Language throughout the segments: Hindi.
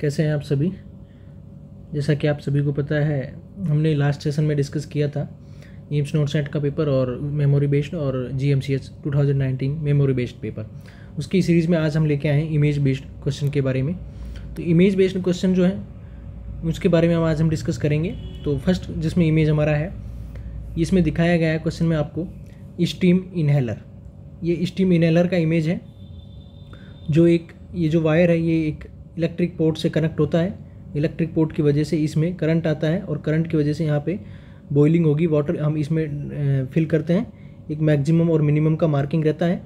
कैसे हैं आप सभी जैसा कि आप सभी को पता है हमने लास्ट सेशन में डिस्कस किया था एम्स नोट सेट का पेपर और मेमोरी बेस्ड और G M C H two thousand nineteen memory based paper उसकी सीरीज़ में आज हम लेके आए हैं इमेज बेस्ड क्वेश्चन के बारे में तो इमेज बेस्ड क्वेश्चन जो है उसके बारे में हम आज हम डिस्कस करेंगे तो फर्स्ट जिसमें इमेज हमारा है इसमें दिखाया गया है क्वेश्चन में आपको स्टीम इनहेलर ये स्टीम इनहेलर का इमेज है जो एक ये जो वायर है ये एक इलेक्ट्रिक पोर्ट से कनेक्ट होता है इलेक्ट्रिक पोर्ट की वजह से इसमें करंट आता है और करंट की वजह से यहाँ पे बॉइलिंग होगी वाटर हम इसमें फिल करते हैं एक मैक्सिमम और मिनिमम का मार्किंग रहता है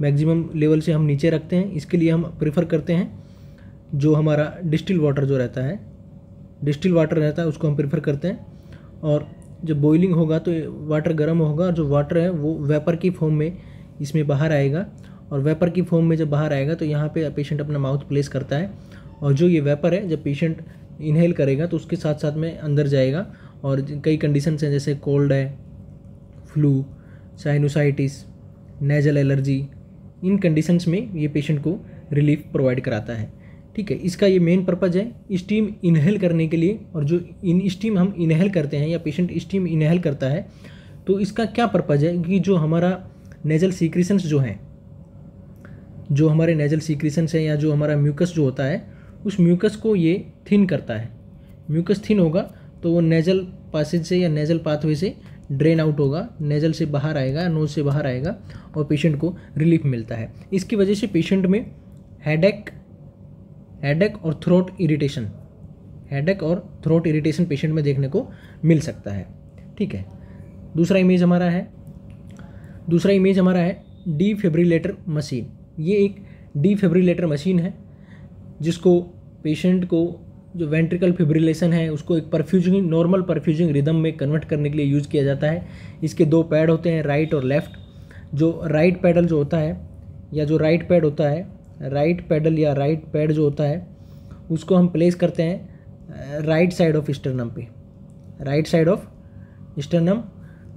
मैक्सिमम लेवल से हम नीचे रखते हैं इसके लिए हम प्रेफर करते हैं जो हमारा डिस्टिल वाटर जो रहता है डिस्टिल वाटर रहता है उसको हम प्रेफर करते हैं और जब बॉइलिंग होगा तो वाटर गर्म होगा और जो वाटर है वो वेपर की फॉर्म में इसमें बाहर आएगा और वेपर की फॉर्म में जब बाहर आएगा तो यहाँ पे पेशेंट अपना माउथ प्लेस करता है और जो ये वेपर है जब पेशेंट इनहेल करेगा तो उसके साथ साथ में अंदर जाएगा और कई कंडीशंस हैं जैसे कोल्ड है फ्लू साइनोसाइटिस नेजल एलर्जी इन कंडीशंस में ये पेशेंट को रिलीफ प्रोवाइड कराता है ठीक है इसका ये मेन पर्पज़ है स्टीम इनहेल करने के लिए और जो इन स्टीम हम इनहेल करते हैं या पेशेंट स्टीम इनहेल करता है तो इसका क्या पर्पज़ है कि जो हमारा नेजल सीक्रीशंस जो हैं जो हमारे नेजल सीक्रीशंस हैं या जो हमारा म्यूकस जो होता है उस म्यूकस को ये थिन करता है म्यूकस थिन होगा तो वो नेजल पासेज से या नेजल पाथवे से ड्रेन आउट होगा नेजल से बाहर आएगा नोज से बाहर आएगा और पेशेंट को रिलीफ मिलता है इसकी वजह से पेशेंट में हेडेक हेडेक और थ्रोट इरिटेशन हेडेक और थ्रोट इरिटेशन पेशेंट में देखने को मिल सकता है ठीक है दूसरा इमेज हमारा है दूसरा इमेज हमारा है डी मशीन ये एक डी मशीन है जिसको पेशेंट को जो वेंट्रिकल फिब्रिलेशन है उसको एक परफ्यूजिंग नॉर्मल परफ्यूजिंग रिदम में कन्वर्ट करने के लिए यूज़ किया जाता है इसके दो पैड होते हैं राइट और लेफ़्ट जो राइट पैडल जो होता है या जो राइट पैड होता है राइट पैडल या राइट पैड जो होता है उसको हम प्लेस करते हैं राइट साइड ऑफ स्टर्नम पे right side of sternum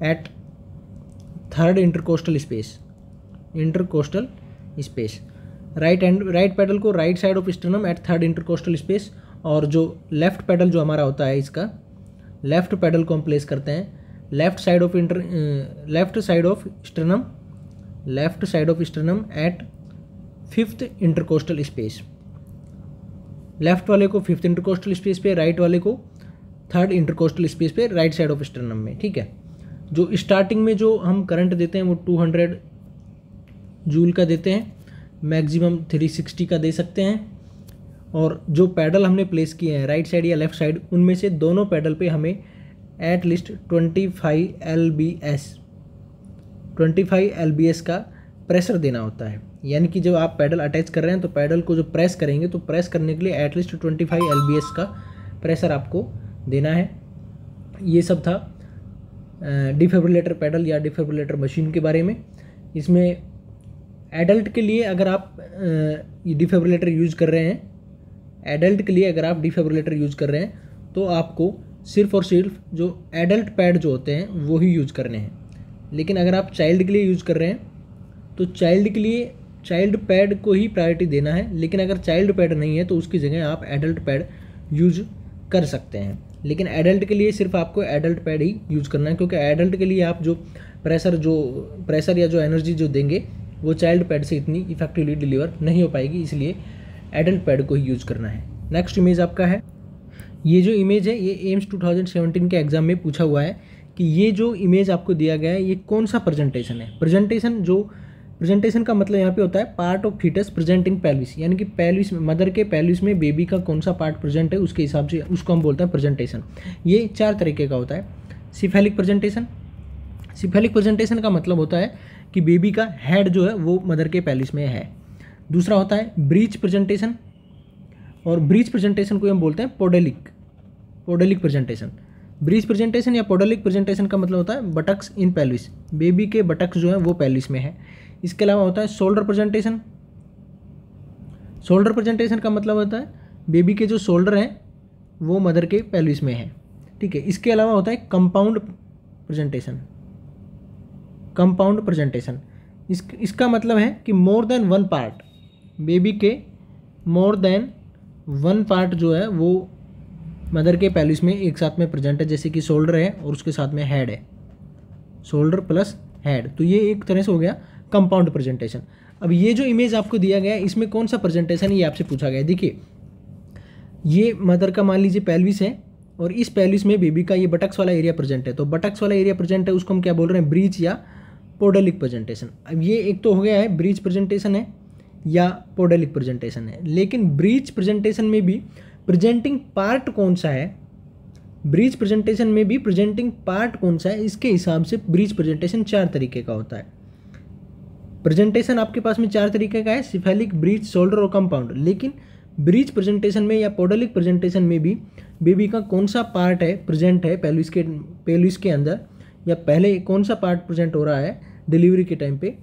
at third intercostal space intercostal space right and right paddle को right side of sternum at third intercostal space और जो लेफ्ट पैडल जो हमारा होता है इसका लेफ्ट पैडल को हम प्लेस करते हैं left side of inter left side of sternum left side of sternum at fifth intercostal space left वाले को फिफ्थ इंटरकोस्टल स्पेस पे राइट वाले को थर्ड इंटरकोस्टल स्पेस पे राइट साइड ऑफ स्टर्नम में ठीक है जो स्टार्टिंग में जो हम करंट देते हैं वो 200 जूल का देते हैं मैक्सिमम 360 का दे सकते हैं और जो पैडल हमने प्लेस किए हैं राइट साइड या लेफ्ट साइड उनमें से दोनों पैडल पे हमें at least twenty five L B S twenty five L B S का प्रेशर देना होता है यानी कि जब आप पैडल अटैच कर रहे हैं तो पैडल को जो प्रेस करेंगे तो प्रेस करने के लिए at least twenty five L B S का प्रेशर आपको देना है ये सब था डिफेब्रिलेटर पैडल या डिफेब्रिलेटर मशीन के बारे में इसमें एडल्ट के लिए अगर आप डिफेबरेटर यूज कर रहे हैं एडल्ट के लिए अगर आप डिफेबरेटर यूज कर रहे हैं तो आपको सिर्फ और सिर्फ जो एडल्ट पैड जो होते हैं वो ही यूज करने हैं लेकिन अगर आप चाइल्ड के लिए यूज कर रहे हैं तो चाइल्ड के लिए चाइल्ड पैड को ही प्रायोरिटी देना है लेकिन अगर चाइल्ड पैड नहीं है तो उसकी जगह आप एडल्ट पैड यूज कर सकते हैं लेकिन एडल्ट के लिए सिर्फ आपको एडल्ट पैड ही यूज़ करना है क्योंकि एडल्ट के लिए आप जो प्रेशर जो प्रेशर या जो एनर्जी जो देंगे वो चाइल्ड पैड से इतनी इफेक्टिवली डिलीवर नहीं हो पाएगी इसलिए एडल्ट पैड को ही यूज़ करना है नेक्स्ट इमेज आपका है ये जो इमेज है ये एम्स 2017 के एग्ज़ाम में पूछा हुआ है कि ये जो इमेज आपको दिया गया है ये कौन सा प्रेजेंटेशन है प्रेजेंटेशन जो प्रेजेंटेशन का मतलब यहाँ पे होता है part of fetus present in pelvis यानी कि पैलविस में मदर के पैलविस में बेबी का कौन सा पार्ट प्रेजेंट है उसके हिसाब से उसको हम बोलते हैं प्रेजेंटेशन ये चार तरीके का होता है सिफेलिक प्रेजेंटेशन सिफेलिक प्रेजेंटेशन का मतलब होता है कि बेबी का हेड जो है वो मदर के पैलिस में है दूसरा होता है ब्रीच प्रेजेंटेशन और ब्रीच प्रेजेंटेशन को हम बोलते हैं podalic podalic presentation breech presentation या पोडेलिक प्रेजेंटेशन का मतलब होता है बटक्स इन पैलिस बेबी के बटक्स जो है वो पैलिस में है इसके अलावा होता है शोल्डर प्रेजेंटेशन शोल्डर प्रेजेंटेशन का मतलब होता है बेबी के जो शोल्डर हैं वो मदर के पैलिस में है ठीक है इसके अलावा होता है कंपाउंड प्रेजेंटेशन कंपाउंड प्रेजेंटेशन इस इसका मतलब है कि more than one part baby के मोर देन वन पार्ट जो है वो मदर के पैलिस में एक साथ में प्रेजेंट है जैसे कि शोल्डर है और उसके साथ में हेड है शोल्डर प्लस हेड तो ये एक तरह से हो गया कंपाउंड प्रेजेंटेशन अब ये जो इमेज आपको दिया गया है इसमें कौन सा प्रेजेंटेशन ये आपसे पूछा गया है देखिए ये मदर का मान लीजिए पैलविस है और इस पैलिस में बेबी का ये बटक्स वाला एरिया प्रेजेंट है तो बटक्स वाला एरिया प्रेजेंट है उसको हम क्या बोल रहे हैं ब्रीच या पोडलिक प्रेजेंटेशन अब ये एक तो हो गया है ब्रीच प्रेजेंटेशन है या पोडलिक प्रेजेंटेशन है लेकिन ब्रीच प्रेजेंटेशन में भी प्रेजेंटिंग पार्ट कौन सा है ब्रीच प्रेजेंटेशन में भी प्रेजेंटिंग पार्ट कौन सा है इसके हिसाब से ब्रीच प्रेजेंटेशन चार तरीके का होता है प्रेजेंटेशन आपके पास में चार तरीके का है सिफेलिक ब्रीच शोल्डर और कंपाउंड लेकिन ब्रीच प्रेजेंटेशन में या पोडलिक प्रेजेंटेशन में भी बेबी का कौन सा पार्ट है प्रेजेंट है पेलुस के पेलुस के अंदर या पहले कौन सा पार्ट प्रेजेंट हो रहा है डिलीवरी के टाइम पे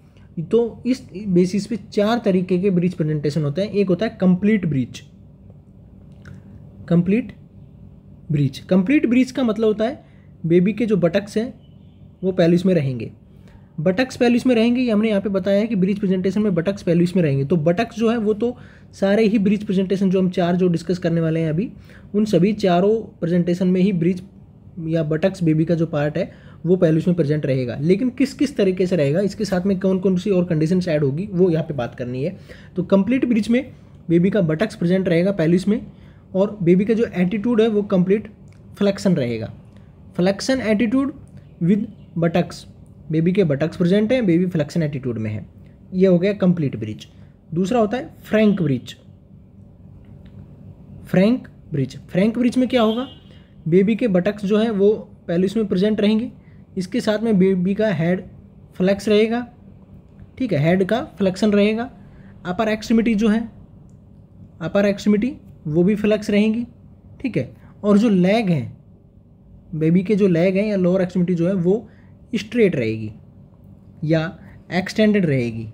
तो इस बेसिस पे चार तरीके के ब्रीच प्रेजेंटेशन होते हैं एक होता है complete breech complete breech complete breech का मतलब होता है बेबी के जो बटक्स हैं वो पैलिस में रहेंगे बटक्स पैलिस में रहेंगे ये हमने यहाँ पे बताया है कि ब्रिज प्रेजेंटेशन में बटक्स पैलिस में रहेंगे तो बटक्स जो है वो तो सारे ही ब्रिज प्रेजेंटेशन जो हम चार जो डिस्कस करने वाले हैं अभी उन सभी चारों प्रेजेंटेशन में ही ब्रिज या बटक्स बेबी का जो पार्ट है वो पहले उसमें प्रेजेंट रहेगा लेकिन किस किस तरीके से रहेगा इसके साथ में कौन कौन सी और कंडीशन ऐड होगी वो यहाँ पे बात करनी है तो कंप्लीट ब्रिज में बेबी का बटक्स प्रेजेंट रहेगा पैलिस में और बेबी का जो एटीट्यूड है वो कंप्लीट फ्लैक्सन रहेगा flexion attitude with buttocks baby के बटक्स प्रेजेंट हैं बेबी फ्लैक्सन एटीट्यूड में है ये हो गया कंप्लीट ब्रिज दूसरा होता है frank breech frank breech frank breech में क्या होगा बेबी के बटक्स जो है वो पैलिस में प्रेजेंट रहेंगे इसके साथ में बेबी का हेड फ्लैक्स रहेगा ठीक है हेड का फ्लैक्सन रहेगा अपर एक्सट्रीमिटी जो है अपर एक्सट्रीमिटी वो भी फ्लैक्स रहेंगी ठीक है और जो लेग हैं बेबी के जो लेग हैं या लोअर एक्सट्रीमिटी जो है वो स्ट्रेट रहेगी या एक्सटेंडेड रहेगी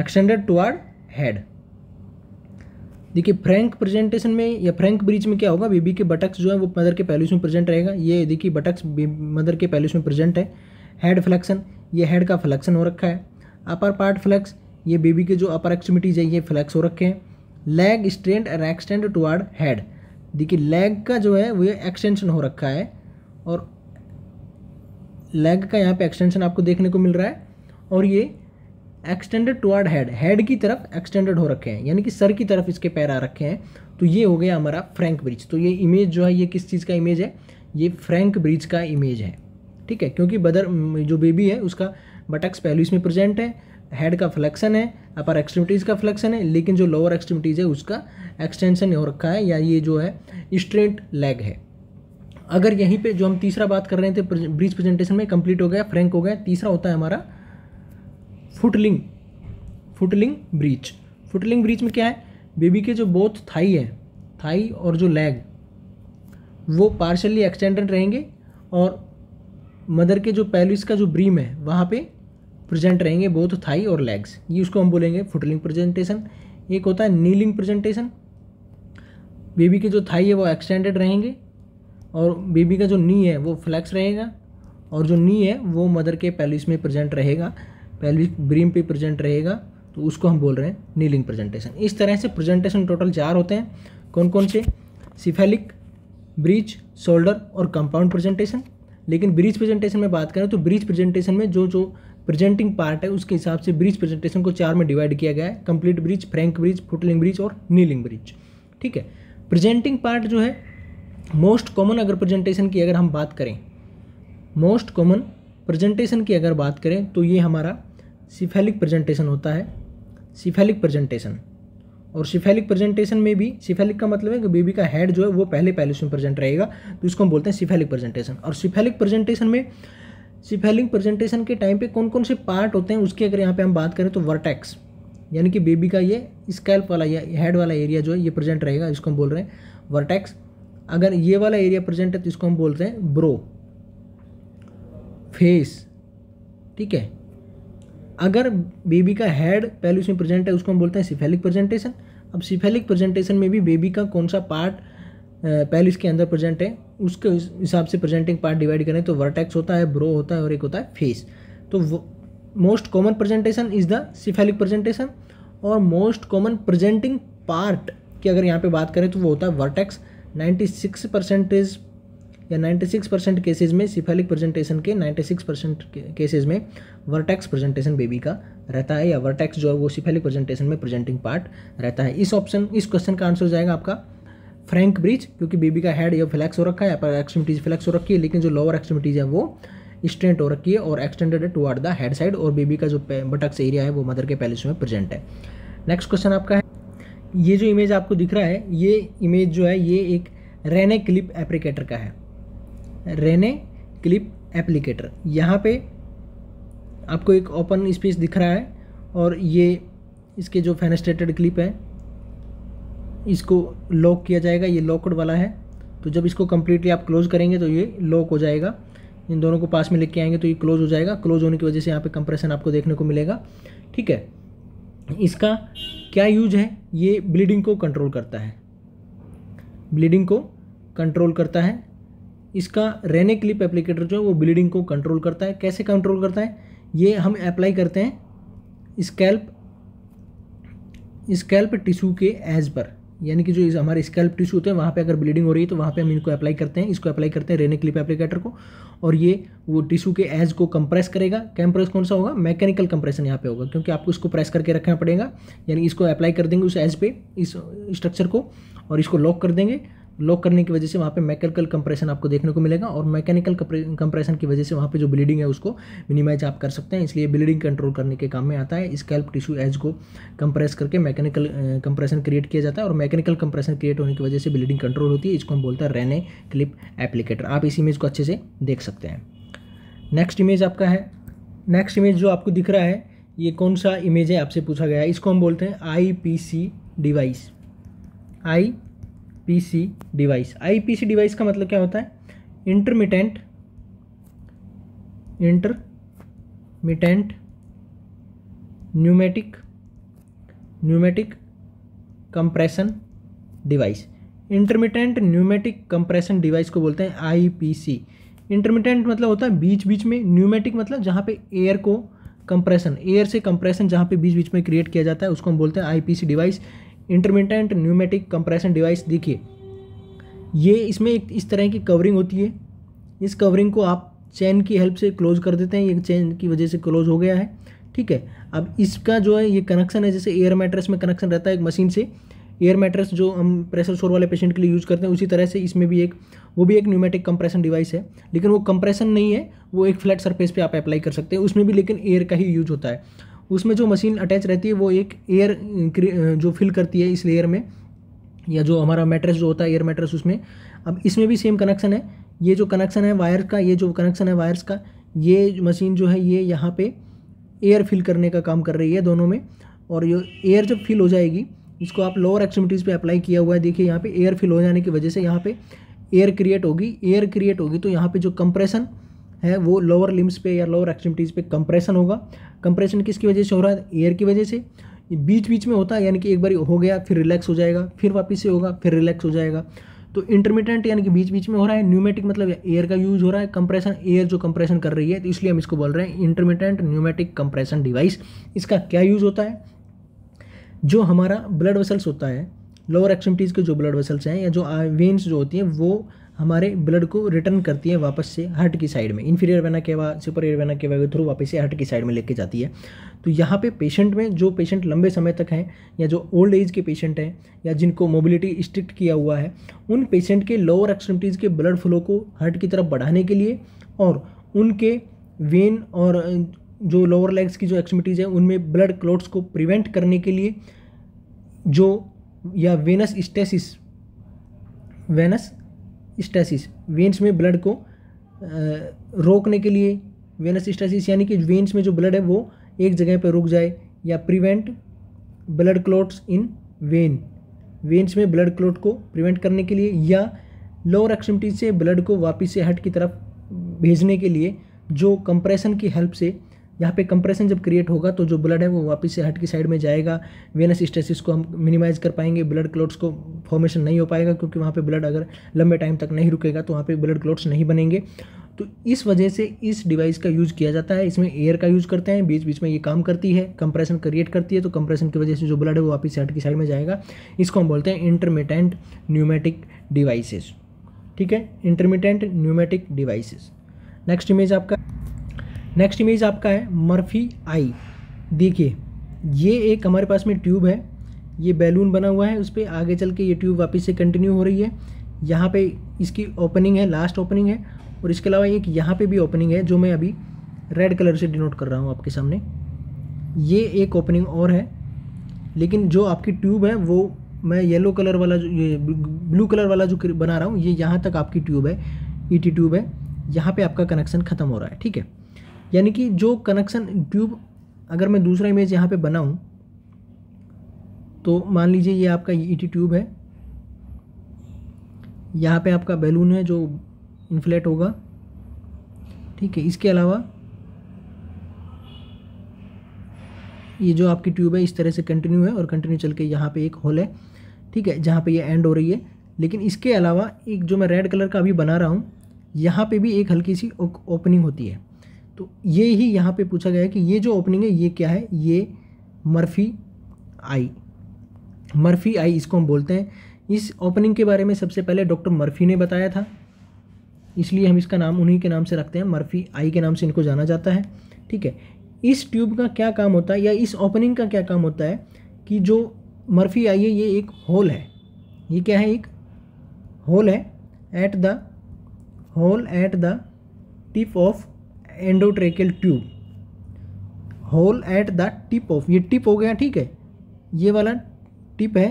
एक्सटेंडेड टुअर्ड हेड देखिए फ्रैंक प्रेजेंटेशन में या फ्रैंक ब्रिज में क्या होगा बेबी के बटक्स जो है वो मदर के पैलिस में प्रेजेंट रहेगा ये देखिए बटक्स मदर के पैलिस में प्रेजेंट है हेड फ्लैक्सन ये हेड का फ्लैक्सन हो रखा है अपर पार्ट फ्लैक्स ये बेबी के जो अपर एक्सट्रीमिटीज है ये फ्लैक्स हो रखे हैं leg extend and extend toward head देखिए लेग का जो है वो ये एक्सटेंशन हो रखा है और लेग का यहाँ पे एक्सटेंशन आपको देखने को मिल रहा है और ये एक्सटेंडेड टुअर्ड हेड हेड की तरफ एक्सटेंडेड हो रखे हैं यानी कि सर की तरफ इसके पैर आ रखे हैं तो ये हो गया हमारा फ्रैंक ब्रिज तो ये इमेज जो है ये किस चीज़ का इमेज है ये फ्रैंक ब्रिज का इमेज है ठीक है क्योंकि बदर जो बेबी है उसका बटक्स पहलू इसमें प्रेजेंट है हेड का फ्लेक्शन है अपर एक्सट्रीमिटीज़ का फ्लेक्शन है लेकिन जो लोअर एक्सट्रीमिटीज़ है उसका एक्सटेंशन हो रखा है या ये जो है स्ट्रेट लेग है अगर यहीं पे जो हम तीसरा बात कर रहे थे ब्रिज प्रेजेंटेशन में कंप्लीट हो गया फ्रैंक हो गया तीसरा होता है हमारा footling footling breech footling breech में क्या है बेबी के जो बोथ थाई है थाई और जो लेग वो पार्शली एक्सटेंडेड रहेंगे और मदर के जो पैलिस का जो ब्रीम है वहाँ पे प्रेजेंट रहेंगे बोथ थाई और लेग्स ये उसको हम बोलेंगे फुटलिंग प्रेजेंटेशन एक होता है नीलिंग प्रेजेंटेशन बेबी के जो थाई है वो एक्सटेंडेड रहेंगे और बेबी का जो नी है वो फ्लैक्स रहेगा और जो नी है वो मदर के पैलिस में प्रजेंट रहेगा पेल्विक ब्रीम पे प्रेजेंट रहेगा तो उसको हम बोल रहे हैं नीलिंग प्रेजेंटेशन इस तरह से प्रेजेंटेशन टोटल चार होते हैं कौन कौन से सिफेलिक ब्रीच शोल्डर और कंपाउंड प्रेजेंटेशन लेकिन ब्रीच प्रेजेंटेशन में बात करें तो ब्रीच प्रेजेंटेशन में जो जो प्रेजेंटिंग पार्ट है उसके हिसाब से ब्रीच प्रेजेंटेशन को चार में डिवाइड किया गया है complete breech frank breech footling breech और नीलिंग ब्रीच ठीक है प्रेजेंटिंग पार्ट जो है मोस्ट कॉमन अगर प्रेजेंटेशन की अगर हम बात करें मोस्ट कॉमन प्रेजेंटेशन की अगर बात करें तो ये हमारा सिफेलिक प्रेजेंटेशन होता है सिफेलिक प्रेजेंटेशन और सिफेलिक प्रेजेंटेशन में भी सिफेलिक का मतलब है कि बेबी का हेड जो है वो पहले पहले में प्रेजेंट रहेगा तो इसको हम बोलते हैं सिफेलिक प्रेजेंटेशन और सिफेलिक प्रेजेंटेशन में सिफेलिक प्रेजेंटेशन के टाइम पे कौन कौन से पार्ट होते हैं उसकी अगर यहाँ पे हम बात करें तो वर्टेक्स यानी कि बेबी का ये स्कैल्प वाला या हेड वाला एरिया जो है ये प्रेजेंट रहेगा इसको हम बोल रहे हैं वर्टेक्स अगर ये वाला एरिया प्रेजेंट है तो इसको हम बोलते हैं ब्रो फेस ठीक है अगर बेबी का हेड पहले उसमें प्रेजेंट है उसको हम बोलते हैं सिफेलिक प्रेजेंटेशन अब सिफेलिक प्रेजेंटेशन में भी बेबी का कौन सा पार्ट पहले इसके अंदर प्रेजेंट है उसके हिसाब से प्रेजेंटिंग पार्ट डिवाइड करें तो वर्टेक्स होता है ब्रो होता है और एक होता है फेस तो most common presentation is the cephalic presentation और मोस्ट कॉमन प्रेजेंटिंग पार्ट की अगर यहाँ पे बात करें तो वो होता है वर्टेक्स 96 परसेंटेज या 96 परसेंट केसेज में सिफेलिक प्रेजेंटेशन के 96 परसेंट केसेज में वर्टेक्स प्रेजेंटेशन बेबी का रहता है या वर्टेक्स जो है वो सिफेलिक प्रेजेंटेशन में प्रेजेंटिंग पार्ट रहता है इस ऑप्शन इस क्वेश्चन का आंसर हो जाएगा आपका फ्रैंक ब्रिज क्योंकि बेबी का हेड या फ्लैक्स हो रखा है अपर एक्सट्रीमिटीज फ्लैक्स हो रखी है लेकिन जो लोअर एक्सट्रीमिटीज है वो स्ट्रेंट हो रखी है और एक्सटेंडेड है टुवार्ड द हेड साइड और बेबी का जो बटक्स एरिया है वो मदर के पैलेस में प्रेजेंट है नेक्स्ट क्वेश्चन आपका है ये जो इमेज आपको दिख रहा है ये इमेज जो है ये एक रेने क्लिप एप्रिकेटर का है रेने क्लिप एप्लीकेटर यहाँ पे आपको एक ओपन स्पेस दिख रहा है और ये इसके जो फेनेस्टेटेड क्लिप है इसको लॉक किया जाएगा ये लॉकड वाला है तो जब इसको कम्प्लीटली आप क्लोज़ करेंगे तो ये लॉक हो जाएगा इन दोनों को पास में लेके आएंगे तो ये क्लोज़ हो जाएगा क्लोज़ होने की वजह से यहाँ पे कंप्रेशन आपको देखने को मिलेगा ठीक है इसका क्या यूज है ये ब्लीडिंग को कंट्रोल करता है ब्लीडिंग को कंट्रोल करता है इसका रेने क्लिप एप्लीकेटर जो है वो ब्लीडिंग को कंट्रोल करता है कैसे कंट्रोल करता है ये हम अप्लाई करते हैं स्कैल्प स्कैल्प टिशू के एज पर यानी कि जो हमारे स्कैल्प टिशू होते हैं वहाँ पे अगर ब्लीडिंग हो रही है तो वहाँ पे हम इनको अप्लाई करते हैं इसको अप्लाई करते हैं रेने क्लिप एप्लीकेटर को और ये वो टिशू के एज को कंप्रेस करेगा कंप्रेस कौन सा होगा मैकेनिकल कंप्रेशन यहाँ पे होगा क्योंकि आपको इसको प्रेस करके रखना पड़ेगा यानी इसको अप्लाई कर देंगे उस एज पे इस स्ट्रक्चर को और इसको लॉक कर देंगे लॉक करने की वजह से वहाँ पे मैकेनिकल कंप्रेशन आपको देखने को मिलेगा और मैकेनिकल कंप्रेशन की वजह से वहाँ पे जो ब्लीडिंग है उसको मिनिमाइज आप कर सकते हैं इसलिए ब्लीडिंग कंट्रोल करने के काम में आता है स्कैल्प टिश्यू एज को कंप्रेस करके मैकेनिकल कंप्रेशन क्रिएट किया जाता है और मैकेनिकल कंप्रेशन क्रिएट होने की वजह से ब्लीडिंग कंट्रोल होती है इसको हम बोलते हैं रेने क्लिप एप्लीकेटर आप इस इमेज को अच्छे से देख सकते हैं नेक्स्ट इमेज आपका है नेक्स्ट इमेज जो आपको दिख रहा है ये कौन सा इमेज है आपसे पूछा गया है इसको हम बोलते हैं I device I PC device IPC device का मतलब क्या होता है intermittent intermittent pneumatic pneumatic compression device intermittent pneumatic compression device को बोलते हैं आईपीसी इंटरमिटेंट मतलब होता है बीच बीच में न्यूमेटिक मतलब जहाँ पे एयर को कंप्रेशन एयर से कंप्रेशन जहाँ पे बीच बीच में क्रिएट किया जाता है उसको हम बोलते हैं IPC device intermittent pneumatic compression device देखिए ये इसमें एक इस तरह की कवरिंग होती है इस कवरिंग को आप चैन की हेल्प से क्लोज कर देते हैं ये चैन की वजह से क्लोज हो गया है ठीक है अब इसका जो है ये कनेक्शन है जैसे एयर मैट्रेस में कनेक्शन रहता है एक मशीन से एयर मैट्रेस जो हम प्रेशर शोर वाले पेशेंट के लिए यूज़ करते हैं उसी तरह से इसमें भी एक वो भी एक न्यूमेटिक कंप्रेशन डिवाइस है लेकिन वो कंप्रेशन नहीं है वो एक फ्लैट सरफेस पे आप अप्लाई कर सकते हैं उसमें भी लेकिन एयर का ही यूज होता है उसमें जो मशीन अटैच रहती है वो एक एयर अं, अं, जो फिल करती है इस लेयर में या जो हमारा मेट्रेस जो होता है एयर मेट्रेस उसमें अब इसमें भी सेम कनेक्शन है ये जो कनेक्शन है वायर का ये जो कनेक्शन है वायर्स का ये मशीन जो है ये यहाँ पे एयर फिल करने का काम कर रही है दोनों में और ये एयर जब फिल हो जाएगी इसको आप लोअर एक्सट्रीमिटीज़ पे अप्लाई किया हुआ है देखिए यहाँ पे एयर फिल हो जाने की वजह से यहाँ पे एयर क्रिएट होगी एयर क्रिएट होगी तो यहाँ पे जो कंप्रेशन है वो लोअर लिम्स पे या लोअर एक्सट्रीमिटीज़ पे कंप्रेशन होगा कंप्रेशन किसकी वजह से हो रहा है एयर की वजह से बीच बीच में होता है यानी कि एक बार हो गया फिर रिलैक्स हो जाएगा फिर वापस से होगा फिर रिलैक्स हो जाएगा तो इंटरमीडियंट यानी कि बीच बीच में हो रहा है न्यूमेटिक मतलब एयर का यूज़ हो रहा है कंप्रेशन एयर जो कंप्रेशन कर रही है तो इसलिए हम इसको बोल रहे हैं इंटरमीडियंट न्यूमेटिक कंप्रेशन डिवाइस इसका क्या यूज़ होता है जो हमारा ब्लड वेसल्स होता है लोअर एक्सट्रीमिटीज़ के जो ब्लड वेसल्स हैं या जो वेन्स uh, जो होती हैं वो हमारे ब्लड को रिटर्न करती है वापस से हार्ट की साइड में inferior vena cava superior vena cava के थ्रू वापस से हार्ट की साइड में लेके जाती है तो यहाँ पे पेशेंट में जो पेशेंट लंबे समय तक हैं या जो ओल्ड एज के पेशेंट हैं या जिनको मोबिलिटी स्ट्रिक्ट किया हुआ है उन पेशेंट के लोअर एक्सट्रीमिटीज़ के ब्लड फ्लो को हार्ट की तरफ बढ़ाने के लिए और उनके वेन और जो लोअर लेग्स की जो एक्सट्रीमिटीज़ हैं उनमें ब्लड क्लोट्स को प्रिवेंट करने के लिए जो या venous stasis venous stasis veins में ब्लड को रोकने के लिए वेनस स्टेसिस यानी कि वेंस में जो ब्लड है वो एक जगह पर रुक जाए या prevent blood clots in vein veins में ब्लड क्लोट को प्रिवेंट करने के लिए या लोअर एक्सट्रीमिटी से ब्लड को वापस से हट की तरफ भेजने के लिए जो कंप्रेशन की हेल्प से यहाँ पे कंप्रेशन जब क्रिएट होगा तो जो ब्लड है वो वापस से हट की साइड में जाएगा वेनस स्टेसिस को हम मिनिमाइज़ कर पाएंगे ब्लड क्लोट्स को फॉर्मेशन नहीं हो पाएगा क्योंकि वहाँ पे ब्लड अगर लंबे टाइम तक नहीं रुकेगा तो वहाँ पे ब्लड क्लोट्स नहीं बनेंगे तो इस वजह से इस डिवाइस का यूज़ किया जाता है इसमें एयर का यूज़ करते हैं बीच बीच में ये काम करती है कंप्रेशन क्रिएट करती है तो कंप्रेशन की वजह से जो ब्लड है वो वापस हट की साइड में जाएगा इसको हम बोलते हैं इंटरमीडियंट न्यूमेटिक डिवाइसेस ठीक है intermediate pneumatic devices next image आपका नेक्स्ट इमेज आपका है मर्फी आई देखिए ये एक हमारे पास में ट्यूब है ये बैलून बना हुआ है उस पर आगे चल के ये ट्यूब वापस से कंटिन्यू हो रही है यहाँ पे इसकी ओपनिंग है लास्ट ओपनिंग है और इसके अलावा एक यहाँ पे भी ओपनिंग है जो मैं अभी रेड कलर से डिनोट कर रहा हूँ आपके सामने ये एक ओपनिंग और है लेकिन जो आपकी ट्यूब है वो मैं येलो कलर वाला जो ये ब्लू कलर वाला जो बना रहा हूँ ये यहाँ तक आपकी ट्यूब है ई e ट्यूब है यहाँ पर आपका कनेक्शन ख़त्म हो रहा है ठीक है यानी कि जो कनेक्शन ट्यूब अगर मैं दूसरा इमेज यहाँ पे बनाऊँ तो मान लीजिए ये आपका ई टी ट्यूब है यहाँ पे आपका बैलून है जो इन्फ्लेट होगा ठीक है इसके अलावा ये जो आपकी ट्यूब है इस तरह से कंटिन्यू है और कंटिन्यू चल के यहाँ पे एक होल है ठीक है जहाँ पे ये एंड हो रही है लेकिन इसके अलावा एक जो मैं रेड कलर का अभी बना रहा हूँ यहाँ पे भी एक हल्की सी ओपनिंग होती है तो ये ही यहाँ पे पूछा गया है कि ये जो ओपनिंग है ये क्या है ये मर्फी आई मर्फी आई इसको हम बोलते हैं इस ओपनिंग के बारे में सबसे पहले डॉक्टर मर्फी ने बताया था इसलिए हम इसका नाम उन्हीं के नाम से रखते हैं मर्फी आई के नाम से इनको जाना जाता है ठीक है इस ट्यूब का क्या काम होता है या इस ओपनिंग का क्या काम होता है कि जो मर्फी आई है ये एक होल है ये क्या है एक होल है at the hole at the tip of endotracheal tube hole at the tip of ये टिप हो गया ठीक है ये वाला टिप है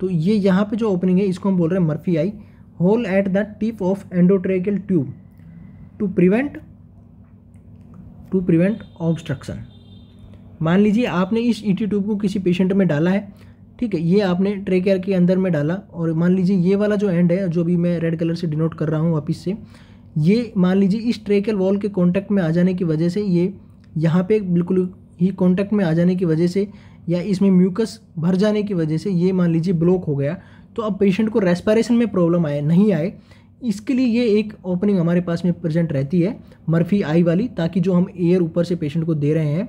तो ये यहाँ पे जो ओपनिंग है इसको हम बोल रहे हैं Murphy eye hole at the tip of endotracheal tube to prevent to prevent obstruction मान लीजिए आपने इस ई e ट्यूब को किसी पेशेंट में डाला है ठीक है ये आपने ट्रेकेयर के अंदर में डाला और मान लीजिए ये वाला जो एंड है जो अभी मैं रेड कलर से डिनोट कर रहा हूँ वापिस से ये मान लीजिए इस ट्रेकल वॉल के कॉन्टैक्ट में आ जाने की वजह से ये यहाँ पे बिल्कुल ही कॉन्टैक्ट में आ जाने की वजह से या इसमें म्यूकस भर जाने की वजह से ये मान लीजिए ब्लॉक हो गया तो अब पेशेंट को रेस्पायरेशन में प्रॉब्लम आए नहीं आए इसके लिए ये एक ओपनिंग हमारे पास में प्रेजेंट रहती है मर्फी आई वाली ताकि जो हम एयर ऊपर से पेशेंट को दे रहे हैं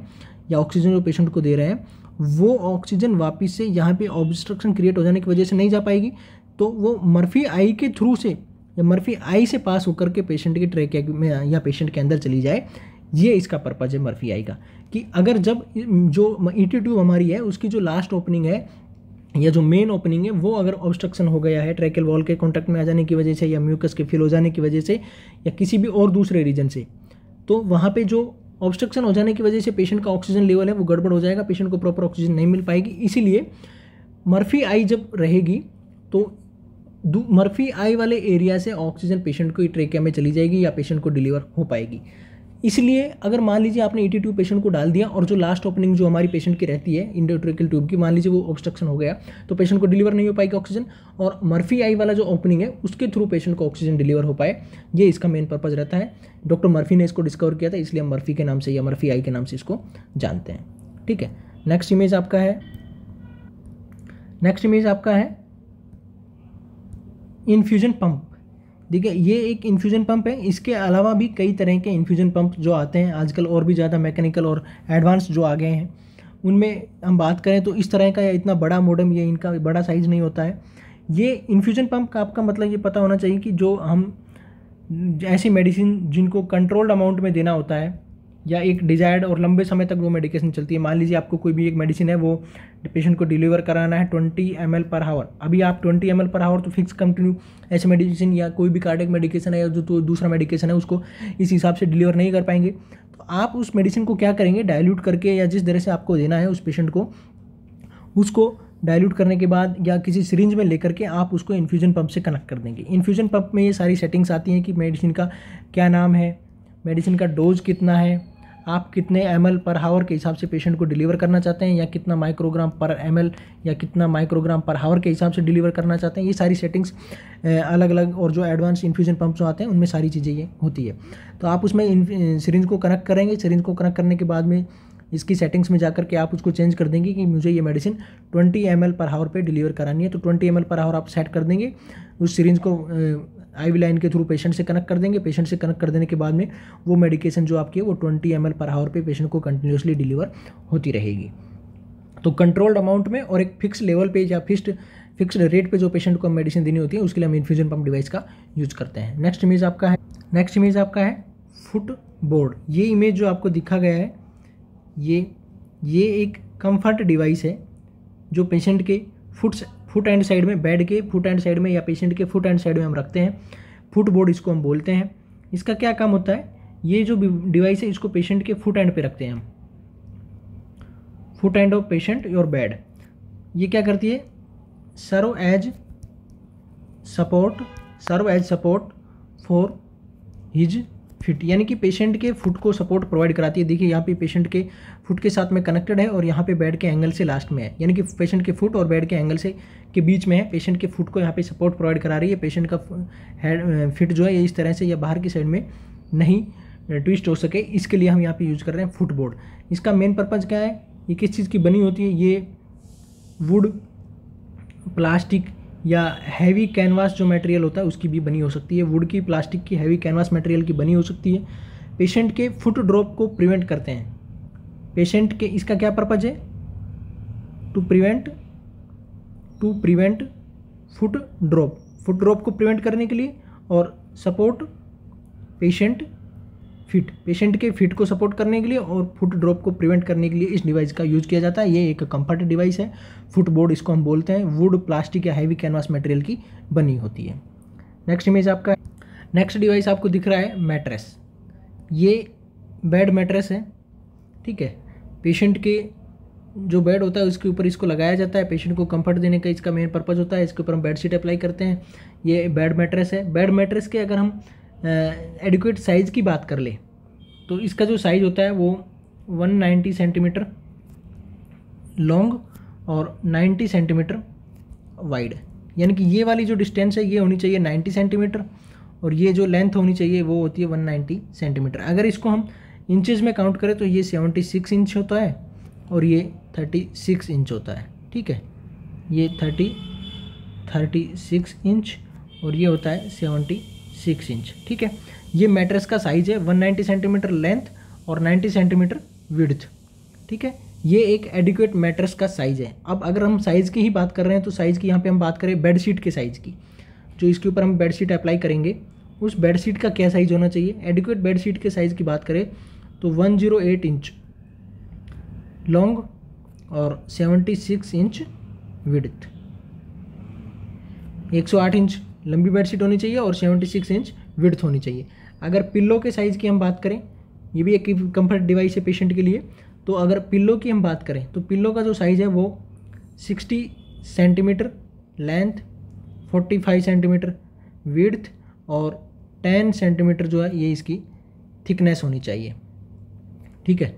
या ऑक्सीजन जो पेशेंट को दे रहे हैं वो ऑक्सीजन वापस से यहाँ पे ऑब्स्ट्रक्शन क्रिएट हो जाने की वजह से नहीं जा पाएगी तो वो मर्फी आई के थ्रू से या मर्फी आई से पास होकर के पेशेंट के ट्रैक में या पेशेंट के अंदर चली जाए ये इसका पर्पज़ है मर्फी आई का कि अगर जब जो ई ट्यूब हमारी है उसकी जो लास्ट ओपनिंग है या जो मेन ओपनिंग है वो अगर ऑब्स्ट्रक्शन हो गया है ट्रैकल वॉल के कॉन्टैक्ट में आ जाने की वजह से या म्यूकस के फिल हो जाने की वजह से या किसी भी और दूसरे रीजन से तो वहाँ पे जो ऑब्स्ट्रक्शन हो जाने की वजह से पेशेंट का ऑक्सीजन लेवल है वो गड़बड़ हो जाएगा पेशेंट को प्रॉपर ऑक्सीजन नहीं मिल पाएगी इसीलिए मर्फी आई जब रहेगी तो मर्फी आई वाले एरिया से ऑक्सीजन पेशेंट को ट्रेकिया में चली जाएगी या पेशेंट को डिलीवर हो पाएगी इसलिए अगर मान लीजिए आपने ई e ट्यूब पेशेंट को डाल दिया और जो लास्ट ओपनिंग जो हमारी पेशेंट की रहती है इंडोट्रिकल ट्यूब की मान लीजिए वो ऑब्स्ट्रक्शन हो गया तो पेशेंट को डिलीवर नहीं हो पाएगी ऑक्सीजन और मर्फी आई वाला जो ओपनिंग है उसके थ्रू पेशेंट को ऑक्सीजन डिलीवर हो पाए ये इसका मेन पर्पज़ रहता है डॉक्टर मर्फी ने इसको डिस्कवर किया था इसलिए हम मर्फी के नाम से या मर्फी आई के नाम से इसको जानते हैं ठीक है नेक्स्ट इमेज आपका है नेक्स्ट इमेज आपका है इन्फ्यूजन पम्प देखिए ये एक इन्फ्यूजन पंप है इसके अलावा भी कई तरह के इन्फ्यूजन पंप जो आते हैं आजकल और भी ज़्यादा मैकेनिकल और एडवांस जो आ गए हैं उनमें हम बात करें तो इस तरह का या इतना बड़ा मॉडम ये इनका बड़ा साइज़ नहीं होता है ये इन्फ्यूजन पंप का आपका मतलब ये पता होना चाहिए कि जो हम ऐसी मेडिसिन जिनको कंट्रोल्ड अमाउंट में देना होता है या एक डिजायर्ड और लंबे समय तक वो मेडिकेशन चलती है मान लीजिए आपको कोई भी एक मेडिसिन है वो पेशेंट को डिलीवर कराना है ट्वेंटी एम पर आवर अभी आप ट्वेंटी एम पर आवर तो फिक्स कंटिन्यू ऐसे मेडिसिन या कोई भी कार्डिक मेडिकेशन है या जो तो दूसरा मेडिकेशन है उसको इस हिसाब से डिलीवर नहीं कर पाएंगे तो आप उस मेडिसिन को क्या करेंगे डायल्यूट करके या जिस तरह से आपको देना है उस पेशेंट को उसको डायल्यूट करने के बाद या किसी सिरिंज में लेकर के आप उसको इन्फ्यूजन पंप से कनेक्ट कर देंगे इन्फ्यूजन पंप में ये सारी सेटिंग्स आती हैं कि मेडिसिन का क्या नाम है मेडिसिन का डोज कितना है आप कितने एम पर हावर के हिसाब से पेशेंट को डिलीवर करना चाहते हैं या कितना माइक्रोग्राम पर एम या कितना माइक्रोग्राम पर हावर के हिसाब से डिलीवर करना चाहते हैं ये सारी सेटिंग्स अलग अलग और जो एडवांस इन्फ्यूजन पंप्स आते हैं उनमें सारी चीज़ें ये होती है तो आप उसमें सीरीज को कनेक्ट करेंगे सीरीज को कनेक्ट करने के बाद में इसकी सेटिंग्स में जाकर के आप उसको चेंज कर देंगे कि मुझे ये मेडिसिन 20 एम पर हावर पे डिलीवर करानी है तो 20 एम पर हावर आप सेट कर देंगे उस सीरीज को आई वी लाइन के थ्रू पेशेंट से कनेक्ट कर देंगे पेशेंट से कनेक्ट कर देने के बाद में वो मेडिकेशन जो आपकी है वो ट्वेंटी एम पर आवर पे पेशेंट को कंटिन्यूसली डिलीवर होती रहेगी तो कंट्रोल्ड अमाउंट में और एक फिक्स लेवल पे या फिक्स फिक्स्ड रेट पे जो पेशेंट को मेडिसिन देनी होती है उसके लिए हम इन्फ्यूजन पम्प डिवाइस का यूज़ करते हैं नेक्स्ट इमेज आपका है नेक्स्ट इमेज आपका है फुट बोर्ड ये इमेज जो आपको दिखा गया है ये ये एक कंफर्ट डिवाइस है जो पेशेंट के फुट्स फुट एंड साइड में बेड के फुट एंड साइड में या पेशेंट के फुट एंड साइड में हम रखते हैं फुट बोर्ड इसको हम बोलते हैं इसका क्या काम होता है ये जो डिवाइस है इसको पेशेंट के फुट एंड पे रखते हैं हम foot end of patient your bed ये क्या करती है serve as support serve as support for his feet यानी कि पेशेंट के फुट को सपोर्ट प्रोवाइड कराती है देखिए यहाँ पे पेशेंट के फुट के साथ में कनेक्टेड है और यहाँ पे बेड के एंगल से लास्ट में है यानी कि पेशेंट के फुट और बेड के एंगल से के बीच में है पेशेंट के फुट को यहाँ पे सपोर्ट प्रोवाइड करा रही है पेशेंट का हेड फिट जो है ये इस तरह से या बाहर की साइड में नहीं ट्विस्ट हो सके इसके लिए हम यहाँ पे यूज़ कर रहे हैं फुटबोर्ड इसका मेन पर्पज़ क्या है ये किस चीज़ की बनी होती है ये वुड प्लास्टिक या हैवी कैनवास जो मटेरियल होता है उसकी भी बनी हो सकती है वुड की प्लास्टिक की हैवी कैनवास मटेरियल की बनी हो सकती है पेशेंट के फुट ड्रॉप को प्रिवेंट करते हैं पेशेंट के इसका क्या पर्पज़ है to prevent to prevent foot drop foot drop को प्रिवेंट करने के लिए और सपोर्ट पेशेंट फिट पेशेंट के फिट को सपोर्ट करने के लिए और फुट ड्रॉप को प्रिवेंट करने के लिए इस डिवाइस का यूज़ किया जाता है ये एक कंफर्ट डिवाइस है फुट बोर्ड इसको हम बोलते हैं वुड प्लास्टिक या हैवी कैनवास मटेरियल की बनी होती है नेक्स्ट इमेज आपका नेक्स्ट डिवाइस आपको दिख रहा है मैट्रेस ये बेड मैट्रेस है ठीक है पेशेंट के जो बेड होता है उसके ऊपर इसको लगाया जाता है पेशेंट को कंफर्ट देने का इसका मेन पर्पज़ होता है इसके ऊपर हम बेड शीट अप्लाई करते हैं ये बेड मेट्रेस है बेड मेट्रेस के अगर हम एडिकुएट साइज़ की बात कर लें तो इसका जो साइज़ होता है वो 190 सेंटीमीटर लॉन्ग और 90 सेंटीमीटर वाइड यानी कि ये वाली जो डिस्टेंस है ये होनी चाहिए नाइन्टी सेंटीमीटर और ये जो लेंथ होनी चाहिए वो होती है नाइन्टी सेंटीमीटर अगर इसको हम इंचज़ में काउंट करें तो ये सिक्स इंच होता है और ये थर्टी सिक्स इंच होता है ठीक है ये थर्टी थर्टी सिक्स इंच और ये होता है सेवनटी सिक्स इंच ठीक है ये मैट्रेस का साइज़ है वन नाइन्टी सेंटीमीटर लेंथ और नाइन्टी सेंटीमीटर विड्थ ठीक है ये एक एडिक्यूट मैट्रेस का साइज़ है अब अगर हम साइज़ की ही बात कर रहे हैं तो साइज़ की यहाँ पे हम बात करें बेड शीट के साइज़ की जो इसके ऊपर हम बेडशीट अप्लाई करेंगे उस बेड शीट का क्या साइज़ होना चाहिए बेड शीट के साइज़ की बात करें तो 108 इंच लॉन्ग और 76 इंच विड्थ 108 इंच लंबी बेडशीट होनी चाहिए और 76 इंच विड्थ होनी चाहिए अगर पिल्लो के साइज़ की हम बात करें ये भी एक कंफर्ट डिवाइस है पेशेंट के लिए तो अगर पिल्लो की हम बात करें तो पिल्लो का जो साइज़ है वो 60 सेंटीमीटर लेंथ 45 सेंटीमीटर विड्थ और 10 सेंटीमीटर जो है ये इसकी थिकनेस होनी चाहिए ठीक है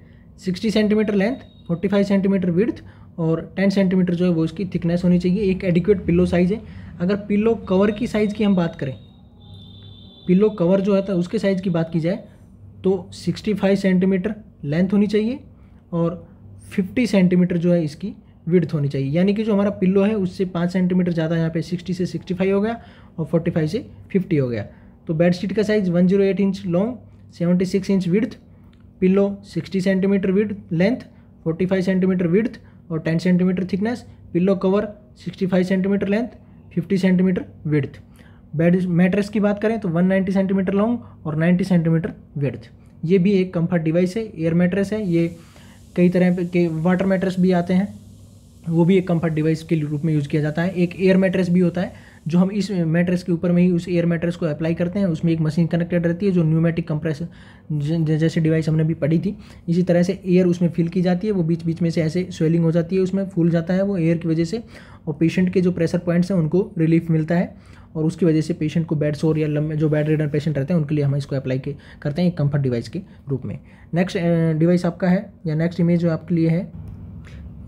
60 सेंटीमीटर लेंथ 45 सेंटीमीटर विर्थ और 10 सेंटीमीटर जो है वो इसकी थिकनेस होनी चाहिए एक एडिक्यूट पिल्लो साइज़ है अगर पिल्लो कवर की साइज़ की हम बात करें पिल्लो कवर जो है तो उसके साइज़ की बात की जाए तो 65 सेंटीमीटर लेंथ होनी चाहिए और 50 सेंटीमीटर जो है इसकी विर्थ होनी चाहिए यानी कि जो हमारा पिल्लो है उससे पाँच सेंटीमीटर ज़्यादा यहाँ पे सिक्सटी से सिक्सटी हो गया और फोर्टी से फिफ्टी हो गया तो शीट का size one inch long seventy inch width pillow sixty centimetre width length 45 centimetre width और 10 centimetre thickness pillow cover 65 centimetre length 50 centimetre width bed mattress की बात करें तो 190 सेंटीमीटर लॉन्ग और 90 सेंटीमीटर विड्थ ये भी एक कंफर्ट डिवाइस है एयर मैट्रेस है ये कई तरह के वाटर मैट्रेस भी आते हैं वो भी एक कम्फर्ट डिवाइस के रूप में यूज़ किया जाता है एक एयर मैट्रेस भी होता है जो हम इस मैट्रेस के ऊपर में ही उस एयर मैट्रेस को अप्लाई करते हैं उसमें एक मशीन कनेक्टेड रहती है जो न्यूमेटिक कंप्रेस जैसे डिवाइस हमने भी पढ़ी थी इसी तरह से एयर उसमें फिल की जाती है वो बीच बीच में से ऐसे स्वेलिंग हो जाती है उसमें फूल जाता है वो एयर की वजह से और पेशेंट के जो प्रेशर पॉइंट्स हैं उनको रिलीफ मिलता है और उसकी वजह से पेशेंट को बेड सोर या लंबे जो बेड रिडन पेशेंट रहते हैं उनके लिए हम इसको अप्लाई के करते हैं एक कंफर्ट डिवाइस के रूप में नेक्स्ट डिवाइस आपका है या नेक्स्ट इमेज जो आपके लिए है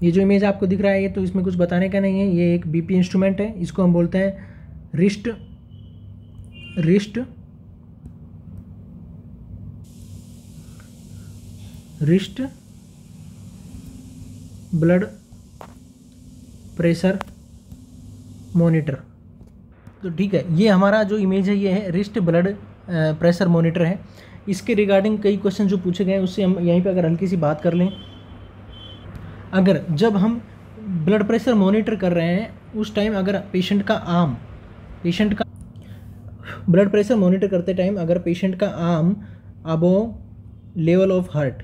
ये जो इमेज आपको दिख रहा है ये तो इसमें कुछ बताने का नहीं है ये एक बीपी इंस्ट्रूमेंट है इसको हम बोलते हैं wrist wrist wrist blood pressure monitor तो ठीक है ये हमारा जो इमेज है ये है रिस्ट ब्लड प्रेशर मॉनिटर है इसके रिगार्डिंग कई क्वेश्चन जो पूछे गए उससे हम यहीं पे अगर हल्की सी बात कर लें अगर जब हम ब्लड प्रेशर मॉनिटर कर रहे हैं उस टाइम अगर पेशेंट का आम पेशेंट का ब्लड प्रेशर मॉनिटर करते टाइम अगर पेशेंट का arm above level of heart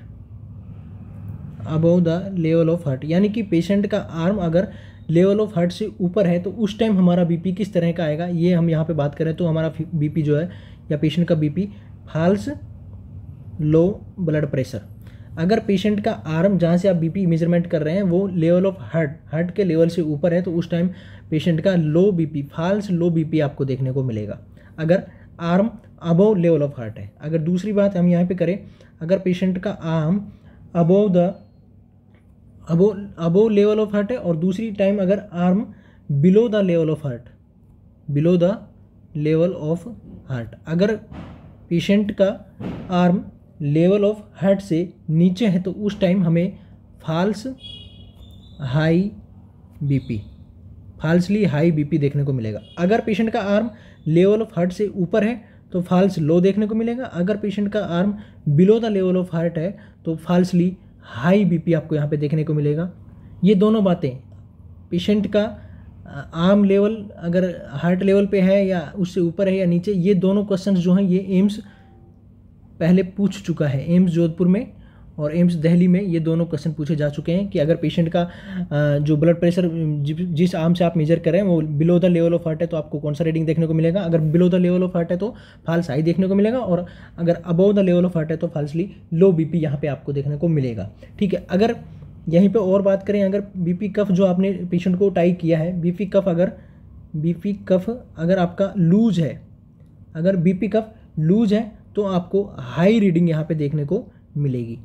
above the level of heart यानी कि पेशेंट का आर्म अगर लेवल ऑफ हार्ट से ऊपर है तो उस टाइम हमारा बीपी किस तरह का आएगा ये हम यहाँ पे बात करें तो हमारा बीपी जो है या पेशेंट का BP false low blood pressure अगर पेशेंट का आर्म जहाँ से आप बीपी मेजरमेंट कर रहे हैं वो लेवल ऑफ हार्ट हार्ट के लेवल से ऊपर है तो उस टाइम पेशेंट का low BP false low BP आपको देखने को मिलेगा अगर arm above level of heart है अगर दूसरी बात हम यहाँ पे करें अगर पेशेंट का arm above the above above level of heart है और दूसरी टाइम अगर arm below the level of heart below the level of heart अगर पेशेंट का आर्म लेवल ऑफ हार्ट से नीचे है तो उस टाइम हमें false high BP falsely high BP देखने को मिलेगा अगर पेशेंट का आर्म लेवल ऑफ हार्ट से ऊपर है तो फाल्स लो देखने को मिलेगा अगर पेशेंट का arm below the level of heart है तो फाल्सली हाई बीपी आपको यहाँ पे देखने को मिलेगा ये दोनों बातें पेशेंट का आर्म लेवल अगर हार्ट लेवल पे है या उससे ऊपर है या नीचे ये दोनों क्वेश्चन जो हैं ये एम्स पहले पूछ चुका है एम्स जोधपुर में और एम्स दिल्ली में ये दोनों क्वेश्चन पूछे जा चुके हैं कि अगर पेशेंट का जो ब्लड प्रेशर जिस आर्म से आप मेजर करें वो below the level of heart है तो आपको कौन सा रीडिंग देखने को मिलेगा अगर below the level of heart है तो फाल्स हाई देखने को मिलेगा और अगर above the level of heart है तो फाल्सली लो बी पी यहाँ पर आपको देखने को मिलेगा ठीक है अगर यहीं पर और बात करें अगर बी पी कफ जो आपने पेशेंट को टाई किया है बी पी कफ अगर बी पी कफ अगर आपका लूज है अगर बी पी कफ लूज है तो आपको हाई रीडिंग यहाँ पे देखने को मिलेगी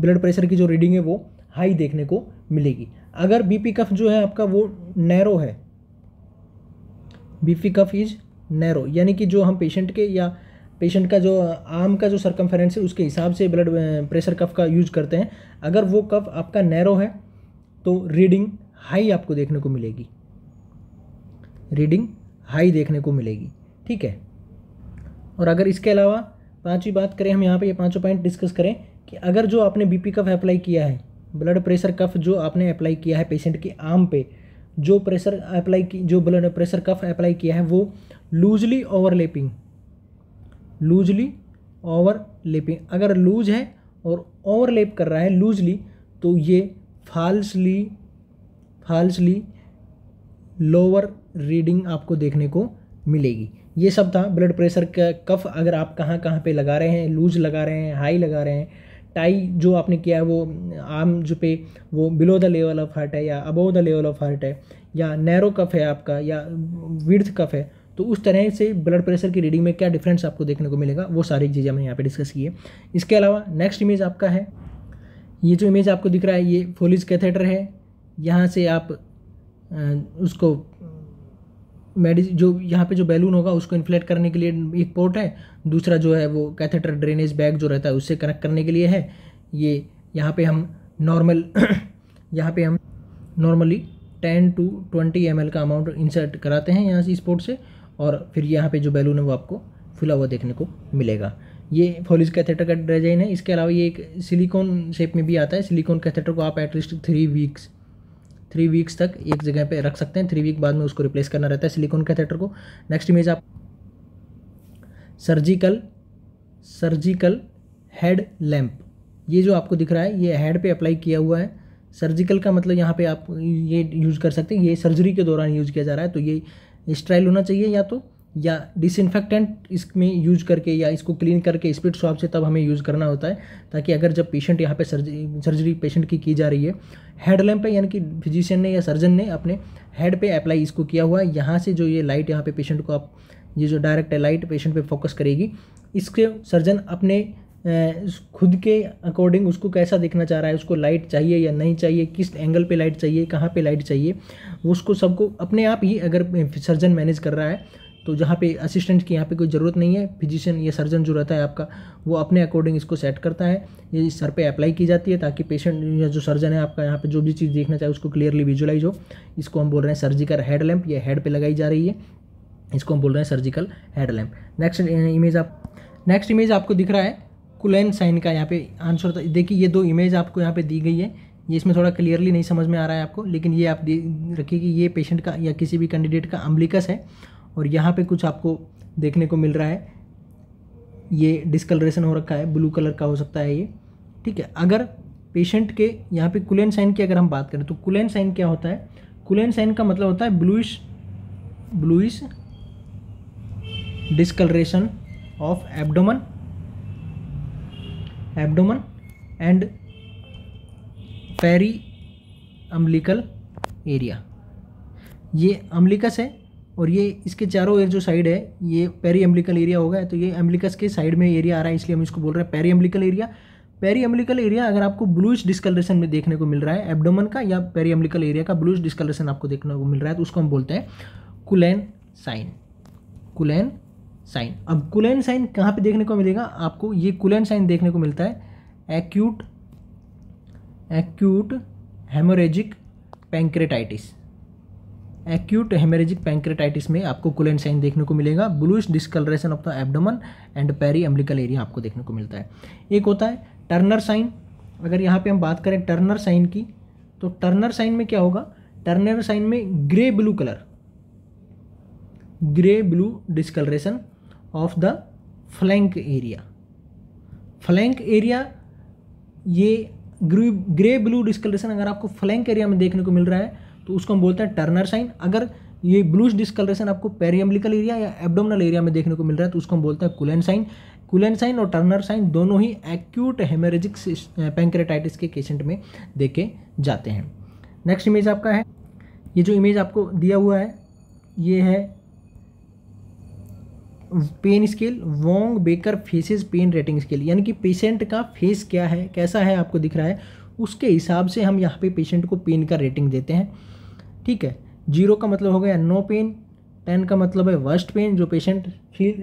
ब्लड प्रेशर की जो रीडिंग है वो हाई देखने को मिलेगी अगर बीपी कफ जो है आपका वो नैरो है बीपी कफ इज नैरो यानी कि जो हम पेशेंट के या पेशेंट का जो आम का जो सरकमफेरेंस है उसके हिसाब से ब्लड प्रेशर कफ का यूज करते हैं अगर वो कफ आपका नैरो है तो रीडिंग हाई आपको देखने को मिलेगी रीडिंग हाई देखने को मिलेगी ठीक है और अगर इसके अलावा पाँचवीं बात करें हम यहाँ पे ये पाँचों पॉइंट डिस्कस करें कि अगर जो आपने बीपी कफ अप्लाई किया है ब्लड प्रेशर कफ जो आपने अप्लाई किया है पेशेंट के आम पे जो प्रेशर अप्लाई की जो ब्लड प्रेशर कफ अप्लाई किया है वो लूजली ओवरलेपिंग लूजली ओवरलेपिंग अगर लूज है और ओवरलेप कर रहा है लूजली तो ये फाल्सली फाल्सली लोअर रीडिंग आपको देखने को मिलेगी ये सब था ब्लड प्रेशर का कफ अगर आप कहाँ कहाँ पे लगा रहे हैं लूज लगा रहे हैं हाई लगा रहे हैं टाई जो आपने किया है वो आर्म जो पे वो below the level of heart है या above the level of heart है या नैरो कफ है आपका या विर्थ कफ है तो उस तरह से ब्लड प्रेशर की रीडिंग में क्या डिफरेंस आपको देखने को मिलेगा वो सारी चीज़ें हमने यहाँ पे डिस्कस की है इसके अलावा नेक्स्ट इमेज आपका है ये जो इमेज आपको दिख रहा है ये फोलिज कैथेटर है यहाँ से आप उसको मेडि जो यहाँ पे जो बैलून होगा उसको इन्फ्लेट करने के लिए एक पोर्ट है दूसरा जो है वो कैथेटर ड्रेनेज बैग जो रहता है उससे कनेक्ट करने के लिए है ये यहाँ पे हम नॉर्मल यहाँ पे हम normally ten to twenty M का अमाउंट इंसर्ट कराते हैं यहाँ से इस पोर्ट से और फिर यहाँ पे जो बैलून है वो आपको फुला हुआ देखने को मिलेगा ये फॉलिस कैथेटर का डिजाइन है इसके अलावा ये एक सिलिकॉन शेप में भी आता है सिलिकॉन कैथेटर को आप at least three weeks three weeks तक एक जगह पे रख सकते हैं थ्री वीक बाद में उसको रिप्लेस करना रहता है सिलिकॉन कैथेटर को नेक्स्ट इमेज आप सर्जिकल सर्जिकल हेड लैम्प ये जो आपको दिख रहा है ये हेड पे अप्लाई किया हुआ है सर्जिकल का मतलब यहाँ पे आप ये यूज़ कर सकते हैं ये सर्जरी के दौरान यूज़ किया जा रहा है तो ये स्ट्राइल होना चाहिए या तो या डिसइनफेक्टेंट इसमें यूज करके या इसको क्लीन करके स्पीड स्वाप से तब हमें यूज़ करना होता है ताकि अगर जब पेशेंट यहाँ पे सर्जरी सर्जरी पेशेंट की की जा रही है हेड लैम्प है यानी कि फिजिशियन ने या सर्जन ने अपने हेड पे अप्लाई इसको किया हुआ है यहाँ से जो ये लाइट यहाँ पे पेशेंट को आप ये जो डायरेक्ट है लाइट पेशेंट पे फोकस करेगी इसके सर्जन अपने खुद के अकॉर्डिंग उसको कैसा देखना चाह रहा है उसको लाइट चाहिए या नहीं चाहिए किस एंगल पे लाइट चाहिए कहाँ पे लाइट चाहिए उसको सबको अपने आप ही अगर सर्जन मैनेज कर रहा है तो जहाँ पे असिस्टेंट की यहाँ पे कोई ज़रूरत नहीं है फिजिशियन या सर्जन जो रहता है आपका वो अपने अकॉर्डिंग इसको सेट करता है ये सर पे अप्लाई की जाती है ताकि पेशेंट या जो सर्जन है आपका यहाँ पे जो भी चीज़ देखना चाहे उसको क्लियरली विजुलाइज हो इसको हम बोल रहे हैं सर्जिकल हेड लैम्प या हेड पर लगाई जा रही है इसको हम बोल रहे हैं surgical head lamp next image आप नेक्स्ट इमेज आपको दिख रहा है कुलैन साइन का यहाँ पे आंसर देखिए ये दो इमेज आपको यहाँ पे दी गई है ये इसमें थोड़ा क्लियरली नहीं समझ में आ रहा है आपको लेकिन ये आप रखिए कि ये पेशेंट का या किसी भी कैंडिडेट का अम्बलिकस है और यहाँ पे कुछ आपको देखने को मिल रहा है ये डिस्कलरेशन हो रखा है ब्लू कलर का हो सकता है ये ठीक है अगर पेशेंट के यहाँ पे कुलेन साइन की अगर हम बात करें तो कुलेन साइन क्या होता है कुलेन साइन का मतलब होता है bluish bluish discolouration of abdomen abdomen and peri umbilical area ये अम्लिकस है और ये इसके चारों एर जो साइड है ये पेरी एम्बलिकल एरिया होगा तो ये एम्बलिकस के साइड में एरिया आ रहा है इसलिए हम इसको बोल रहे हैं peri umbilical area peri umbilical area अगर आपको ब्लूइश डिस्कलरेशन में देखने को मिल रहा है एबडोमन का या पेरी एम्बलिकल एरिया का ब्लूइश डिस्कलरेशन आपको देखने को मिल रहा है तो उसको हम बोलते हैं कुलैन साइन कुलैन साइन अब कुलैन साइन कहाँ पर देखने को मिलेगा आपको ये कुलैन साइन देखने को मिलता है acute acute haemorrhagic pancreatitis acute haemorrhagic pancreatitis में आपको कुलेन साइन देखने को मिलेगा bluish discolouration of the abdomen and peri umbilical area आपको देखने को मिलता है एक होता है टर्नर साइन अगर यहाँ पे हम बात करें टर्नर साइन की तो टर्नर साइन में क्या होगा टर्नर साइन में grey blue colour grey blue discolouration of the flank area flank area ये ग्रे ब्लू डिस्कलरेशन अगर आपको फ्लैंक एरिया में देखने को मिल रहा है तो उसको हम बोलते हैं टर्नर साइन अगर ये ब्लूश डिस्कलरेशन आपको पेरियम्बलिकल एरिया या एब्डोमिनल एरिया में देखने को मिल रहा है तो उसको हम बोलते हैं कुलेन साइन कुलेन साइन और टर्नर साइन दोनों ही एक्यूट हेमरेजिक पेंक्रेटाइटिस के पेशेंट में देखे जाते हैं नेक्स्ट इमेज आपका है ये जो इमेज आपको दिया हुआ है ये है pain scale Wong Baker faces pain rating scale यानी कि पेशेंट का फेस क्या है कैसा है आपको दिख रहा है उसके हिसाब से हम यहाँ पे पेशेंट को पेन का रेटिंग देते हैं ठीक है जीरो का मतलब हो गया नो पेन टेन का मतलब है वर्स्ट पेन जो पेशेंट फील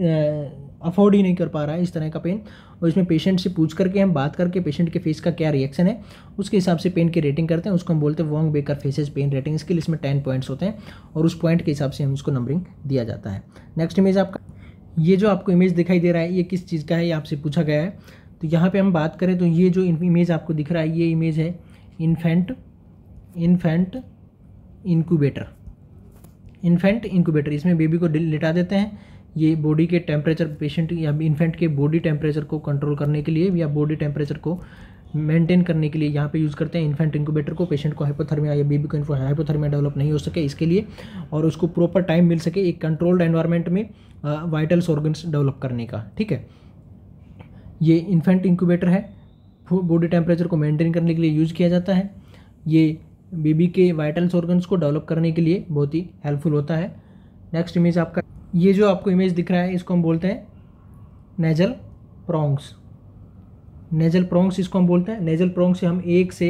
अफोर्ड ही नहीं कर पा रहा है इस तरह का पेन और इसमें पेशेंट से पूछ करके हम बात करके पेशेंट के फेस का क्या रिएक्शन है उसके हिसाब से पेन की रेटिंग करते हैं उसको हम बोलते हैं Wong Baker faces pain rating scale इसमें टेन पॉइंट्स होते हैं और उस पॉइंट के हिसाब से हम इसको नंबरिंग दिया जाता है नेक्स्ट इमेज आपका ये जो आपको इमेज दिखाई दे रहा है ये किस चीज़ का है ये आपसे पूछा गया है तो यहाँ पर हम बात करें तो ये जो इमेज आपको दिख रहा है ये इमेज है infant infant incubator infant incubator इसमें बेबी को लिटा देते हैं ये बॉडी के टेम्परेचर पेशेंट या इन्फेंट के बॉडी टेम्परेचर को कंट्रोल करने के लिए या बॉडी टेम्परेचर को मेंटेन करने के लिए यहाँ पे यूज़ करते हैं इन्फेंट इंक्यूबेटर को पेशेंट को हाइपोथर्मिया या बेबी को हाइपोथर्मिया डेवलप नहीं हो सके इसके लिए और उसको प्रॉपर टाइम मिल सके एक कंट्रोल्ड एनवायरनमेंट में वाइटल्स ऑर्गन्स डेवलप करने का ठीक है ये इन्फेंट इंक्यूबेटर है बॉडी टेम्परेचर को मेंटेन करने के लिए यूज़ किया जाता है ये बेबी के वाइटल्स ऑर्गन्स को डेवलप करने के लिए बहुत ही हेल्पफुल होता है नेक्स्ट इमेज आपका ये जो आपको इमेज दिख रहा है इसको हम बोलते हैं नेजल प्रोंग्स नेजल प्रोंग्स इसको हम बोलते हैं नेजल प्रोंग्स से हम एक से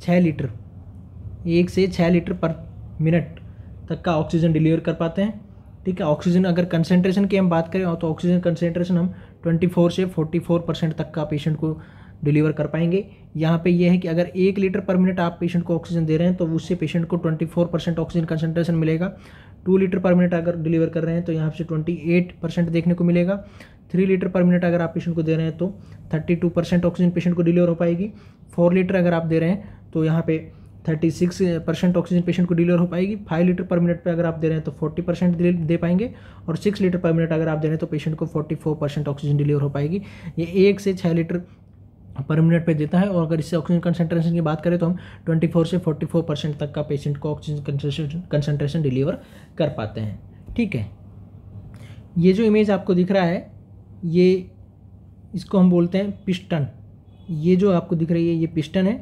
छः लीटर एक से छः लीटर पर मिनट तक का ऑक्सीजन डिलीवर कर पाते हैं ठीक है ऑक्सीजन अगर कंसेंट्रेशन की हम बात करें तो ऑक्सीजन कंसेंट्रेशन हम 24 से 44 परसेंट तक का पेशेंट को डिलीवर कर पाएंगे यहाँ पे ये है कि अगर एक लीटर पर मिनट आप पेशेंट को ऑक्सीजन दे रहे हैं तो उससे पेशेंट को 24 परसेंट ऑक्सीजन कंसनट्रेशन मिलेगा टू लीटर पर मिनट अगर डिलीवर कर रहे हैं तो यहाँ से 28 परसेंट देखने को मिलेगा थ्री लीटर पर मिनट अगर आप पेशेंट को दे रहे हैं तो 32 परसेंट ऑक्सीजन पेशेंट को डिलीवर हो पाएगी फोर लीटर अगर आप दे रहे हैं तो यहाँ पे 36 परसेंट ऑक्सीजन पेशेंट को डिलीवर हो पाएगी फाइव लीटर पर मिनट पर अगर आप दे रहे हैं तो 40 परसेंट दे पाएंगे और सिक्स लीटर पर मिनट अगर आप दे रहे हैं तो पेशेंट को 44 परसेंट ऑक्सीजन डिलीवर हो पाएगी ये एक से छः लीटर पर मिनट पे देता है और अगर इससे ऑक्सीजन कंसनट्रेशन की बात करें तो हम 24 से 44 परसेंट तक का पेशेंट को ऑक्सीजन कंसेंट्रेशन डिलीवर कर पाते हैं ठीक है ये जो इमेज आपको दिख रहा है ये इसको हम बोलते हैं पिस्टन ये जो आपको दिख रही है ये पिस्टन है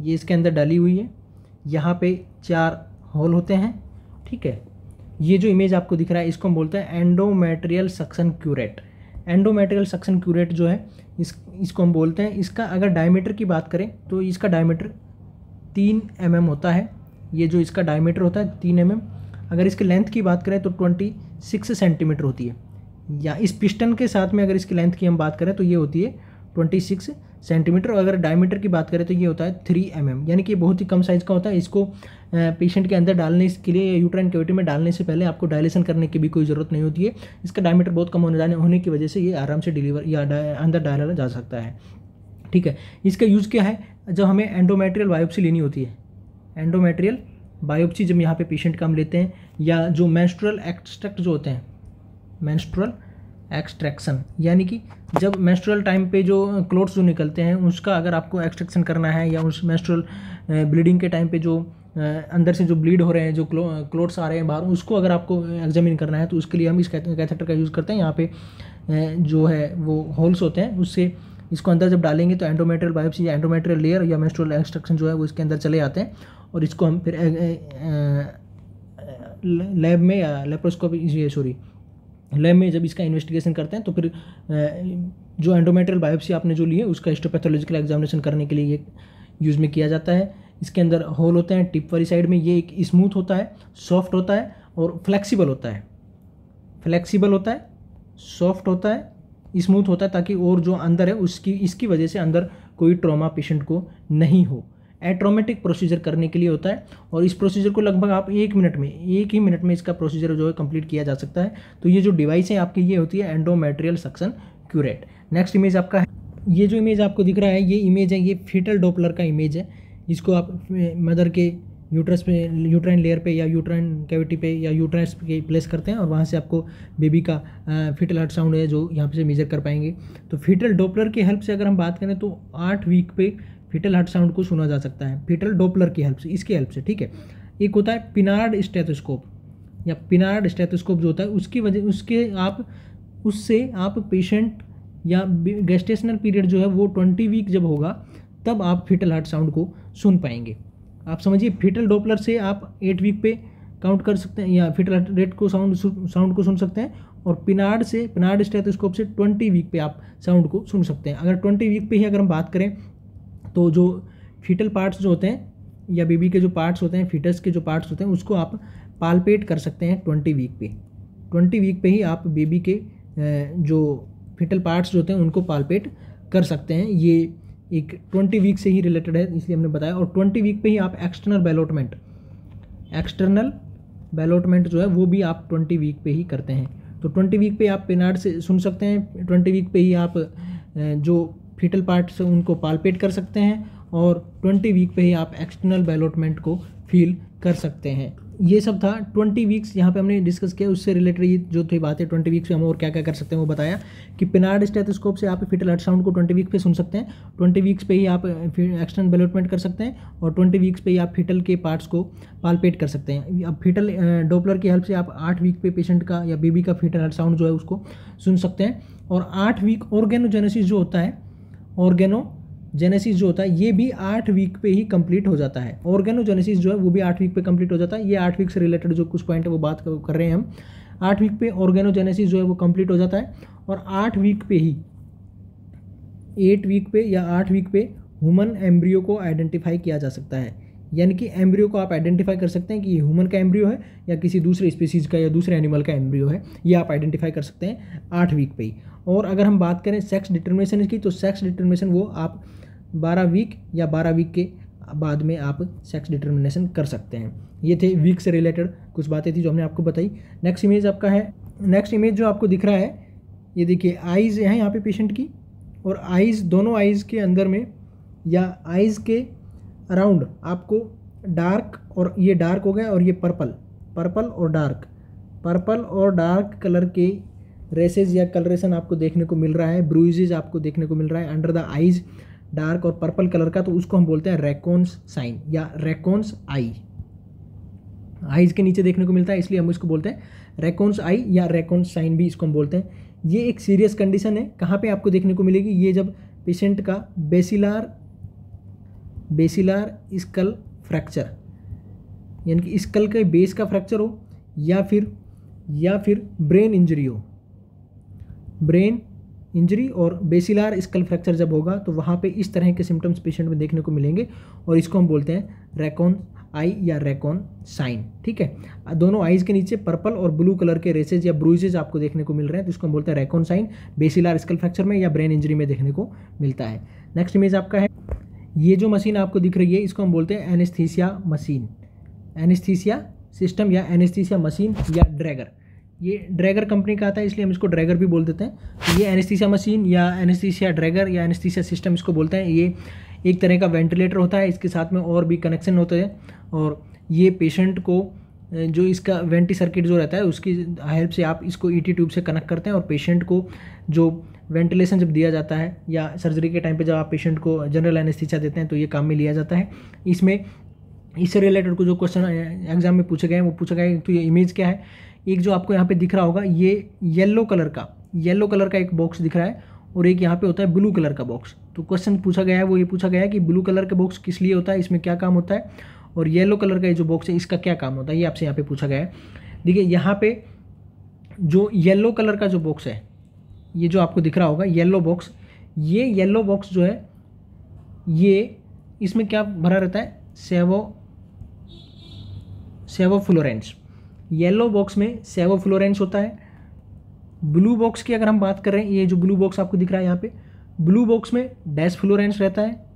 ये इसके अंदर डाली हुई है यहाँ पे चार होल होते हैं ठीक है ये जो इमेज आपको दिख रहा है इसको हम बोलते हैं endometrial suction curette endometrial suction curette जो है इस इसको हम बोलते हैं इसका अगर डायमीटर की बात करें तो इसका डायमीटर तीन एम mm होता है ये जो इसका डायमीटर होता है तीन एम mm, अगर इसके लेंथ की बात करें तो ट्वेंटी सिक्स सेंटीमीटर होती है या इस पिस्टन के साथ में अगर इसकी लेंथ की हम बात करें तो ये होती है ट्वेंटी सिक्स सेंटीमीटर और अगर डायमीटर की बात करें तो ये होता है थ्री एम mm, यानी कि बहुत ही कम साइज़ का होता है इसको पेशेंट के अंदर डालने के लिए यूट्राइन कैविटी में डालने से पहले आपको डायलेशन करने की भी कोई ज़रूरत नहीं होती है इसका डायमीटर बहुत कम होने होने की वजह से ये आराम से डिलीवर या डा अंदर डाला जा सकता है ठीक है इसका यूज़ क्या है जब हमें एंडोमेट्रियल बायोप्सी लेनी होती है एंडोमेट्रियल बायोप्सी जब यहाँ पे पेशेंट का हम लेते हैं या जो मैंस्ट्रल एक्सट्रैक्ट जो होते हैं मैंस्ट्रल एक्सट्रैक्शन यानी कि जब मेस्ट्रल टाइम पे जो क्लोट्स जो निकलते हैं उसका अगर आपको एक्सट्रैक्शन करना है या उस मेस्ट्रल ब्लीडिंग के टाइम पे जो अंदर से जो ब्लीड हो रहे हैं जो क्लोट्स आ रहे हैं बाहर उसको अगर आपको एग्जामिन करना है तो उसके लिए हम इस कैथेटर का यूज़ करते हैं यहाँ पे जो है वो होल्स होते हैं उससे इसको अंदर जब डालेंगे तो एंडोमेट्रियल बायोप्सी या एंडोमेट्रियल लेयर या मेस्ट्रल एक्सट्रक्शन जो है वो इसके अंदर चले आते हैं और इसको हम फिर लैब में या लेप्रोस्कोपी सॉरी लैब में जब इसका इन्वेस्टिगेशन करते हैं तो फिर जो एंडोमेट्रियल बायोप्सी आपने जो ली है उसका हिस्टोपैथोलॉजिकल एग्जामिनेशन करने के लिए ये यूज़ में किया जाता है इसके अंदर होल होते हैं टिप वाली साइड में ये एक स्मूथ होता है सॉफ्ट होता है और फ्लेक्सिबल होता है फ्लेक्सिबल होता है सॉफ्ट होता है स्मूथ होता है ताकि और जो अंदर है उसकी इसकी वजह से अंदर कोई ट्रॉमा पेशेंट को नहीं हो एट्रोमेटिक प्रोसीजर करने के लिए होता है और इस प्रोसीजर को लगभग आप एक मिनट में एक ही मिनट में इसका प्रोसीजर जो है कंप्लीट किया जा सकता है तो ये जो डिवाइस है आपकी ये होती है endometrial suction curette next image आपका है ये जो इमेज आपको दिख रहा है ये इमेज है ये फीटल डोपलर का इमेज है इसको आप मदर के यूट्रस पे यूट्राइन लेयर पे या यूट्राइन कैविटी पे या यूट्रस पे प्लेस करते हैं और वहाँ से आपको बेबी का फीटल हार्ट साउंड है जो यहाँ पे से मेजर कर पाएंगे तो फीटल डोपलर की हेल्प से अगर हम बात करें तो आठ वीक पे फिटल हार्ट साउंड को सुना जा सकता है फिटल डोपलर की हेल्प से इसकी हेल्प से ठीक है एक होता है पिनार्ड स्टेथोस्कोप या पिनार्ड स्टेथोस्कोप जो होता है उसकी वजह उसके आप उससे आप पेशेंट या गेस्टेशनल पीरियड जो है वो ट्वेंटी वीक जब होगा तब आप फिटल हार्ट साउंड को सुन पाएंगे आप समझिए फिटल डोपलर से आप एट वीक पे काउंट कर सकते हैं या फिटल हार्ट रेट को साउंड साउंड को सुन सकते हैं और पिनार्ड से पिनार्ड स्टेथोस्कोप से ट्वेंटी वीक पे आप साउंड को सुन सकते हैं अगर ट्वेंटी वीक पे ही अगर हम बात करें तो जो फीटल पार्ट्स जो होते हैं या बेबी के जो पार्ट्स होते हैं फीटस के जो पार्ट्स होते हैं उसको आप पालपेट कर सकते हैं ट्वेंटी वीक पे ट्वेंटी वीक पे ही आप बेबी के जो फिटल पार्ट्स जो होते हैं उनको पालपेट कर सकते हैं ये एक ट्वेंटी वीक से ही रिलेटेड है इसलिए हमने बताया और ट्वेंटी वीक पे ही आप एक्सटर्नल बैलोटमेंट एक्सटर्नल बैलोटमेंट जो है वो भी आप ट्वेंटी वीक पे ही करते हैं तो ट्वेंटी वीक पे आप पेनाड से सुन सकते हैं ट्वेंटी वीक पे ही आप जो फीटल पार्ट से उनको पालपेट कर सकते हैं और ट्वेंटी वीक पे ही आप एक्सटर्नल बैलोटमेंट को फील कर सकते हैं ये सब था ट्वेंटी वीक्स यहाँ पे हमने डिस्कस किया उससे रिलेटेड ये जो थी बात है ट्वेंटी वीक्स में हम और क्या क्या कर सकते हैं वो बताया कि पिनार्ड स्टेथोस्कोप से आप फिटल अल्ट्रासाउंड को ट्वेंटी वीक पे सुन सकते हैं ट्वेंटी वीक्स पे ही आप एक्सटर्नल बेलोटमेंट कर सकते हैं और ट्वेंटी वीक्स पे ही आप फिटल के पार्ट्स को पालपेट कर सकते हैं अब फीटल डोपलर की हेल्प से आप आठ वीक पे पेशेंट का या बेबी का फीटल अल्ट्रासाउंड जो है उसको सुन सकते हैं और आठ वीक ऑर्गेनोजेनेसिस जो होता है ऑर्गेनो जेनेसिस जो होता है ये भी आठ वीक पे ही कंप्लीट हो जाता है ऑर्गेनोजेनेसिस जो है वो भी आठ वीक पे कंप्लीट हो जाता है ये आठ वीक से रिलेटेड जो कुछ पॉइंट है वो बात कर रहे हैं हम आठ वीक पे ऑर्गेनोजेनेसिस जो है वो कंप्लीट हो जाता है और आठ वीक पे ही एट वीक पे या आठ वीक पे ह्यूमन एम्ब्रियो को आइडेंटिफाई किया जा सकता है यानी कि एम्ब्रियो को आप आइडेंटिफाई कर सकते हैं कि ये ह्यूमन का एम्ब्रियो है या किसी दूसरे स्पीसीज़ का या दूसरे एनिमल का एम्ब्रियो है ये आप आइडेंटिफाई कर सकते हैं आठ वीक पे ही और अगर हम बात करें सेक्स डिटर्मिनेशन की तो सेक्स डिटर्मिनेशन वो आप बारह वीक या बारह वीक के बाद में आप सेक्स डिटर्मिनेशन कर सकते हैं ये थे वीक से रिलेटेड कुछ बातें थी जो हमने आपको बताई नेक्स्ट इमेज आपका है नेक्स्ट इमेज जो आपको दिख रहा है ये देखिए आइज़ हैं यहाँ पे पेशेंट की और आइज़ दोनों आइज़ के अंदर में या आइज़ के अराउंड आपको डार्क और ये डार्क हो गया और ये पर्पल पर्पल और डार्क पर्पल और डार्क कलर के रेसेज या कलरेशन आपको देखने को मिल रहा है ब्रूजेज आपको देखने को मिल रहा है अंडर द आइज डार्क और पर्पल कलर का तो उसको हम बोलते हैं रेकोन्स साइन या रेकोन्स आई आइज़ के नीचे देखने को मिलता है इसलिए हम इसको बोलते हैं रेकोन्स आई या रेकोन्स साइन भी इसको हम बोलते हैं ये एक सीरियस कंडीशन है कहाँ पे आपको देखने को मिलेगी ये जब पेशेंट का बेसिलार बेसिलार स्कल फ्रैक्चर यानी कि स्कल के बेस का फ्रैक्चर हो या फिर या फिर ब्रेन इंजरी हो ब्रेन इंजरी और बेसिलार स्कल फ्रैक्चर जब होगा तो वहाँ पे इस तरह के सिम्टम्स पेशेंट में देखने को मिलेंगे और इसको हम बोलते हैं रेकॉन आई या रेकॉन साइन ठीक है दोनों आईज के नीचे पर्पल और ब्लू कलर के रेसेज या ब्रूजेज आपको देखने को मिल रहे हैं तो इसको हम बोलते हैं raccoon sign basilar skull fracture में या ब्रेन इंजरी में देखने को मिलता है नेक्स्ट इमेज आपका है ये जो मशीन आपको दिख रही है इसको हम बोलते हैं एनेस्थीसिया मशीन एनेस्थीसिया सिस्टम या एनेस्थीसिया मशीन या ड्रैगर ये ड्रैगर कंपनी का आता है इसलिए हम इसको ड्रैगर भी बोल देते हैं तो ये एनेस्थीसिया मशीन या एनेस्थीसिया ड्रैगर या एनेस्थीसिया सिस्टम इसको बोलते हैं ये एक तरह का वेंटिलेटर होता है इसके साथ में और भी कनेक्शन होते हैं और ये पेशेंट को जो इसका वेंटी सर्किट जो रहता है उसकी हेल्प से आप इसको ई e ट्यूब से कनेक्ट करते हैं और पेशेंट को जो वेंटिलेशन जब दिया जाता है या सर्जरी के टाइम पर जब आप पेशेंट को जनरल एनेस्थीसिया देते हैं तो ये काम में लिया जाता है इसमें इससे रिलेटेड को जो क्वेश्चन एग्जाम में पूछे गए हैं वो पूछा गया है तो ये इमेज क्या है एक जो आपको यहाँ पे दिख रहा होगा ये येलो कलर का येलो कलर का एक बॉक्स दिख रहा है और एक यहाँ पे होता है ब्लू कलर का बॉक्स तो क्वेश्चन पूछा गया है वो ये पूछा गया है कि ब्लू कलर का बॉक्स किस लिए होता है इसमें क्या काम होता है और येलो कलर का जो बॉक्स है इसका क्या काम होता है ये आपसे यहाँ पर पूछा गया है देखिए यहाँ पर जो येलो कलर का जो बॉक्स है ये जो आपको दिख रहा होगा येल्लो बॉक्स ये येल्लो बॉक्स जो है ये इसमें क्या भरा रहता है सेवो सेवो फ्लोरेंस येलो बॉक्स में सेवो फ्लोरेंस होता है ब्लू बॉक्स की अगर हम बात कर रहे हैं ये जो ब्लू बॉक्स आपको दिख रहा है यहाँ पे ब्लू बॉक्स में डैश फ्लोरेंस रहता है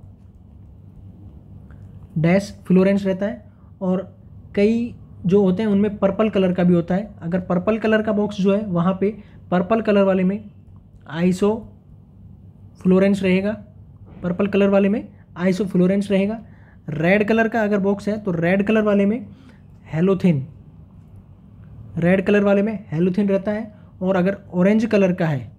डैश फ्लोरेंस रहता है और कई जो होते हैं उनमें पर्पल कलर का भी होता है अगर पर्पल कलर का बॉक्स जो है वहाँ पे पर्पल कलर वाले में आइसो फ्लोरेंस रहेगा पर्पल कलर वाले में आइसो फ्लोरेंस रहेगा रेड कलर का अगर बॉक्स है तो रेड कलर वाले में हेलोथिन रेड कलर वाले में हेलोथिन रहता है और अगर ऑरेंज कलर का है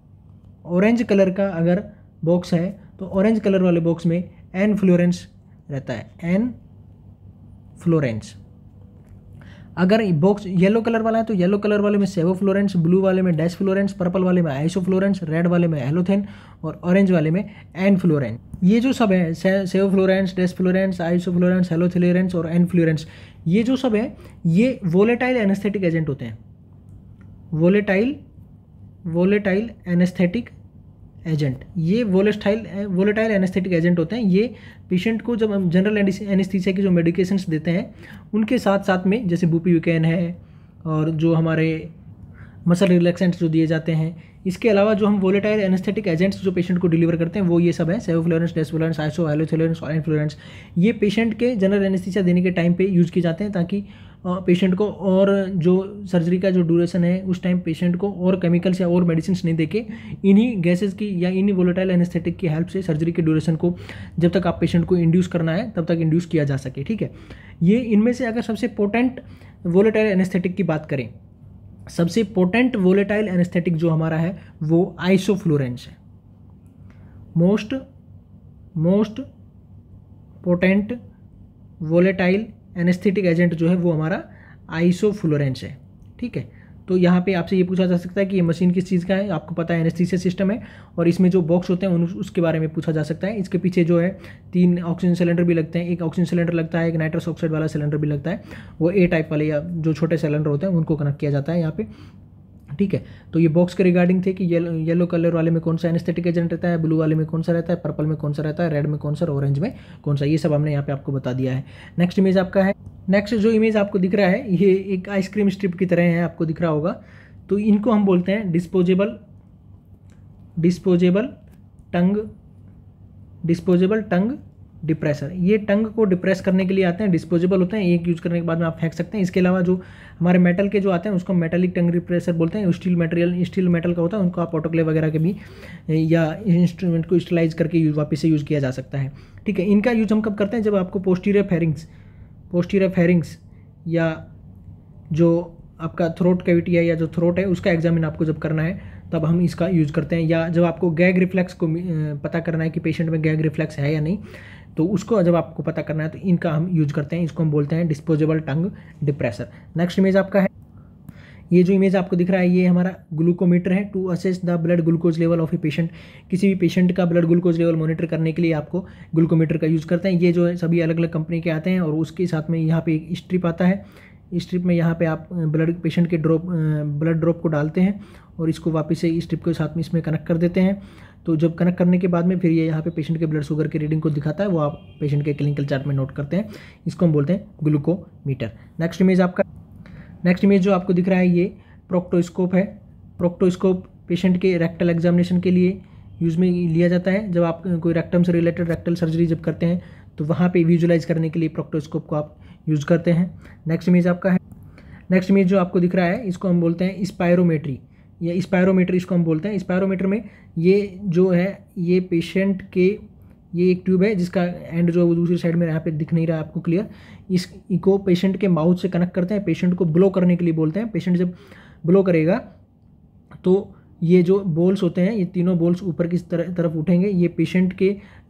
ऑरेंज कलर का अगर बॉक्स है तो ऑरेंज कलर वाले बॉक्स में एन फ्लोरेंस रहता है एन फ्लोरेंस अगर बॉक्स येलो कलर वाला है तो येलो कलर वाले में सेवो फ्लोरेंस ब्लू वाले में डैश फ्लोरेंस पर्पल वाले में आइसो फ्लोरेंस रेड वाले में हेलोथेन और ऑरेंज वाले में एन फ्लोरेंस ये जो सब है sevoflurane desflurane isoflurane halothane और एन फ्लोरेंस ये जो सब है ये वोलेटाइल एनेस्थेटिक एजेंट होते हैं वोलेटाइल वोलेटाइल एनेस्थेटिक एजेंट ये वोलेस्टाइल वोलेटाइल एनेस्थेटिक एजेंट होते हैं ये पेशेंट को जब हम जनरल एनेस्थीसिया की जो मेडिकेशंस देते हैं उनके साथ साथ में जैसे बूपी वीकेन है और जो हमारे मसल रिलैक्सेंट्स जो दिए जाते हैं इसके अलावा जो हम वोलेटाइल एनेस्थेटिक एजेंट्स जो पेशेंट को डिलीवर करते हैं वो ये सब है सेवोफ्लोरेंस डेसफ्लोरेंस आइसो एलोथोलेरेंस और इन्फ्लोरेंस ये पेशेंट के जनरल एनेस्थीसिया देने के टाइम पे यूज़ किए जाते हैं ताकि पेशेंट को और जो सर्जरी का जो ड्यूरेशन है उस टाइम पेशेंट को और केमिकल्स या और मेडिसिन नहीं देके इन्हीं गैसेस की या इन्हीं वोलेटाइल एनेस्थेटिक की हेल्प से सर्जरी के ड्यूरेशन को जब तक आप पेशेंट को इंड्यूस करना है तब तक इंड्यूस किया जा सके ठीक है ये इनमें से अगर सबसे पोटेंट वोलेटाइल एनेस्थेटिक की बात करें सबसे इंपोर्टेंट वोलेटाइल एनेस्थेटिक जो हमारा है वो आइसोफ्लोरेंस है most most potent volatile anaesthetic agent जो है वो हमारा आइसोफ्लोरेंस है ठीक है तो यहाँ पे आपसे ये पूछा जा सकता है कि ये मशीन किस चीज़ का है आपको पता है एनेस्थीसिया सिस्टम है और इसमें जो बॉक्स होते हैं उन उसके बारे में पूछा जा सकता है इसके पीछे जो है तीन ऑक्सीजन सिलेंडर भी लगते हैं एक ऑक्सीजन सिलेंडर लगता है एक नाइट्रस ऑक्साइड वाला सिलेंडर भी लगता है वो ए टाइप वाले या जो छोटे सिलेंडर होते हैं उनको कनेक्ट किया जाता है यहाँ पे ठीक है तो ये बॉक्स के रिगार्डिंग थे कि येलो येलो कलर वाले में कौन सा एनेस्थेटिक एजेंट रहता है ब्लू वाले में कौन सा रहता है पर्पल में कौन सा रहता है रेड में कौन सा ऑरेंज में कौन सा ये सब हमने यहाँ पे आपको बता दिया है नेक्स्ट इमेज आपका है नेक्स्ट जो इमेज आपको दिख रहा है ये एक आइसक्रीम स्ट्रिप की तरह है आपको दिख रहा होगा तो इनको हम बोलते हैं disposable disposable tongue disposable tongue depressor ये टंग को डिप्रेस करने के लिए आते हैं डिस्पोजेबल होते हैं एक यूज़ करने के बाद में आप फेंक सकते हैं इसके अलावा जो हमारे मेटल के जो आते हैं उसको मेटलिक टंग डिप्रेसर बोलते हैं स्टील मटेरियल स्टील मेटल का होता है उनको आप ऑटोक्लेव वगैरह के भी या इंस्ट्रूमेंट को स्टिलाइज करके वापस से यूज़ किया जा सकता है ठीक है इनका यूज़ हम कब करते हैं जब आपको पोस्टीरियर फेरिंग्स पोस्टीरियर फेरिंग्स या जो आपका थ्रोट कैविटी है या जो थ्रोट है उसका एग्जामिन आपको जब करना है तब हम इसका यूज़ करते हैं या जब आपको गैग रिफ्लेक्स को पता करना है कि पेशेंट में गैग रिफ्लेक्स है या नहीं तो उसको जब आपको पता करना है तो इनका हम यूज करते हैं इसको हम बोलते हैं disposable tongue depressor next image आपका है ये जो इमेज आपको दिख रहा है ये हमारा ग्लूकोमीटर है to assess the blood glucose level of a patient किसी भी पेशेंट का ब्लड ग्लूकोज लेवल मॉनिटर करने के लिए आपको ग्लूकोमीटर का यूज़ करते हैं ये जो है सभी अलग अलग कंपनी के आते हैं और उसके साथ में यहाँ पे एक स्ट्रिप आता है स्ट्रिप में यहाँ पे आप ब्लड पेशेंट के ड्रॉप ब्लड ड्रॉप को डालते हैं और इसको वापस से स्ट्रिप के साथ में इसमें कनेक्ट कर देते हैं तो जब कनेक्ट करने के बाद में फिर ये यहाँ पे पेशेंट के ब्लड शुगर की रीडिंग को दिखाता है वो आप पेशेंट के क्लिनिकल चार्ट में नोट करते हैं इसको हम बोलते हैं ग्लूकोमीटर नेक्स्ट इमेज आपका नेक्स्ट इमेज जो आपको दिख रहा है ये प्रोक्टोस्कोप है प्रोक्टोस्कोप पेशेंट के रेक्टल एग्जामिनेशन के लिए यूज़ में लिया जाता है जब आप कोई रेक्टम से रिलेटेड रेक्टल सर्जरी जब करते हैं तो वहाँ पर विजुलाइज करने के लिए प्रोक्टोस्कोप को आप यूज़ करते हैं नेक्स्ट इमेज आपका है नेक्स्ट इमेज जो आपको दिख रहा है इसको हम बोलते हैं स्पायरोमेट्री या स्पायरोमीटर इसको हम बोलते हैं स्पायरोमीटर में ये जो है ये पेशेंट के ये एक ट्यूब है जिसका एंड जो है दूसरी साइड में यहाँ पे दिख नहीं रहा आपको क्लियर इस इको पेशेंट के माउथ से कनेक्ट करते हैं पेशेंट को ब्लो करने के लिए बोलते हैं पेशेंट जब ब्लो करेगा तो ये जो बोल्स होते हैं ये तीनों बोल्स ऊपर की तर, तरफ उठेंगे ये पेशेंट के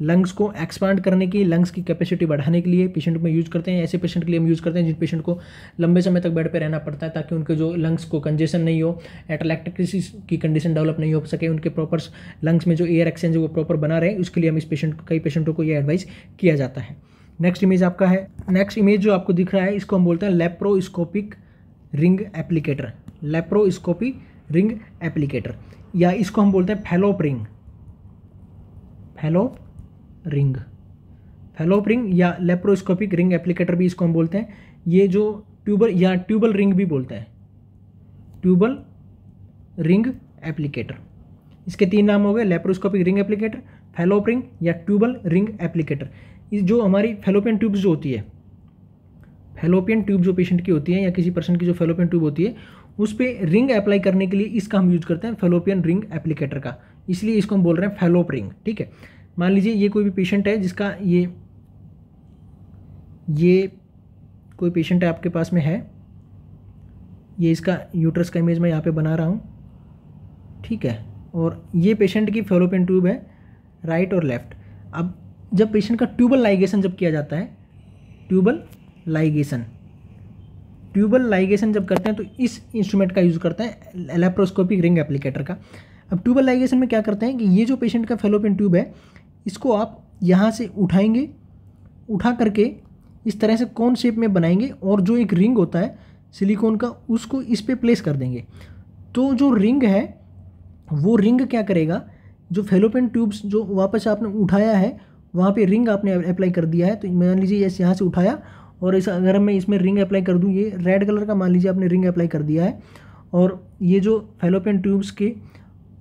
लंग्स को एक्सपांड करने की लंग्स की कैपेसिटी बढ़ाने के लिए पेशेंट में यूज़ करते हैं ऐसे पेशेंट के लिए हम यूज़ करते हैं जिन पेशेंट को लंबे समय तक बेड पर रहना पड़ता है ताकि उनके जो लंग्स को कंजेशन नहीं हो एटलैक्टिक्रिसिस की कंडीशन डेवलप नहीं हो सके उनके प्रॉपर लंग्स में जो एयर एक्सचेंज वो प्रॉपर बना रहे उसके लिए हम इस पेशेंट कई पेशेंटों को ये एडवाइस किया जाता है नेक्स्ट इमेज आपका है नेक्स्ट इमेज जो आपको दिख रहा है इसको हम बोलते हैं laparoscopic ring applicator laparoscopy ring applicator या इसको हम बोलते हैं Falope ring Falope ring Falope ring या लेप्रोस्कोपिक रिंग एप्लीकेटर भी इसको हम बोलते हैं ये जो ट्यूबल या ट्यूबल रिंग भी बोलते हैं ट्यूबल रिंग एप्लीकेटर इसके तीन नाम हो गए laparoscopic ring applicator Falope ring या ट्यूबल रिंग एप्लीकेटर इस जो हमारी फेलोपियन ट्यूब्स जो होती है फेलोपियन ट्यूब जो पेशेंट की होती है या किसी पर्सन की जो फेलोपियन ट्यूब होती है उस पर रिंग अप्लाई करने के लिए इसका हम यूज करते हैं फेलोपियन रिंग एप्लीकेटर का इसलिए इसको हम बोल रहे हैं फेलोप रिंग ठीक है मान लीजिए ये कोई भी पेशेंट है जिसका ये ये कोई पेशेंट है आपके पास में है ये इसका यूट्रस का इमेज मैं यहाँ पे बना रहा हूँ ठीक है और ये पेशेंट की फेलोपियन ट्यूब है राइट और लेफ्ट अब जब पेशेंट का ट्यूबल लाइगेशन जब किया जाता है ट्यूबल लाइगेशन ट्यूबल लाइगेशन जब करते हैं तो इस इंस्ट्रूमेंट का यूज़ करते हैं लेप्रोस्कोपिक रिंग एप्लीकेटर का अब ट्यूबल लाइगेशन में क्या करते हैं कि ये जो पेशेंट का फेलोपिन ट्यूब है इसको आप यहाँ से उठाएंगे उठा करके इस तरह से कौन शेप में बनाएंगे और जो एक रिंग होता है सिलिकॉन का उसको इस पर प्लेस कर देंगे तो जो रिंग है वो रिंग क्या करेगा जो फेलोपिन ट्यूब्स जो वापस आपने उठाया है वहाँ पे रिंग आपने अप्लाई कर दिया है तो मान लीजिए यस यहाँ से उठाया और इस अगर मैं इसमें रिंग अप्लाई कर दूँ ये रेड कलर का मान लीजिए आपने रिंग अप्लाई कर दिया है और ये जो फेलोपियन ट्यूब्स के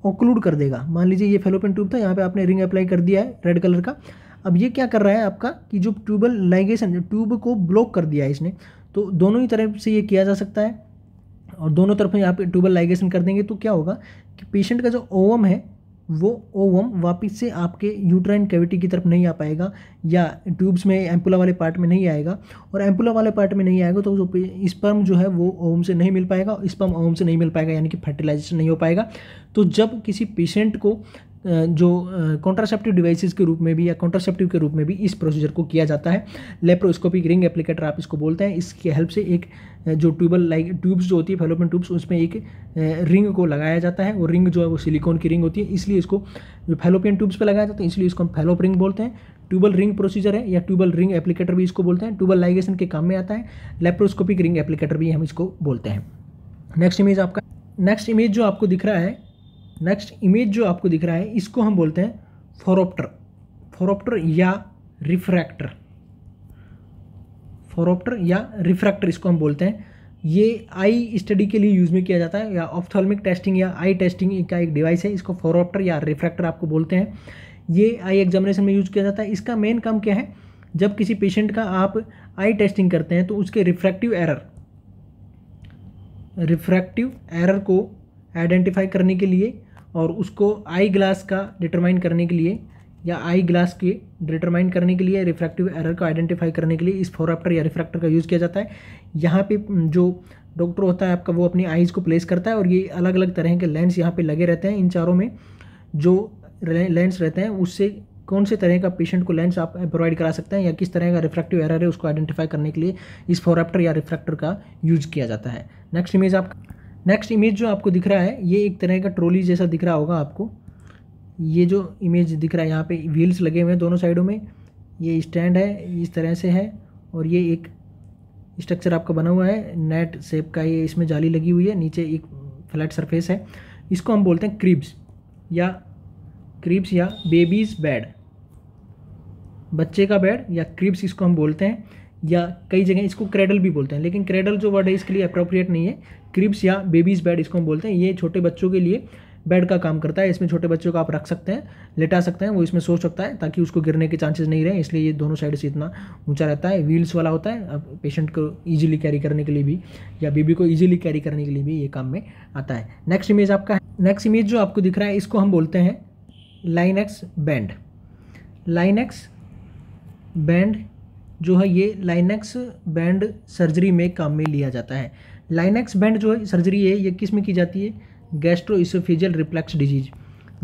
ओक्लूड कर देगा मान लीजिए ये फेलोपियन ट्यूब था यहाँ पे आपने रिंग अप्लाई कर दिया है रेड कलर का अब ये क्या कर रहा है आपका कि जो ट्यूबल लाइगेशन ट्यूब को ब्लॉक कर दिया है इसने तो दोनों ही तरफ से ये किया जा सकता है और दोनों तरफ यहाँ पे ट्यूबल लाइगेशन कर देंगे तो क्या होगा कि पेशेंट का जो ओवम है वो ओवम वापस से आपके यूट्राइन कैविटी की तरफ नहीं आ पाएगा या ट्यूब्स में एम्पुला वाले पार्ट में नहीं आएगा और एम्पुला वाले पार्ट में नहीं आएगा तो जो स्पर्म जो है वो ओवम से नहीं मिल पाएगा स्पर्म ओवम से नहीं मिल पाएगा यानी कि फर्टिलाइजेशन नहीं हो पाएगा तो जब किसी पेशेंट को जो कॉन्ट्रासेप्टिव डिवाइसेस के रूप में भी या कॉन्ट्रासेप्टिव के रूप में भी इस प्रोसीजर को किया जाता है लेप्रोस्कोपिक रिंग एप्लीकेटर आप इसको बोलते हैं इसकी हेल्प से एक जो ट्यूबल लाइक ट्यूब्स जो होती है फेलोपिन ट्यूब्स उसमें एक रिंग को लगाया जाता है और रिंग जो है वो सिलिकॉन की रिंग होती है इसलिए इसको जो फेलोपियन ट्यूब्स पर लगाया जाता है इसलिए इसको हम फेलोप रिंग बोलते हैं ट्यूबल रिंग प्रोसीजर है या ट्यूबल रिंग एप्लीकेटर भी इसको बोलते हैं ट्यूबल लाइगेशन के काम में आता है लेप्रोस्कोपिक रिंग एप्लीकेटर भी हम इसको बोलते हैं नेक्स्ट इमेज आपका नेक्स्ट इमेज जो आपको दिख रहा है नेक्स्ट इमेज जो आपको दिख रहा है इसको हम बोलते हैं फोरोप्टर फोरोप्टर या रिफ्रैक्टर फोरोप्टर या रिफ्रैक्टर इसको हम बोलते हैं ये आई स्टडी के लिए यूज़ में किया जाता है या ऑफ्थॉलमिक टेस्टिंग या आई टेस्टिंग का एक डिवाइस है इसको फोरोप्टर या रिफ्रैक्टर आपको बोलते हैं ये आई एग्जामिनेशन में यूज़ किया जाता है इसका मेन काम क्या है जब किसी पेशेंट का आप आई टेस्टिंग करते हैं तो उसके रिफ्रैक्टिव एरर रिफ्रैक्टिव एरर को आइडेंटिफाई करने के लिए और उसको आई ग्लास का डिटरमाइन करने के लिए या आई ग्लास के डिटरमाइन करने के लिए रिफ्रैक्टिव एरर को आइडेंटिफाई करने के लिए इस फोराप्टर या रिफ्रैक्टर का यूज़ किया जाता है यहाँ पे जो डॉक्टर होता है आपका वो अपनी आईज को प्लेस करता है और ये अलग अलग तरह के लेंस यहाँ पे लगे रहते हैं इन चारों में जो लेंस रहते हैं उससे कौन से तरह का पेशेंट को लेंस आप प्रोवाइड करा सकते हैं या किस तरह का रिफ्रैक्टिव एरर है उसको आइडेंटिफाई करने के लिए इस फोराप्टर या रिफ्रैक्टर का यूज़ किया जाता है नेक्स्ट इमेज आप नेक्स्ट इमेज जो आपको दिख रहा है ये एक तरह का ट्रोली जैसा दिख रहा होगा आपको ये जो इमेज दिख रहा है यहाँ पे व्हील्स लगे हुए हैं दोनों साइडों में ये स्टैंड है इस तरह से है और ये एक स्ट्रक्चर आपका बना हुआ है नेट सेप का ये इसमें जाली लगी हुई है नीचे एक फ्लैट सरफेस है इसको हम बोलते हैं क्रिप्स या क्रिप्स या बेबीज़ बेड बच्चे का बेड या क्रिप्स इसको हम बोलते हैं या कई जगह इसको क्रेडल भी बोलते हैं लेकिन क्रेडल जो वर्ड है इसके लिए अप्रोप्रिएट नहीं है क्रिप्स या बेबीज़ बेड इसको हम बोलते हैं ये छोटे बच्चों के लिए बेड का काम करता है इसमें छोटे बच्चों को आप रख सकते हैं लेटा सकते हैं वो इसमें सो सकता है ताकि उसको गिरने के चांसेस नहीं रहे इसलिए ये दोनों साइड से इतना ऊंचा रहता है व्हील्स वाला होता है अब पेशेंट को इजीली कैरी करने के लिए भी या बेबी को ईजिली कैरी करने के लिए भी ये काम में आता है नेक्स्ट इमेज आपका नेक्स्ट इमेज जो आपको दिख रहा है इसको हम बोलते हैं लाइनेक्स बैंड लाइनेक्स बैंड जो है ये लाइनेक्स बैंड सर्जरी में काम में लिया जाता है लाइनेक्स बैंड जो है सर्जरी है ये किस में की जाती है गैस्ट्रो रिप्लेक्स डिजीज़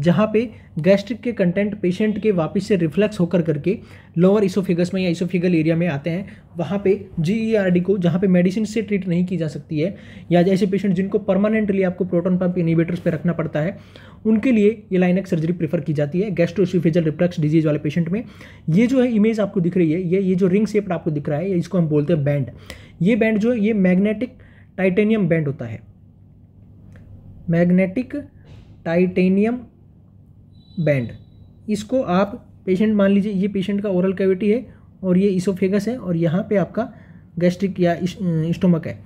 जहाँ पे गैस्ट्रिक के कंटेंट पेशेंट के वापस से रिफ्लेक्स होकर करके लोअर इसोफिगस में या इसोफिगल एरिया में आते हैं वहाँ पे जी e को जहाँ पे मेडिसिन से ट्रीट नहीं की जा सकती है या जैसे पेशेंट जिनको परमानेंटली आपको प्रोटोन पंप इनिवेटर्स पे रखना पड़ता है उनके लिए ये लाइनक सर्जरी प्रीफर की जाती है गैस्ट्रो इसोफिजल रिफ्लेक्स डिजीज वाले पेशेंट में ये जो है इमेज आपको दिख रही है ये ये जो रिंग सेप आपको दिख रहा है इसको हम बोलते हैं बैंड ये बैंड जो है ये मैग्नेटिक टाइटेनियम बैंड होता है मैग्नेटिक टाइटेनियम बैंड इसको आप पेशेंट मान लीजिए ये पेशेंट का ओरल कैविटी है और ये इसोफेगस है और यहाँ पे आपका गैस्ट्रिक या स्टोमक है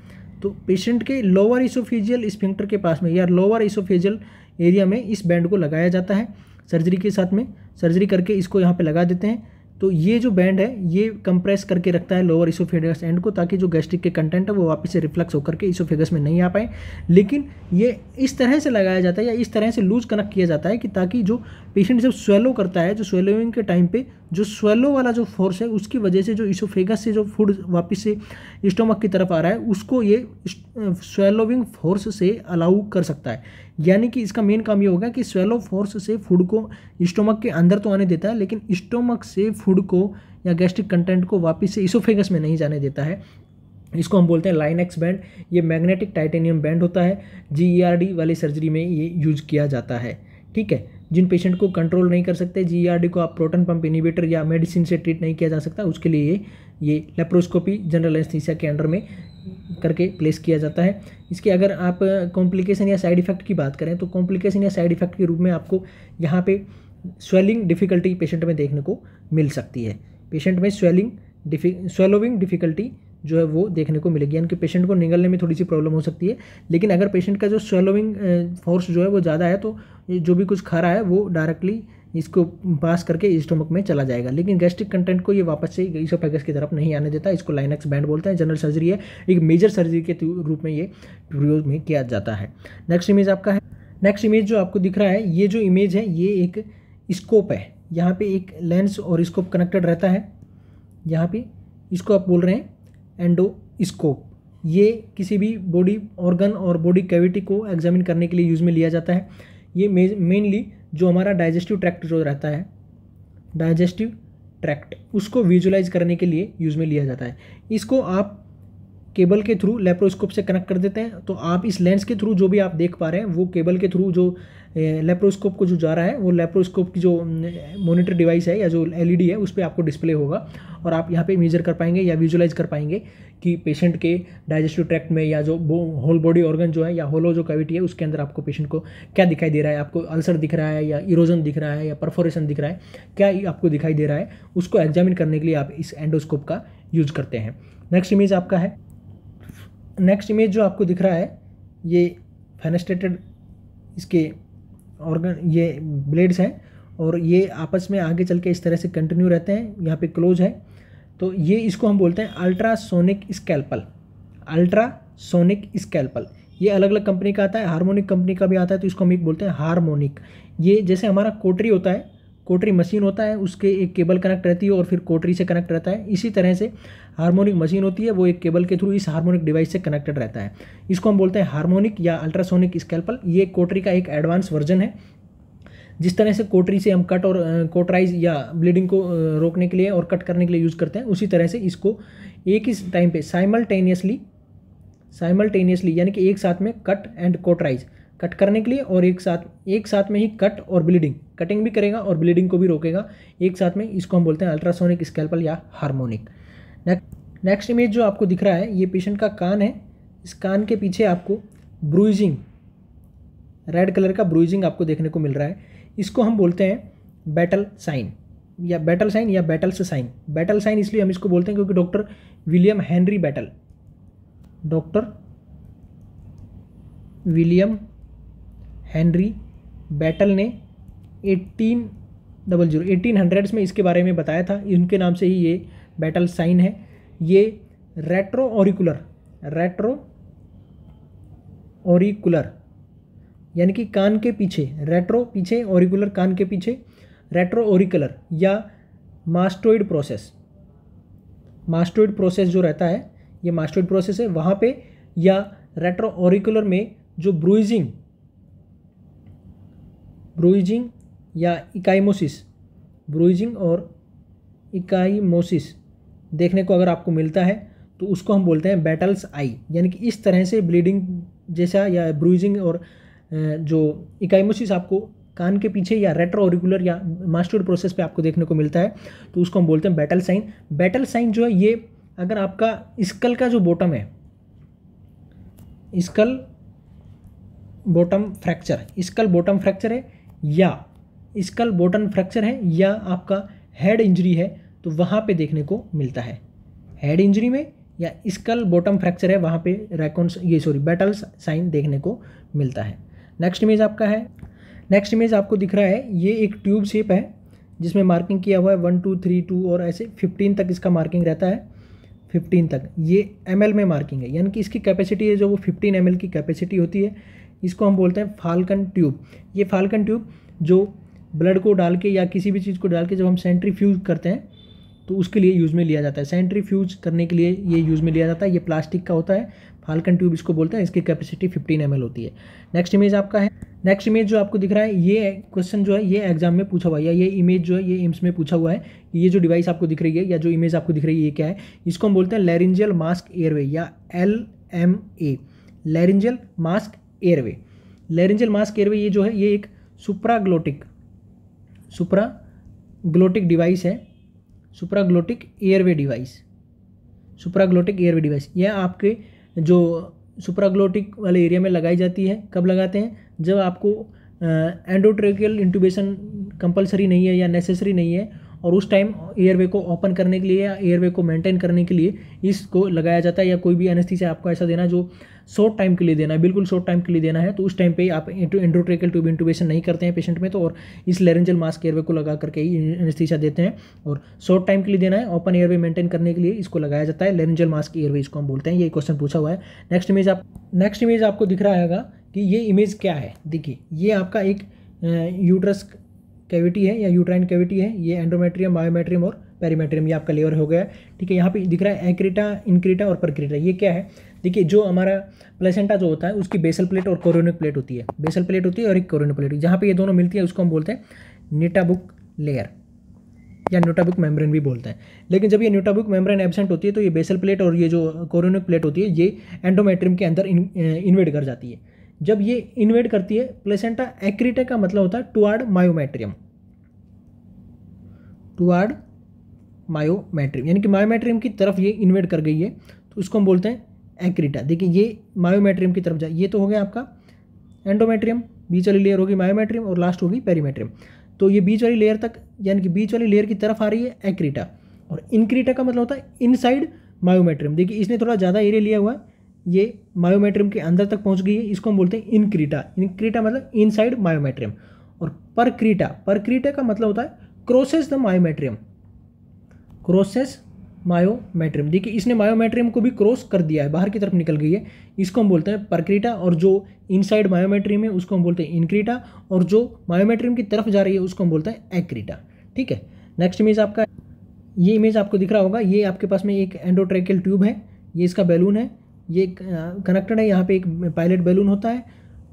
तो पेशेंट के लोअर इसोफेजियल स्पिंक्टर के पास में या लोअर इसोफेजियल एरिया में इस बैंड को लगाया जाता है सर्जरी के साथ में सर्जरी करके इसको यहाँ पे लगा देते हैं तो ये जो बैंड है ये कंप्रेस करके रखता है लोअर इसोफेगस एंड को ताकि जो गैस्ट्रिक के कंटेंट है वो वापस से रिफ्लक्स होकर के इसोफेगस में नहीं आ पाए लेकिन ये इस तरह से लगाया जाता है या इस तरह से लूज कनेक्ट किया जाता है कि ताकि जो पेशेंट जब स्वेलो करता है जो स्वेलोइंग के टाइम पर जो स्वेलो वाला जो फोर्स है उसकी वजह से जो इसोफेगस से जो फूड वापस से स्टोमक की तरफ आ रहा है उसको ये स्वेलोविंग फोर्स से अलाउ कर सकता है यानी कि इसका मेन काम ये होगा कि स्वेलो फोर्स से फूड को स्टोमक के अंदर तो आने देता है लेकिन स्टोमक से फूड को या गैस्ट्रिक कंटेंट को वापस से इसोफेगस में नहीं जाने देता है इसको हम बोलते हैं लाइनेक्स बैंड ये मैग्नेटिक टाइटेनियम बैंड होता है डी e वाली सर्जरी में ये यूज किया जाता है ठीक है जिन पेशेंट को कंट्रोल नहीं कर सकते डी e को आप प्रोटन पंप इनिवेटर या मेडिसिन से ट्रीट नहीं किया जा सकता उसके लिए ये लेप्रोस्कोपी जनरल एस्थीसिया के अंडर में करके प्लेस किया जाता है इसके अगर आप कॉम्प्लिकेशन या साइड इफेक्ट की बात करें तो कॉम्प्लिकेशन या साइड इफेक्ट के रूप में आपको यहाँ पे स्वेलिंग डिफ़िकल्टी पेशेंट में देखने को मिल सकती है पेशेंट में स्वेलिंग डिफिक स्वेलोविंग डिफ़िकल्टी जो है वो देखने को मिलेगी यानी कि पेशेंट को निगलने में थोड़ी सी प्रॉब्लम हो सकती है लेकिन अगर पेशेंट का जो स्वेलोविंग फोर्स जो है वो ज़्यादा है तो जो भी कुछ खा रहा है वो डायरेक्टली इसको पास करके स्टोमक में चला जाएगा लेकिन गैस्ट्रिक कंटेंट को ये वापस से इसोफेगस की तरफ नहीं आने देता इसको लाइनक्स बैंड बोलते हैं जनरल सर्जरी है एक मेजर सर्जरी के रूप में ये प्रयोग में किया जाता है नेक्स्ट इमेज आपका है नेक्स्ट इमेज जो आपको दिख रहा है ये जो इमेज है ये एक स्कोप है यहाँ पे एक लेंस और स्कोप कनेक्टेड रहता है यहाँ पे इसको आप बोल रहे हैं एंडोस्कोप ये किसी भी बॉडी ऑर्गन और बॉडी कैविटी को एग्जामिन करने के लिए यूज़ में लिया जाता है ये मेनली जो हमारा डाइजेस्टिव ट्रैक्ट जो रहता है डाइजेस्टिव ट्रैक्ट उसको विजुलाइज करने के लिए यूज़ में लिया जाता है इसको आप केबल के थ्रू लेप्रोस्कोप से कनेक्ट कर देते हैं तो आप इस लेंस के थ्रू जो भी आप देख पा रहे हैं वो केबल के थ्रू जो लेप्रोस्कोप को जो जा रहा है वो लेप्रोस्कोप की जो मॉनिटर डिवाइस है या जो एलईडी है उस पर आपको डिस्प्ले होगा और आप यहाँ पे मेजर कर पाएंगे या विजुलाइज कर पाएंगे कि पेशेंट के डाइजेस्टिव ट्रैक्ट में या जो होल बॉडी ऑर्गन जो है या होलो जो कैविटी है उसके अंदर आपको पेशेंट को क्या दिखाई दे रहा है आपको अल्सर दिख रहा है या इरोजन दिख रहा है या परफोरेशन दिख रहा है क्या आपको दिखाई दे रहा है उसको एग्जामिन करने के लिए आप इस एंडोस्कोप का यूज़ करते हैं नेक्स्ट इमेज आपका है नेक्स्ट इमेज जो आपको दिख रहा है ये फेनेस्टेटेड इसके ऑर्गन ये ब्लेड्स हैं और ये आपस में आगे चल के इस तरह से कंटिन्यू रहते हैं यहाँ पे क्लोज है तो ये इसको हम बोलते हैं अल्ट्रासोनिक स्कैल्पल अल्ट्रासोनिक स्कैल्पल ये अलग अलग कंपनी का आता है हार्मोनिक कंपनी का भी आता है तो इसको हम एक बोलते हैं हार्मोनिक ये जैसे हमारा कोटरी होता है कोटरी मशीन होता है उसके एक केबल कनेक्ट रहती है और फिर कोटरी से कनेक्ट रहता है इसी तरह से हार्मोनिक मशीन होती है वो एक केबल के थ्रू इस हार्मोनिक डिवाइस से कनेक्टेड रहता है इसको हम बोलते हैं हार्मोनिक या अल्ट्रासोनिक स्केल्पल ये कोटरी का एक एडवांस वर्जन है जिस तरह से कोटरी से हम कट और कोटराइज या ब्लीडिंग को रोकने के लिए और कट करने के लिए यूज़ करते हैं उसी तरह से इसको एक ही टाइम पे साइमल्टेनियसली साइमल्टेनियसली यानी कि एक साथ में कट एंड कोटराइज कट करने के लिए और एक साथ एक साथ में ही कट और ब्लीडिंग कटिंग भी करेगा और ब्लीडिंग को भी रोकेगा एक साथ में इसको हम बोलते हैं अल्ट्रासोनिक स्केल्पल या हार्मोनिक नेक्स्ट इमेज जो आपको दिख रहा है ये पेशेंट का कान है इस कान के पीछे आपको ब्रूइजिंग रेड कलर का ब्रूइजिंग आपको देखने को मिल रहा है इसको हम बोलते हैं बैटल साइन या बैटल साइन या बैटल्स साइन बैटल साइन इसलिए हम इसको बोलते हैं क्योंकि doctor William Henry Battle doctor William Henry Battle ने eighteen double zero eighteen hundreds में इसके बारे में बताया था इनके नाम से ही ये बैटल साइन है ये रेट्रो ऑरिकुलर रेट्रो ऑरिकुलर यानी कि कान के पीछे रेट्रो पीछे ऑरिकुलर कान के पीछे रेट्रो ऑरिकुलर या मास्टोइड प्रोसेस मास्टोइड प्रोसेस जो रहता है ये मास्टोइड प्रोसेस है वहाँ पे या रेट्रो ऑरिकुलर में जो ब्रूइजिंग ब्रुइजिंग या इकाइमोसिस ब्रुइजिंग और इकाइमोसिस देखने को अगर आपको मिलता है तो उसको हम बोलते हैं बैटल्स आई यानी कि इस तरह से ब्लीडिंग जैसा या ब्रुइजिंग और जो इकाइमोसिस आपको कान के पीछे या रेट्रो ऑरिकुलर या मास्टूड प्रोसेस पे आपको देखने को मिलता है तो उसको हम बोलते हैं बैटल साइन बैटल साइन जो है ये अगर आपका स्कल का जो बॉटम है skull bottom fracture skull bottom fracture है या स्कल बोटन फ्रैक्चर है या आपका हेड इंजरी है तो वहाँ पे देखने को मिलता है हेड इंजरी में या स्कल बॉटम फ्रैक्चर है वहाँ पे रैकोन ये सॉरी बैटल्स साइन देखने को मिलता है नेक्स्ट इमेज आपका है नेक्स्ट इमेज आपको दिख रहा है ये एक ट्यूब शेप है जिसमें मार्किंग किया हुआ है वन टू थ्री टू और ऐसे फिफ्टीन तक इसका मार्किंग रहता है फिफ्टीन तक ये एम में मार्किंग है यानी कि इसकी कैपेसिटी है जो वो फिफ्टीन एम की कैपेसिटी होती है इसको हम बोलते हैं फाल्कन ट्यूब ये फाल्कन ट्यूब जो ब्लड को डाल के या किसी भी चीज़ को डाल के जब हम सेंट्रीफ्यूज करते हैं तो उसके लिए यूज़ में लिया जाता है सेंट्रीफ्यूज करने के लिए ये यूज़ में लिया जाता है ये प्लास्टिक का होता है फाल्कन ट्यूब इसको बोलते हैं इसकी कैपेसिटी फिफ्टीन एम होती है नेक्स्ट इमेज आपका है नेक्स्ट इमेज जो आपको दिख रहा है ये क्वेश्चन जो है ये एग्जाम में पूछा हुआ है या ये इमेज जो है ये एम्स में पूछा हुआ है ये जो डिवाइस आपको दिख रही है या जो इमेज आपको दिख रही है ये क्या है इसको हम बोलते हैं लेरिंजियल मास्क एयरवे या L M A laryngeal mask airway laryngeal mask airway ये जो है ये एक सुप्राग्लोटिक सुप्रा ग्लोटिक डिवाइस है supraglottic airway device supraglottic airway device यह आपके जो सुप्राग्लोटिक वाले एरिया में लगाई जाती है कब लगाते हैं जब आपको एंडोट्रेकियल इंटूबेशन कंपलसरी नहीं है या नेसेसरी नहीं है और उस टाइम एयरवे को ओपन करने के लिए या एयरवे को मेंटेन करने के लिए इसको लगाया जाता है या कोई भी एनेस्थीसिया आपको ऐसा देना जो शॉर्ट टाइम के लिए देना है बिल्कुल शॉर्ट टाइम के लिए देना है तो उस टाइम पे आप एंड्रोट्रेकल ट्यूब इंटूबेशन नहीं करते हैं पेशेंट में तो और इस लेरेंजल मास्क एयरवे को लगा करके ही एनस्थीसा देते हैं और शॉर्ट टाइम के लिए देना है ओपन एयरवे मेंटेन करने के लिए इसको लगाया जाता है लेरेंजल मास्क एयरवे इसको हम बोलते हैं ये क्वेश्चन पूछा हुआ है नेक्स्ट इमेज आप नेक्स्ट इमेज आपको दिख रहा है कि ये इमेज क्या है देखिए ये आपका एक यूट्रस कैविटी है या यूट्राइन कैविटी है ये एंडोमेट्रियम बायोमेट्रियम और पेरीमेट्रियम ये आपका लेयर हो गया ठीक है यहाँ पे दिख रहा है एक्रिटा इनक्रिटा और परक्रिटा ये क्या है देखिए जो हमारा प्लेसेंटा जो होता है उसकी बेसल प्लेट और कोरोनिक प्लेट होती है बेसल प्लेट होती है और एक कोरोनिक प्लेट जहाँ पर ये दोनों मिलती है उसको हम बोलते हैं नेटाबुक लेयर या न्यूटाबुक मेम्ब्रेन भी बोलते हैं लेकिन जब ये न्यूटाबुक मेम्ब्रेन एबसेंट होती है तो ये बेसल प्लेट और ये जो कोरोनिक प्लेट होती है ये एंडोमेट्रियम के अंदर इन्वेट कर जाती है जब ये इन्वेट करती है प्लेसेंटा एक्रीटा का मतलब होता है टुआर्ड मायोमेट्रियम टुवार्ड मायोमेट्रियम यानी कि मायोमेट्रियम की तरफ ये इन्वेट कर गई है तो उसको हम बोलते हैं एक्रिटा देखिए ये मायोमेट्रियम की तरफ जाए ये तो हो गया आपका एंडोमेट्रियम बीच वाली लेयर होगी मायोमेट्रियम और लास्ट होगी पेरीमेट्रियम तो ये बीच वाली लेयर तक यानी कि बीच वाली लेयर की तरफ आ रही है एक्रिटा और इनक्रिटा का मतलब होता है इनसाइड मायोमेट्रियम देखिए इसने थोड़ा ज़्यादा एरिया लिया हुआ है ये मायोमेट्रियम के अंदर तक पहुँच गई है इसको हम बोलते हैं इनक्रीटा इनक्रीटा मतलब इनसाइड मायोमेट्रियम और परक्रीटा परक्रीटा का मतलब होता है crosses the myometrium crosses myometrium देखिए इसने मायोमेट्रियम को भी क्रॉस कर दिया है बाहर की तरफ निकल गई है इसको हम बोलते हैं परक्रीटा और जो इनसाइड मायोमेट्रियम है उसको हम बोलते हैं इनक्रीटा और जो मायोमेट्रियम की तरफ जा रही है उसको हम बोलते हैं एक्रीटा ठीक है नेक्स्ट इमेज आपका ये इमेज आपको दिख रहा होगा ये आपके पास में एक एंडोट्रेकियल ट्यूब है ये इसका बैलून है ये कनेक्टेड है यहाँ पे एक पायलट बैलून होता है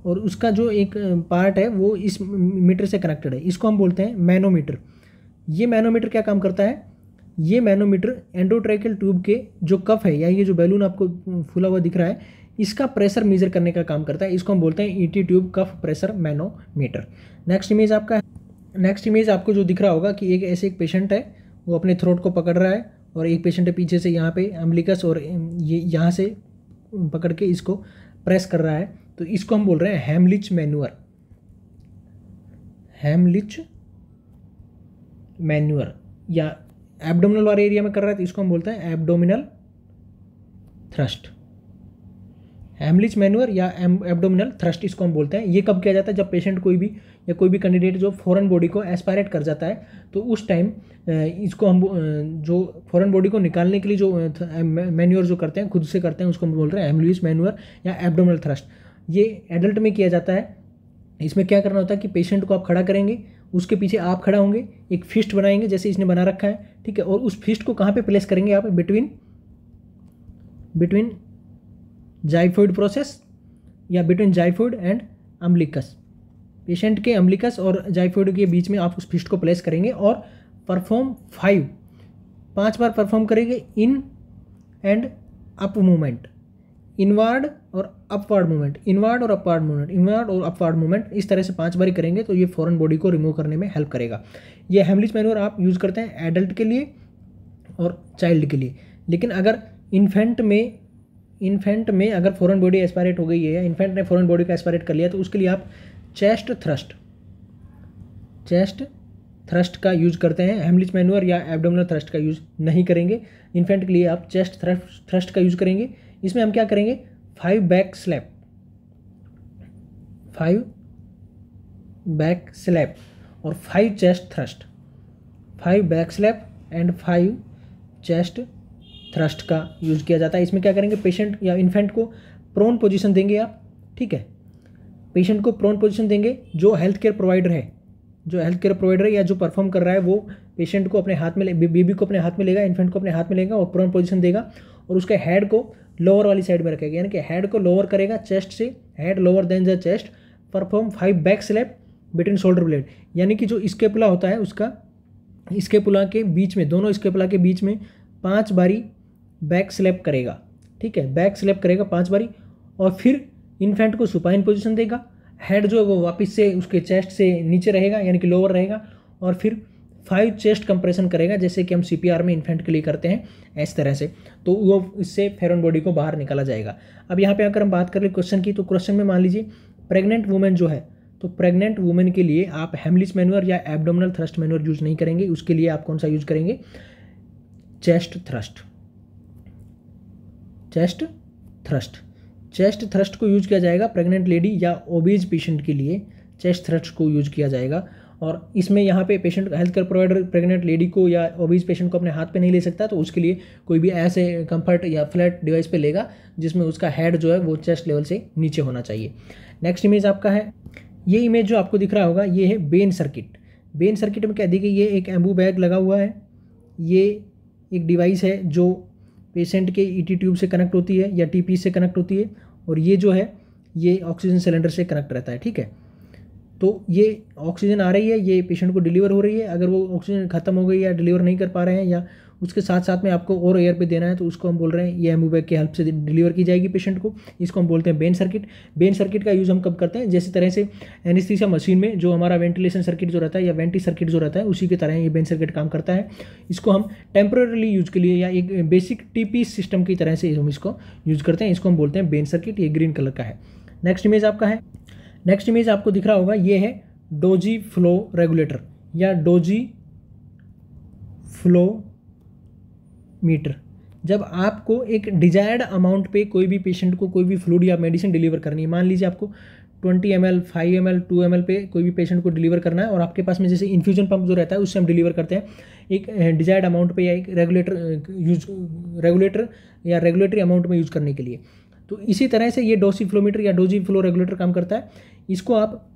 और उसका जो एक पार्ट है वो इस मीटर से कनेक्टेड है इसको हम बोलते हैं मैनोमीटर ये मैनोमीटर क्या काम करता है ये मैनोमीटर एंडोट्रैकल ट्यूब के जो कफ है या ये जो बैलून आपको फूला हुआ दिख रहा है इसका प्रेशर मेजर करने का काम करता है इसको हम बोलते हैं ET tube cuff pressure manometer next image आपका नेक्स्ट इमेज आपको जो दिख रहा होगा कि एक ऐसे एक पेशेंट है वो अपने थ्रोट को पकड़ रहा है और एक पेशेंट है पीछे से यहाँ पे एम्बलिकस और ये यहाँ से पकड़ के इसको प्रेस कर रहा है तो इसको हम बोल रहे हैं हेमलिच मैनुअर हैमलिच मैन्यूअर या एब्डोमिनल वाले एरिया में कर रहा है तो इसको हम बोलते हैं एब्डोमिनल थ्रस्ट हेमलिच मैन्यूअर या एब्डोमिनल थ्रस्ट इसको हम बोलते हैं ये कब किया जाता है जब पेशेंट कोई भी या कोई भी कैंडिडेट जो फॉरेन बॉडी को एस्पायरेट कर जाता है तो उस टाइम इसको हम जो फॉरेन बॉडी को निकालने के लिए जो मैन्यूअर जो करते हैं खुद से करते हैं उसको हम बोल रहे हैं हेमलिच मैन्यूअर या एब्डोमिनल थ्रस्ट ये एडल्ट में किया जाता है इसमें क्या करना होता है कि पेशेंट को आप खड़ा करेंगे उसके पीछे आप खड़ा होंगे एक फिस्ट बनाएंगे जैसे इसने बना रखा है ठीक है और उस फिस्ट को कहाँ पे प्लेस करेंगे आप बिटवीन बिटवीन जाइफोइड प्रोसेस या between xiphoid and umbilicus patient के अम्बलिकस और जाइफोइड के बीच में आप उस फिस्ट को प्लेस करेंगे और परफॉर्म फाइव पांच बार परफॉर्म करेंगे in and up movement inward और अपवर्ड मूवमेंट इनवर्ड और अपवर्ड मूवमेंट इनवर्ड और अपवर्ड मूवमेंट इस तरह से पांच बारी करेंगे तो ये फॉरन बॉडी को रिमूव करने में हेल्प करेगा ये हेमलिच मैन्योर आप यूज़ करते हैं एडल्ट के लिए और चाइल्ड के लिए लेकिन अगर इन्फेंट में इन्फेंट में अगर फॉरन बॉडी एस्पायरेट हो गई है या इन्फेंट ने फॉरन बॉडी का एस्पायरेट कर लिया तो उसके लिए आप चेस्ट थ्रस्ट चेस्ट थ्रस्ट का यूज़ करते हैं हेमलिच मैनुअर या एबडोमिनल थ्रस्ट का यूज़ नहीं करेंगे इन्फेंट के लिए आप चेस्ट थ्रस्ट थ्रस्ट का यूज़ करेंगे इसमें हम क्या करेंगे five back slap five back slap और five chest thrust five back slap and five chest thrust का यूज़ किया जाता है इसमें क्या करेंगे पेशेंट या इन्फेंट को प्रोन पोजीशन देंगे आप ठीक है पेशेंट को प्रोन पोजीशन देंगे जो हेल्थ केयर प्रोवाइडर है जो हेल्थ केयर प्रोवाइडर है या जो परफॉर्म कर रहा है वो पेशेंट को अपने हाथ में ले बेबी को अपने हाथ में लेगा इन्फेंट को अपने हाथ में लेगा और प्रोन पोजीशन देगा और उसके हेड को लोअर वाली साइड में रखेगा यानी कि हेड को लोअर करेगा चेस्ट से head lower then the chest perform five back slap between shoulder blade यानी कि जो स्केपुला होता है उसका स्केपुला के बीच में दोनों स्केपुला के बीच में पाँच बारी बैक स्लैप करेगा ठीक है बैक स्लैप करेगा पाँच बारी और फिर इन्फेंट को सुपाइन पोजिशन देगा हेड जो है वो वापस से उसके चेस्ट से नीचे रहेगा यानी कि लोअर रहेगा और फिर फाइव चेस्ट कंप्रेशन करेगा जैसे कि हम सी में इन्फेंट के लिए करते हैं इस तरह से तो वो इससे फेरन बॉडी को बाहर निकाला जाएगा अब यहाँ पे अगर हम बात कर लें क्वेश्चन की तो क्वेश्चन में मान लीजिए प्रेग्नेंट वुमेन जो है तो प्रेग्नेंट वुमेन के लिए आप हेमलिस मैनुअर या एबडोमिनल थ्रस्ट मैनुअर यूज़ नहीं करेंगे उसके लिए आप कौन सा यूज़ करेंगे chest thrust chest thrust chest thrust को यूज किया जाएगा प्रेग्नेंट लेडी या ओबीज पेशेंट के लिए चेस्ट थ्रस्ट को यूज किया जाएगा और इसमें यहाँ पे patient health care provider pregnant lady को या ओबीज पेशेंट को अपने हाथ पे नहीं ले सकता तो उसके लिए कोई भी ऐसे कंफर्ट या फ्लैट डिवाइस पे लेगा जिसमें उसका हेड जो है वो चेस्ट लेवल से नीचे होना चाहिए नेक्स्ट इमेज आपका है ये इमेज जो आपको दिख रहा होगा ये है बेन सर्किट बेन सर्किट में क्या देखिए ये एक एम्बू बैग लगा हुआ है ये एक डिवाइस है जो पेशेंट के ई e ट्यूब से कनेक्ट होती है या टी से कनेक्ट होती है और ये जो है ये ऑक्सीजन सिलेंडर से कनेक्ट रहता है ठीक है तो ये ऑक्सीजन आ रही है ये पेशेंट को डिलीवर हो रही है अगर वो ऑक्सीजन ख़त्म हो गई या डिलीवर नहीं कर पा रहे हैं या उसके साथ साथ में आपको और एयर पे देना है तो उसको हम बोल रहे हैं ये बैग की हेल्प से डिलीवर की जाएगी पेशेंट को इसको हम बोलते हैं बेन सर्किट बेन सर्किट का यूज़ हम कब करते हैं जैसे तरह से एनिस्थीसिया मशीन में जो हमारा वेंटिलेशन सर्किट जो रहता है या वेंटी सर्किट जो रहता है उसी की तरह ये बेन सर्किट काम करता है इसको हम टेम्प्रेरली यूज़ के लिए या एक बेसिक टी सिस्टम की तरह से हम इसको यूज़ करते हैं इसको हम बोलते हैं बेन सर्किट ये ग्रीन कलर का है नेक्स्ट इमेज आपका है नेक्स्ट इमेज आपको दिख रहा होगा ये है डोजी फ्लो रेगुलेटर या डोजी फ्लो मीटर जब आपको एक डिजायर्ड अमाउंट पे कोई भी पेशेंट को कोई भी फ्लूड या मेडिसिन डिलीवर करनी है मान लीजिए आपको 20 M L five M L two M L पे कोई भी पेशेंट को डिलीवर करना है और आपके पास में जैसे इन्फ्यूजन पंप जो रहता है उससे हम डिलीवर करते हैं एक डिजायर्ड अमाउंट पे या एक रेगुलेटर यूज रेगुलेटर या रेगुलेटरी अमाउंट में यूज़ करने के लिए तो इसी तरह से ये डोसी फ्लोमीटर या डोजी फ्लो रेगुलेटर काम करता है इसको आप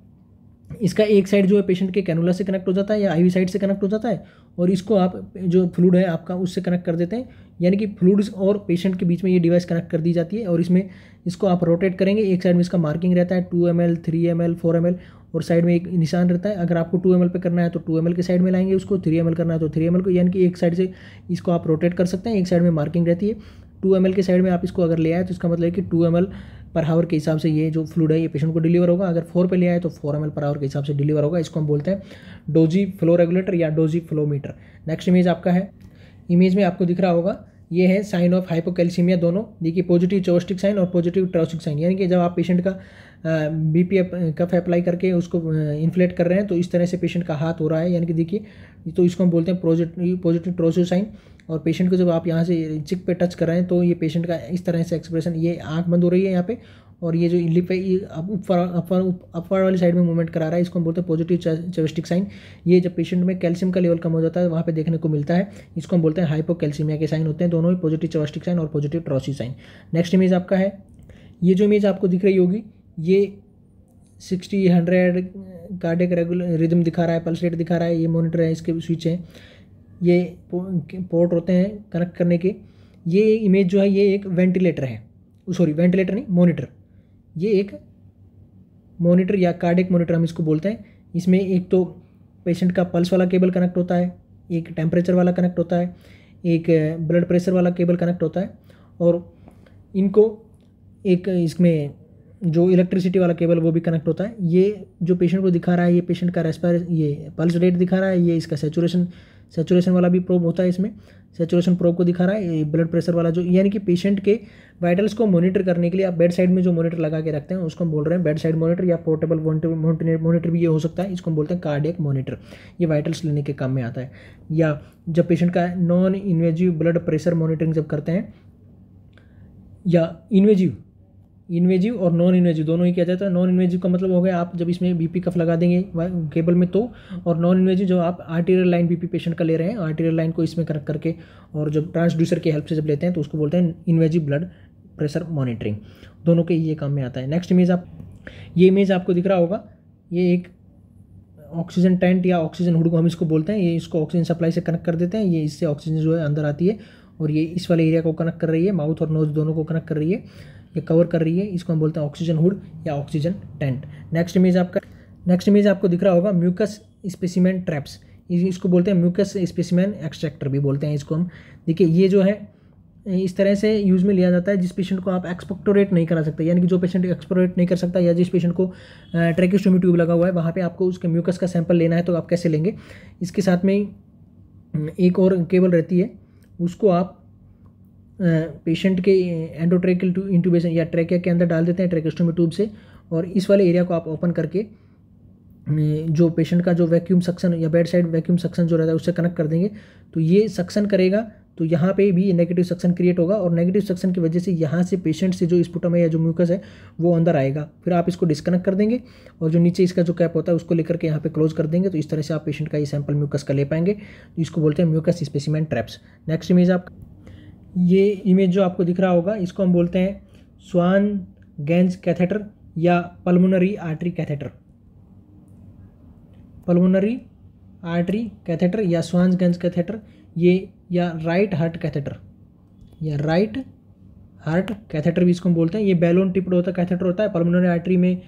इसका एक साइड जो है पेशेंट के कैनुला से कनेक्ट हो जाता है या आईवी साइड से कनेक्ट हो जाता है और इसको आप जो फ्लूड है आपका उससे कनेक्ट कर देते हैं यानी कि फ्लूड और पेशेंट के बीच में ये डिवाइस कनेक्ट कर दी जाती है और इसमें इसको आप रोटेट करेंगे एक साइड में इसका मार्किंग रहता है two M L three M L four M L और साइड में एक निशान रहता है अगर आपको टू एम एल पर करना है तो टू एम एल के साइड में लाएंगे उसको थ्री एम एल करना है तो थ्री एम एल को यानी कि एक साइड से इसको आप रोटेट कर सकते हैं एक साइड में मार्किंग रहती है टू एम एल के साइड में आप इसको अगर ले आए तो इसका मतलब है कि two M L per hour के हिसाब से ये जो फ्लूड है ये पेशेंट को डिलीवर होगा अगर फोर पे ले आए तो फोर एम पर आवर के हिसाब से डिलीवर होगा इसको हम बोलते हैं डोजी फ्लो रेगुलेटर या डोजी फ्लोमीटर नेक्स्ट इमेज आपका है इमेज में आपको दिख रहा होगा ये है साइन ऑफ हाइपोकैल्सीमिया दोनों देखिए पॉजिटिव चोस्टिक साइन और पॉजिटिव ट्रोस्टिक साइन यानी कि जब आप पेशेंट का बी पी कफ अप्लाई करके उसको इन्फ्लेट कर रहे हैं तो इस तरह से पेशेंट का हाथ हो रहा है यानी कि देखिए तो इसको हम बोलते हैं पॉजिटिव पॉजिटिव ट्रोसोसाइन और पेशेंट को जब आप यहाँ से चिक पे टच कर रहे हैं तो ये पेशेंट का इस तरह से एक्सप्रेशन ये आँख बंद हो रही है यहाँ पे और ये जो लिप है ये ऊपर अपर अपर वाली साइड में मूवमेंट करा रहा है इसको हम बोलते हैं पॉजिटिव चेवेस्टिक साइन ये जब पेशेंट में कैल्शियम का लेवल कम हो जाता है वहाँ पे देखने को मिलता है इसको हम बोलते हैं हाइपोकैल्सीमिया के साइन होते हैं दोनों ही पॉजिटिव चेवेस्टिक साइन और positive Trousseau sign next image आपका है ये जो इमेज आपको दिख रही होगी ये sixty hundred cardiac regular rhythm दिखा रहा है पल्स रेट दिखा रहा है ये मॉनिटर है इसके स्विच हैं ये पोर्ट होते हैं कनेक्ट करने के ये इमेज जो है ये एक वेंटिलेटर है सॉरी वेंटिलेटर नहीं मोनीटर ये एक मोनीटर या कार्डिक मोनीटर हम इसको बोलते हैं इसमें एक तो पेशेंट का पल्स वाला केबल कनेक्ट होता है एक टेम्परेचर वाला कनेक्ट होता है एक ब्लड प्रेशर वाला केबल कनेक्ट होता है और इनको एक इसमें जो इलेक्ट्रिसिटी वाला केबल वो भी कनेक्ट होता है ये जो पेशेंट को दिखा रहा है ये पेशेंट का रेस्पायर ये पल्स रेट दिखा रहा है ये इसका सेचुरेशन सेचुरेशन वाला भी प्रोब होता है इसमें सेचुरेशन प्रोब को दिखा रहा है ये ब्लड प्रेशर वाला जो यानी कि पेशेंट के वाइटल्स को मॉनिटर करने के लिए आप बेड साइड में जो मॉनिटर लगा के रखते हैं उसको हम बोल रहे हैं बेड साइड मॉनिटर या पोर्टेबल मॉनिटर भी ये हो सकता है इसको हम बोलते हैं कार्डियक मॉनिटर ये वाइटल्स लेने के काम में आता है या जब पेशेंट का non invasive blood pressure monitoring जब करते हैं या इन्वेजिव इन्वेजिव और नॉन इन्वेजिव दोनों ही किया जाता है नॉन इन्वेजिव का मतलब हो गया आप जब इसमें बीपी कफ लगा देंगे केबल में तो और नॉन इन्वेजिव जो आप आर्टीरियल लाइन बीपी पेशेंट का ले रहे हैं आर्टीरियल लाइन को इसमें कनेक्ट करके और जब ट्रांसड्यूसर की हेल्प से जब लेते हैं तो उसको बोलते हैं इन्वेजिव ब्लड प्रेशर मॉनिटरिंग दोनों के ये काम में आता है नेक्स्ट इमेज आप ये इमेज आपको दिख रहा होगा ये एक ऑक्सीजन टेंट या ऑक्सीजन हुड को हम इसको बोलते हैं ये इसको ऑक्सीजन सप्लाई से कनेक्ट कर देते हैं ये इससे ऑक्सीजन जो है अंदर आती है और ये इस वाले एरिया को कनेक्ट कर रही है माउथ और नोज दोनों को कनेक्ट कर रही है ये कवर कर रही है इसको हम बोलते हैं ऑक्सीजन हुड या ऑक्सीजन टेंट नेक्स्ट इमेज आपका नेक्स्ट इमेज आपको दिख रहा होगा म्यूकस स्पेसिमेन ट्रैप्स इसको बोलते हैं म्यूकस स्पेसिमेन एक्सट्रैक्टर भी बोलते हैं इसको हम देखिए ये जो है इस तरह से यूज़ में लिया जाता है जिस पेशेंट को आप एक्सपोक्टोरेट नहीं करा सकते यानी कि जो पेशेंट एक्सपोरेट नहीं कर सकता या जिस पेशेंट को ट्रेकिस्टोमी ट्यूब लगा हुआ है वहाँ पे आपको उसके म्यूकस का सैंपल लेना है तो आप कैसे लेंगे इसके साथ में एक और केबल रहती है उसको आप पेशेंट के एंडोट्रेक इंटूबेशन या ट्रेकिया के अंदर डाल देते हैं ट्रेकेस्टोमी ट्यूब से और इस वाले एरिया को आप ओपन करके जो पेशेंट का जो वैक्यूम सक्शन या बेड साइड वैक्यूम सक्शन जो रहता है उससे कनेक्ट कर देंगे तो ये सक्शन करेगा तो यहाँ पे भी नेगेटिव सक्शन क्रिएट होगा और नेगेटिव सक्शन की वजह से यहाँ से पेशेंट से जो स्पुटम है या जो म्यूकस है वो अंदर आएगा फिर आप इसको डिस्कनेक्ट कर देंगे और जो नीचे इसका जो कैप होता है उसको लेकर के यहाँ पे क्लोज कर देंगे तो इस तरह से आप पेशेंट का ये सैंपल म्यूकस का ले पाएंगे तो इसको बोलते हैं mucus specimen traps next image आप ये इमेज जो आपको दिख रहा होगा इसको हम बोलते हैं स्वान गेंज कैथेटर या pulmonary artery catheter pulmonary artery catheter या स्वान गेंज कैथेटर ये या राइट हार्ट कैथेटर या राइट हार्ट कैथेटर भी इसको हम बोलते हैं ये बैलून टिप्ड होता है कैथेटर होता है पल्मोनरी आर्टरी में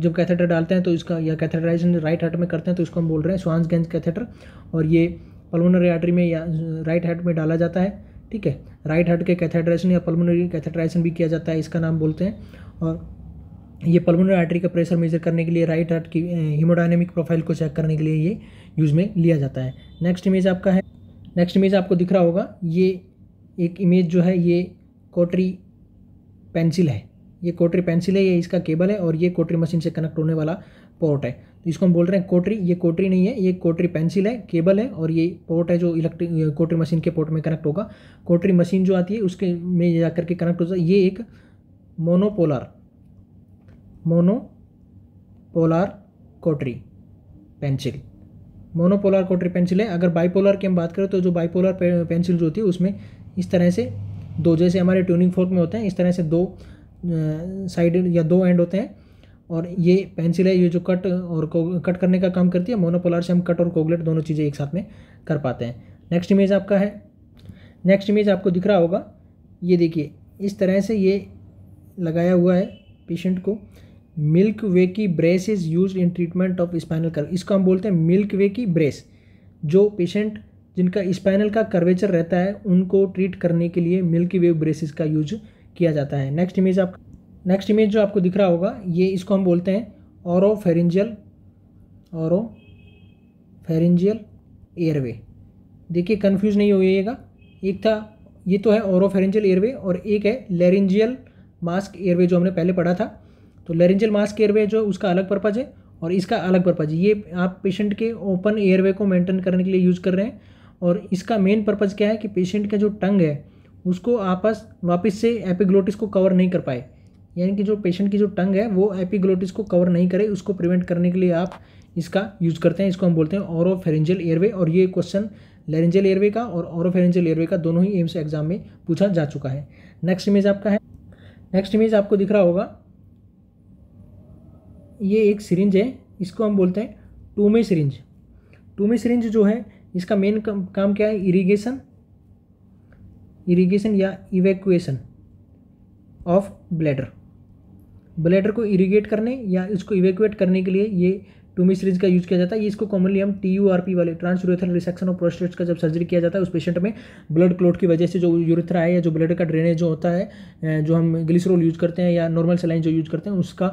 जब कैथेटर डालते हैं तो इसका या कैथेटराइजेशन राइट हार्ट में करते हैं तो इसको हम बोल रहे हैं स्वान गेंज कैथेटर और ये पल्मोनरी आर्टरी में या राइट हार्ट में डाला जाता है ठीक है राइट हार्ट के कैथेड्रेशन या पल्मोनरी कैथेड्राइसन भी किया जाता है इसका नाम बोलते हैं और ये पल्मोनरी आर्टरी का प्रेशर मेजर करने के लिए राइट हार्ट की हीमोडाइनमिक प्रोफाइल को चेक करने के लिए ये यूज़ में लिया जाता है नेक्स्ट इमेज आपका है नेक्स्ट इमेज आपको दिख रहा होगा ये एक इमेज जो है ये कोटरी पेंसिल है ये कोटरी पेंसिल है ये इसका केबल है और ये कोटरी मशीन से कनेक्ट होने वाला पोर्ट है तो इसको हम बोल रहे हैं कोटरी ये कोटरी नहीं है ये कोटरी पेंसिल है केबल है और ये पोर्ट है जो इलेक्ट्रिक कोटरी मशीन के पोर्ट में कनेक्ट होगा कोटरी मशीन जो आती है उसके में जा करके कनेक्ट होता है ये एक monopolar monopolar cautery pencil monopolar cautery pencil है अगर बाईपोलर की हम बात करें तो जो बाईपोलर पेंसिल जो होती है उसमें इस तरह से दो जैसे हमारे ट्यूनिंग फोर्क में होते हैं इस तरह से दो साइड या दो एंड होते हैं और ये पेंसिल है ये जो कट और कट करने का काम करती है मोनोपोलर से हम कट और कोगलेट दोनों चीज़ें एक साथ में कर पाते हैं नेक्स्ट इमेज आपका है नेक्स्ट इमेज आपको दिख रहा होगा ये देखिए इस तरह से ये लगाया हुआ है पेशेंट को Milwaukee brace is use in treatment of spinal curve इसको हम बोलते हैं मिल्क वे की ब्रेस जो पेशेंट जिनका स्पाइनल का कर्वेचर रहता है उनको ट्रीट करने के लिए मिल्क वे ब्रेसिस का यूज किया जाता है नेक्स्ट इमेज आपका नेक्स्ट इमेज जो आपको दिख रहा होगा ये इसको हम बोलते हैं औरो फेरेंजियल औरो फेरेंजियल एयरवे देखिए कन्फ्यूज़ नहीं होइएगा एक था ये तो है औरो फेरेंजियल एयरवे और एक है लेरेंजियल मास्क एयरवे जो हमने पहले पढ़ा था तो लेरेंजियल मास्क एयरवे जो उसका अलग पर्पज़ है और इसका अलग पर्पज़ ये आप पेशेंट के ओपन एयरवे को मेंटेन करने के लिए यूज़ कर रहे हैं और इसका मेन पर्पज़ क्या है कि पेशेंट का जो टंग है उसको आपस वापस से एपिग्लोटिस को कवर नहीं कर पाए यानी कि जो पेशेंट की जो टंग है वो एपिग्लोटिस को कवर नहीं करे उसको प्रिवेंट करने के लिए आप इसका यूज़ करते हैं इसको हम बोलते हैं फेरेंजल एयरवे और ये क्वेश्चन लेरेंजल एयरवे का और फेरेंजल एयरवे का दोनों ही एम्स एग्जाम में पूछा जा चुका है नेक्स्ट इमेज आपका है नेक्स्ट इमेज आपको दिख रहा होगा ये एक सिरिंज है इसको हम बोलते हैं टूमे सिरिंज टूमे सिरिंज जो है इसका मेन काम क्या है इरीगेशन इरीगेशन या इवेक्यूएशन ऑफ ब्लैडर ब्लैडर को इरीगेट करने या इसको इवेक्यूएट करने के लिए ये टूमी सीरीज का यूज़ किया जाता है ये इसको कॉमनली हम टी यू आर पी वाले ट्रांस यूरेथर रिसेक्शन और प्रोस्टेट का जब सर्जरी किया जाता है उस पेशेंट में ब्लड क्लोट की वजह से जो यूरेथ्रा है या जो ब्लड का ड्रेनेज जो होता है जो हम ग्लिसरोल यूज़ करते हैं या नॉर्मल सलाइन जो यूज़ करते हैं उसका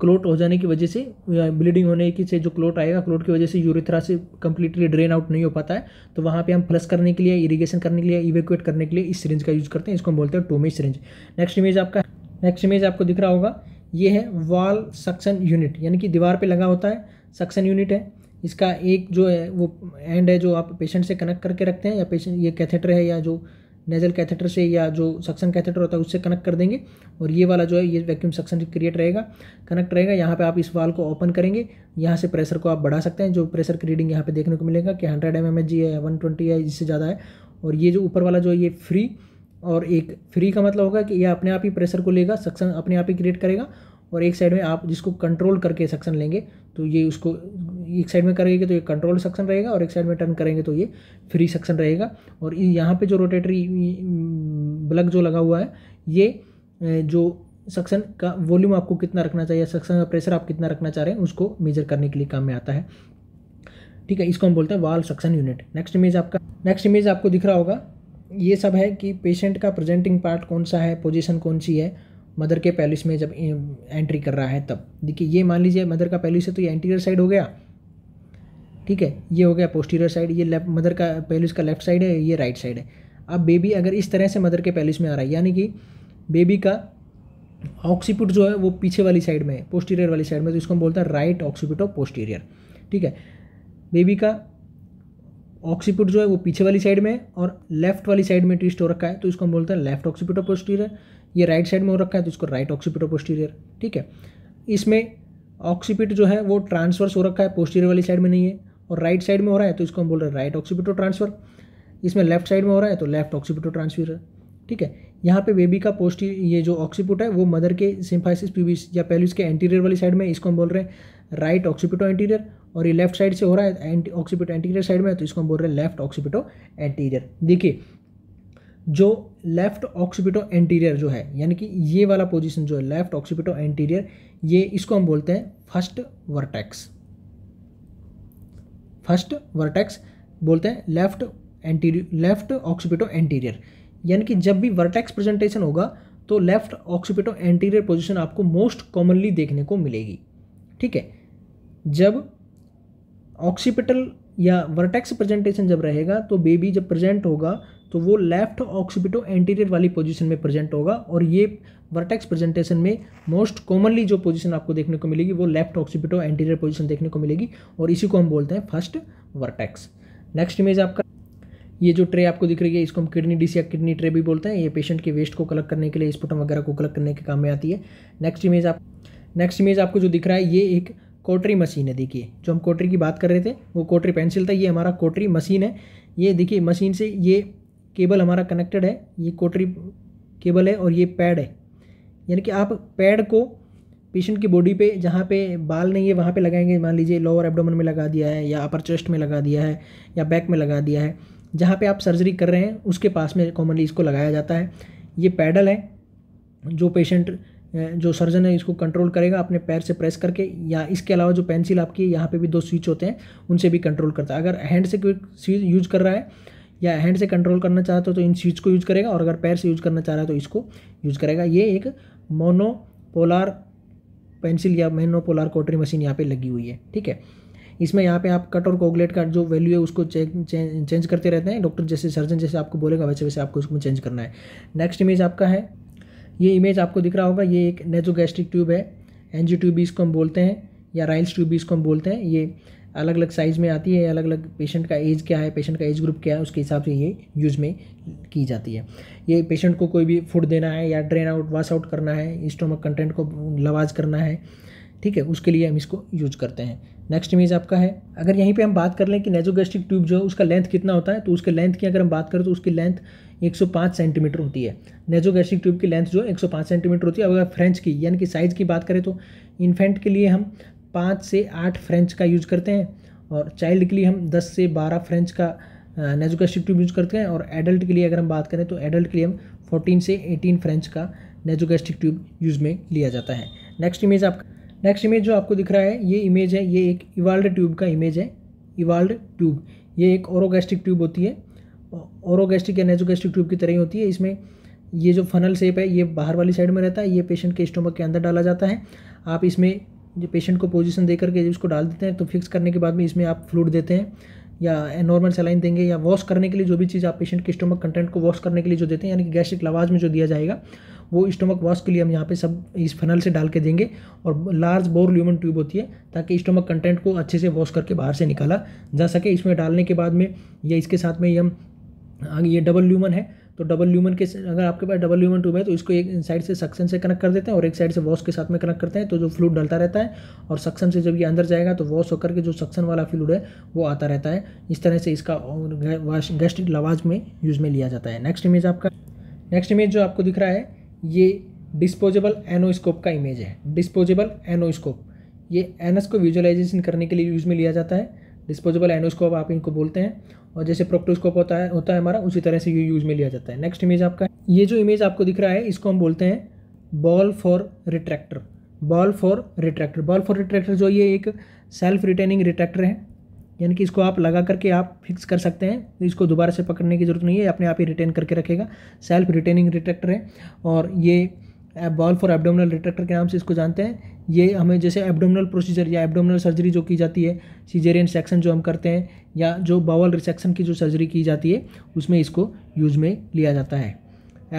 क्लोट हो जाने की वजह से ब्लीडिंग होने की से जो क्लोट आएगा क्लोट की वजह से यूरिथ्रा से कंप्लीटली ड्रेन आउट नहीं हो पाता है तो वहाँ पे हम फ्लस करने के लिए इरिगेशन करने के लिए इवेक्यूएट करने के लिए इस सिरिंज का यूज़ करते हैं इसको हम बोलते हैं टोमी सिरिंज नेक्स्ट इमेज आपका नेक्स्ट इमेज आपको दिख रहा होगा ये है वॉल सक्शन यूनिट यानी कि दीवार पे लगा होता है सक्शन यूनिट है इसका एक जो है वो एंड है जो आप पेशेंट से कनेक्ट करके रखते हैं या पेशेंट ये कैथेटर है या जो नेजल कैथेटर से या जो सक्शन कैथेटर होता है उससे कनेक्ट कर देंगे और ये वाला जो है ये वैक्यूम सक्शन क्रिएट रहेगा कनेक्ट रहेगा यहाँ पे आप इस वाल को ओपन करेंगे यहाँ से प्रेशर को आप बढ़ा सकते हैं जो प्रेशर की रीडिंग यहाँ पे देखने को मिलेगा कि हंड्रेड एम है या वन है इससे ज़्यादा है और ये जो ऊपर वाला जो है ये फ्री और एक फ्री का मतलब होगा कि यह अपने आप ही प्रेशर को लेगा सक्शन अपने आप ही क्रिएट करेगा और एक साइड में आप जिसको कंट्रोल करके सक्शन लेंगे तो ये उसको एक साइड में करेंगे तो ये कंट्रोल सक्शन रहेगा और एक साइड में टर्न करेंगे तो ये फ्री सक्शन रहेगा और यहाँ पे जो रोटेटरी ब्लग जो लगा हुआ है ये जो सक्शन का वॉल्यूम आपको कितना रखना चाहिए सक्शन का प्रेशर आप कितना रखना चाह रहे हैं उसको मेजर करने के लिए काम में आता है ठीक है इसको हम बोलते हैं wall suction unit next image आपका नेक्स्ट इमेज आपको दिख रहा होगा ये सब है कि पेशेंट का प्रेजेंटिंग पार्ट कौन सा है पोजीशन कौन सी है मदर के पैलिस में जब एंट्री कर रहा है तब देखिए ये मान लीजिए मदर का पैलिस है तो ये एंटीरियर साइड हो गया ठीक है ये हो गया पोस्टीरियर साइड ये लेफ्ट मदर का पैलिस का लेफ्ट साइड है ये राइट साइड है अब बेबी अगर इस तरह से मदर के पैलिस में आ रहा है यानी कि बेबी का ऑक्सीपुट जो है वो पीछे वाली साइड में है पोस्टीरियर वाली साइड में तो इसको हम बोलते हैं राइट ऑक्सीपुट ऑफ पोस्टीरियर ठीक है बेबी का ऑक्सीपुट जो है वो पीछे वाली साइड में और लेफ्ट वाली साइड में ट्विस्ट हो रखा है तो इसको हम बोलते हैं लेफ्ट ऑक्सीपिटो पोस्टीरियर ये राइट साइड में हो रखा है तो इसको राइट ऑक्सीपिटो पोस्टीरियर ठीक है इसमें ऑक्सीपिट जो है वो ट्रांसवर्स हो रखा है पोस्टीरियर वाली साइड में नहीं है और राइट साइड में हो रहा है तो इसको हम बोल रहे हैं राइट ऑक्सीपिटो ट्रांसफर इसमें लेफ्ट साइड में हो रहा है तो लेफ्ट ऑक्सीपिटो ट्रांसफर ठीक है यहाँ पे बेबी का पोस्टी ये जो ऑक्सीपुट है वो मदर के सिम्फाइसिस प्यूबिस या पहले के एंटीरियर वाली साइड में इसको हम बोल रहे हैं राइट ऑक्सीपिटो एंटीरियर और ये लेफ्ट साइड से हो रहा है एंटी ऑक्सीपिटो एंटीरियर साइड में तो इसको हम बोल रहे हैं लेफ्ट ऑक्सीपिटो एंटीरियर देखिए जो लेफ्ट ऑक्सीपिटो एंटीरियर जो है यानी कि ये वाला पोजीशन जो है लेफ्ट ऑक्सीपिटो एंटीरियर ये इसको हम बोलते हैं फर्स्ट वर्टेक्स फर्स्ट वर्टेक्स बोलते हैं left anterior left occipito anterior यानी कि जब भी वर्टेक्स प्रेजेंटेशन होगा तो लेफ्ट ऑक्सीपिटो एंटीरियर पोजिशन आपको मोस्ट कॉमनली देखने को मिलेगी ठीक है जब ऑक्सीपिटल या वर्टेक्स प्रेजेंटेशन जब रहेगा तो बेबी जब प्रेजेंट होगा तो वो लेफ्ट ऑक्सीपिटो एंटीरियर वाली पोजीशन में प्रेजेंट होगा और ये वर्टेक्स प्रेजेंटेशन में मोस्ट कॉमनली जो पोजीशन आपको देखने को मिलेगी वो लेफ्ट ऑक्सीपिटो एंटीरियर पोजीशन देखने को मिलेगी और इसी को हम बोलते हैं फर्स्ट वर्टेक्स नेक्स्ट इमेज आपका ये जो ट्रे आपको दिख रही है इसको हम किडनी डिस या किडनी ट्रे भी बोलते हैं ये पेशेंट के वेस्ट को कलेक्ट करने के लिए स्पुटम वगैरह को कलेक्ट करने के काम में आती है नेक्स्ट इमेज आप नेक्स्ट इमेज आपको जो दिख रहा है ये एक कोटरी मशीन है देखिए जो हम कोटरी की बात कर रहे थे वो कोटरी पेंसिल था ये हमारा कोटरी मशीन है ये देखिए मशीन से ये केबल हमारा कनेक्टेड है ये कोटरी केबल है और ये पैड है यानी कि आप पैड को पेशेंट की बॉडी पे जहाँ पे बाल नहीं है वहाँ पे लगाएंगे मान लीजिए लोअर एब्डोमन में लगा दिया है या अपर चेस्ट में लगा दिया है या बैक में लगा दिया है जहाँ पे आप सर्जरी कर रहे हैं उसके पास में कॉमनली इसको लगाया जाता है ये पैडल है जो पेशेंट जो सर्जन है इसको कंट्रोल करेगा अपने पैर से प्रेस करके या इसके अलावा जो पेंसिल आपकी यहाँ पे भी दो स्विच होते हैं उनसे भी कंट्रोल करता है अगर हैंड से कोई स्विच यूज कर रहा है या हैंड से कंट्रोल करना चाहता हो तो इन स्विच को यूज करेगा और अगर पैर से यूज करना चाह रहा है तो इसको यूज करेगा ये एक मोनोपोलार पेंसिल या मोनोपोलार कोटरी मशीन यहाँ पर लगी हुई है ठीक है इसमें यहाँ पे आप कट और कोगलेट का जो वैल्यू है उसको चेंज करते रहते हैं डॉक्टर जैसे सर्जन जैसे आपको बोलेगा वैसे वैसे आपको इसमें चेंज करना है नेक्स्ट इमेज आपका है ये इमेज आपको दिख रहा होगा ये एक नेजोगैस्ट्रिक ट्यूब है एनजी ट्यूब इसको हम बोलते हैं या राइल्स ट्यूब इसको हम बोलते हैं ये अलग अलग साइज़ में आती है अलग अलग पेशेंट का एज क्या है पेशेंट का एज ग्रुप क्या है उसके हिसाब से ये यूज़ में की जाती है ये पेशेंट को कोई भी फूड देना है या ड्रेन आउट वाश आउट करना है स्टोमक कंटेंट को लवाज करना है ठीक है उसके लिए हम इसको यूज करते हैं नेक्स्ट इमेज आपका है अगर यहीं पे हम बात कर लें कि नेजोगेस्टिक ट्यूब जो है उसका लेंथ कितना होता है तो उसके लेंथ की अगर हम बात करें तो उसकी लेंथ 105 सेंटीमीटर होती है नेजोगैस्ट्रिक ट्यूब की लेंथ जो 105 सेंटीमीटर होती है अगर फ्रेंच की यानी कि साइज़ की बात करें तो इन्फेंट के लिए हम पाँच से आठ फ्रेंच का यूज करते हैं और चाइल्ड के लिए हम दस से बारह फ्रेंच का नेजोगैस्ट्रिक ट्यूब यूज करते हैं और एडल्ट के लिए अगर हम बात करें तो एडल्ट के लिए हम फोर्टीन से एटीन फ्रेंच का नेजोगैस्ट्रिक ट्यूब यूज़ में लिया जाता है नेक्स्ट इमेज आपका नेक्स्ट इमेज जो आपको दिख रहा है ये इमेज है ये एक इवाल्ड ट्यूब का इमेज है इवाल्ड ट्यूब ये एक ओरोगैस्ट्रिक ट्यूब होती है ओरोगैस्ट्रिक या नेजोगेस्टिक ट्यूब की तरह ही होती है इसमें ये जो फनल सेप है ये बाहर वाली साइड में रहता है ये पेशेंट के स्टोमक के अंदर डाला जाता है आप इसमें जो पेशेंट को पोजीशन दे करके उसको डाल देते हैं तो फिक्स करने के बाद में इसमें आप फ्लूड देते हैं या नॉर्मल सलाइन देंगे या वॉश करने के लिए जो भी चीज़ आप पेशेंट के स्टोमक कंटेंट को वॉश करने के लिए जो देते हैं यानी कि गैस्ट्रिक लवाज में जो दिया जाएगा वो स्टोमक वॉश के लिए हम यहाँ पे सब इस फनल से डाल के देंगे और लार्ज बोर ल्यूमन ट्यूब होती है ताकि स्टोमक कंटेंट को अच्छे से वॉश करके बाहर से निकाला जा सके इसमें डालने के बाद में या इसके साथ में ही हम आगे ये डबल ल्यूमन है तो डबल ल्यूमन के अगर आपके पास डबल ल्यूमन ट्यूब है तो इसको एक साइड से सक्शन से कनेक्ट कर देते हैं और एक साइड से वॉश के साथ में कनेक्ट करते हैं तो जो फ्लूड डलता रहता है और सक्शन से जब ये अंदर जाएगा तो वॉश होकर के जो सक्शन वाला फ्लूड है वो आता रहता है इस तरह से इसका गैस्ट्रिक लवाज में यूज़ में लिया जाता है नेक्स्ट इमेज आपका नेक्स्ट इमेज जो आपको दिख रहा है ये डिस्पोजेबल एनोस्कोप का इमेज है डिस्पोजेबल एनोस्कोप ये एनस को विजुअलाइजेशन करने के लिए यूज़ में लिया जाता है डिस्पोजेबल एनोस्कोप आप इनको बोलते हैं और जैसे प्रोक्टोस्कोप होता है होता है हमारा उसी तरह से ये यूज़ में लिया जाता है नेक्स्ट इमेज आपका ये जो इमेज आपको दिख रहा है इसको हम बोलते हैं Balfour retractor Balfour retractor Balfour retractor जो ये एक सेल्फ रिटेनिंग रिट्रैक्टर है यानी कि इसको आप लगा करके आप फिक्स कर सकते हैं इसको दोबारा से पकड़ने की जरूरत नहीं है अपने आप ही रिटेन करके रखेगा सेल्फ रिटेनिंग रिट्रैक्टर है और ये बॉल फॉर एबडोमिनल रिट्रैक्टर के नाम से इसको जानते हैं ये हमें जैसे एबडोमिनल प्रोसीजर या एबडोमिनल सर्जरी जो की जाती है सीजेरियन सेक्शन जो हम करते हैं या जो बावल रिसेक्शन की जो सर्जरी की जाती है उसमें इसको यूज में लिया जाता है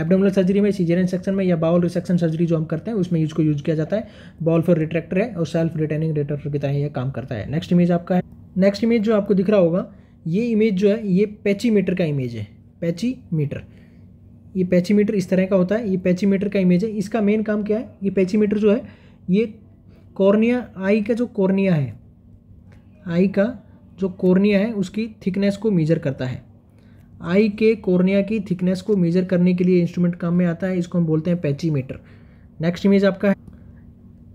एबडोमिनल सर्जरी में सीजेरियन सेक्शन में या बाउल रिसेक्शन सर्जरी जो हम करते हैं उसमें इसको यूज किया जाता है बॉल फॉर रिट्रैक्टर है और सेल्फ रिटर्निंग रिट्रैक्टर की तरह यह काम करता है नेक्स्ट इमेज आपका है नेक्स्ट इमेज जो आपको दिख रहा होगा ये इमेज जो है ये पैची मीटर का इमेज है पैची मीटर ये पैचीमीटर इस तरह का होता है ये पैचीमीटर का इमेज है इसका मेन काम क्या है ये पैचीमीटर जो है ये कॉर्निया आई का जो कॉर्निया है आई का जो कॉर्निया है उसकी थिकनेस को मेजर करता है आई के कॉर्निया की थिकनेस को मेजर करने के लिए इंस्ट्रूमेंट काम में आता है इसको हम बोलते हैं पैचीमीटर नेक्स्ट इमेज आपका है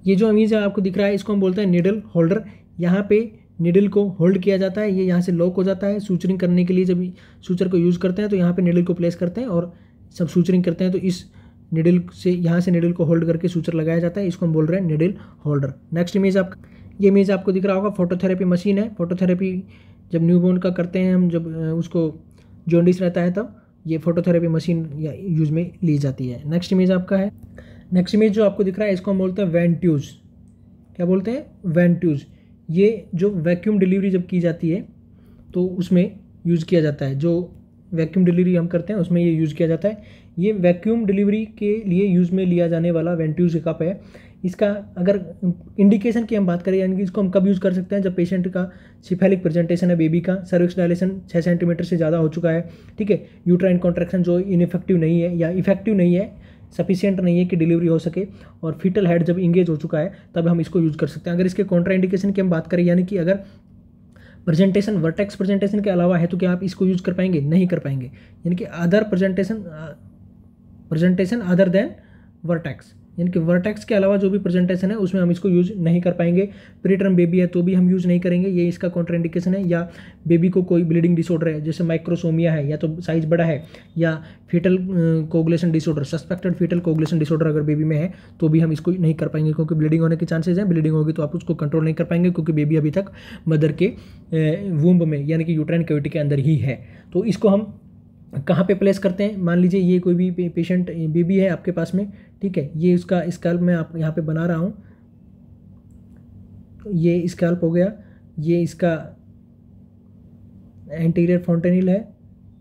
ये जो इमेज है आपको दिख रहा है इसको हम बोलते हैं निडल होल्डर यहाँ पे निडल को होल्ड किया जाता है ये यहाँ से लॉक हो जाता है सूचरिंग करने के लिए जब सूचर को यूज़ करते हैं तो यहाँ पे निडल को प्लेस करते हैं और सब सूचरिंग करते हैं तो इस निडिल से यहाँ से निडल को होल्ड करके सूचर लगाया जाता है इसको हम बोल रहे हैं निडिल होल्डर नेक्स्ट इमेज आप ये इमेज आपको दिख रहा होगा फोटोथेरेपी मशीन है फोटोथेरेपी जब न्यूबोर्न का करते हैं हम जब उसको जॉन्डिस रहता है तब ये फोटोथेरेपी मशीन या यूज़ में ली जाती है नेक्स्ट इमेज आपका है नेक्स्ट इमेज जो आपको दिख रहा है इसको हम बोलते हैं वेंट्यूज क्या बोलते हैं वेंट्यूज ये जो वैक्यूम डिलीवरी जब की जाती है तो उसमें यूज़ किया जाता है जो वैक्यूम डिलीवरी हम करते हैं उसमें ये यूज़ किया जाता है ये वैक्यूम डिलीवरी के लिए यूज़ में लिया जाने वाला वेंट्यूज कप है इसका अगर इंडिकेशन की हम बात करें यानी कि इसको हम कब यूज़ कर सकते हैं जब पेशेंट का सिफेलिक प्रेजेंटेशन है बेबी का सर्विक्स डायलेशन छः सेंटीमीटर से ज़्यादा हो चुका है ठीक है यूट्राइन कॉन्ट्रैक्शन जो इनफेक्टिव नहीं है या इफेक्टिव नहीं है सफिशियंट नहीं है कि डिलीवरी हो सके और फीटल हेड जब इंगेज हो चुका है तब हम इसको यूज़ कर सकते हैं अगर इसके कॉन्ट्राइंडिकेशन की हम बात करें यानी कि अगर प्रेजेंटेशन वर्टेक्स प्रेजेंटेशन के अलावा है तो क्या आप इसको यूज कर पाएंगे नहीं कर पाएंगे यानी कि other presentation presentation other than vertex यानी कि वर्टेक्स के अलावा जो भी प्रेजेंटेशन है उसमें हम इसको यूज़ नहीं कर पाएंगे प्रीटर्म बेबी है तो भी हम यूज़ नहीं करेंगे ये इसका कॉन्ट्राइंडिकेशन है या बेबी को कोई ब्लीडिंग डिसऑर्डर है जैसे माइक्रोसोमिया है या तो साइज बड़ा है या fetal coagulation disorder suspected fetal coagulation disorder अगर बेबी में है तो भी हम इसको नहीं कर पाएंगे क्योंकि ब्लीडिंग होने के चांसेज हैं ब्लीडिंग होगी तो आप उसको कंट्रोल नहीं कर पाएंगे क्योंकि बेबी अभी तक मदर के वूम्ब में यानी कि यूट्राइन कैविटी के अंदर ही है तो इसको हम कहाँ पे प्लेस करते हैं मान लीजिए ये कोई भी पेशेंट बेबी है आपके पास में ठीक है ये उसका स्कैल्प मैं आप यहाँ पे बना रहा हूँ ये स्कल्प हो गया ये इसका एंटीरियर फाउंटेनिल है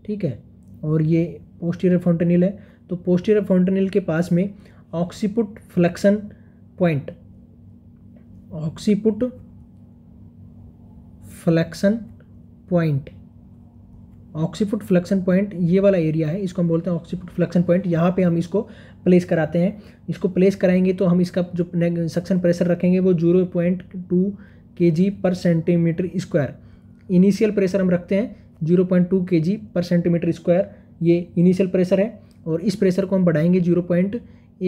ठीक है और ये पोस्टीरियर फाउंटेनिल है तो पोस्टीरियर फाउंटेनिल के पास में occiput flexion point occiput flexion point occiput flexion point ये वाला एरिया है इसको हम बोलते हैं ऑक्सीपुट फ्लेक्शन पॉइंट यहाँ पे हम इसको प्लेस कराते हैं इसको प्लेस कराएंगे तो हम इसका जो सक्शन प्रेशर रखेंगे वो zero point to K G per centimetre square initial pressure हम रखते हैं zero point to K G per centimetre square ये इनिशियल प्रेशर है और इस प्रेशर को हम बढ़ाएंगे जीरो पॉइंट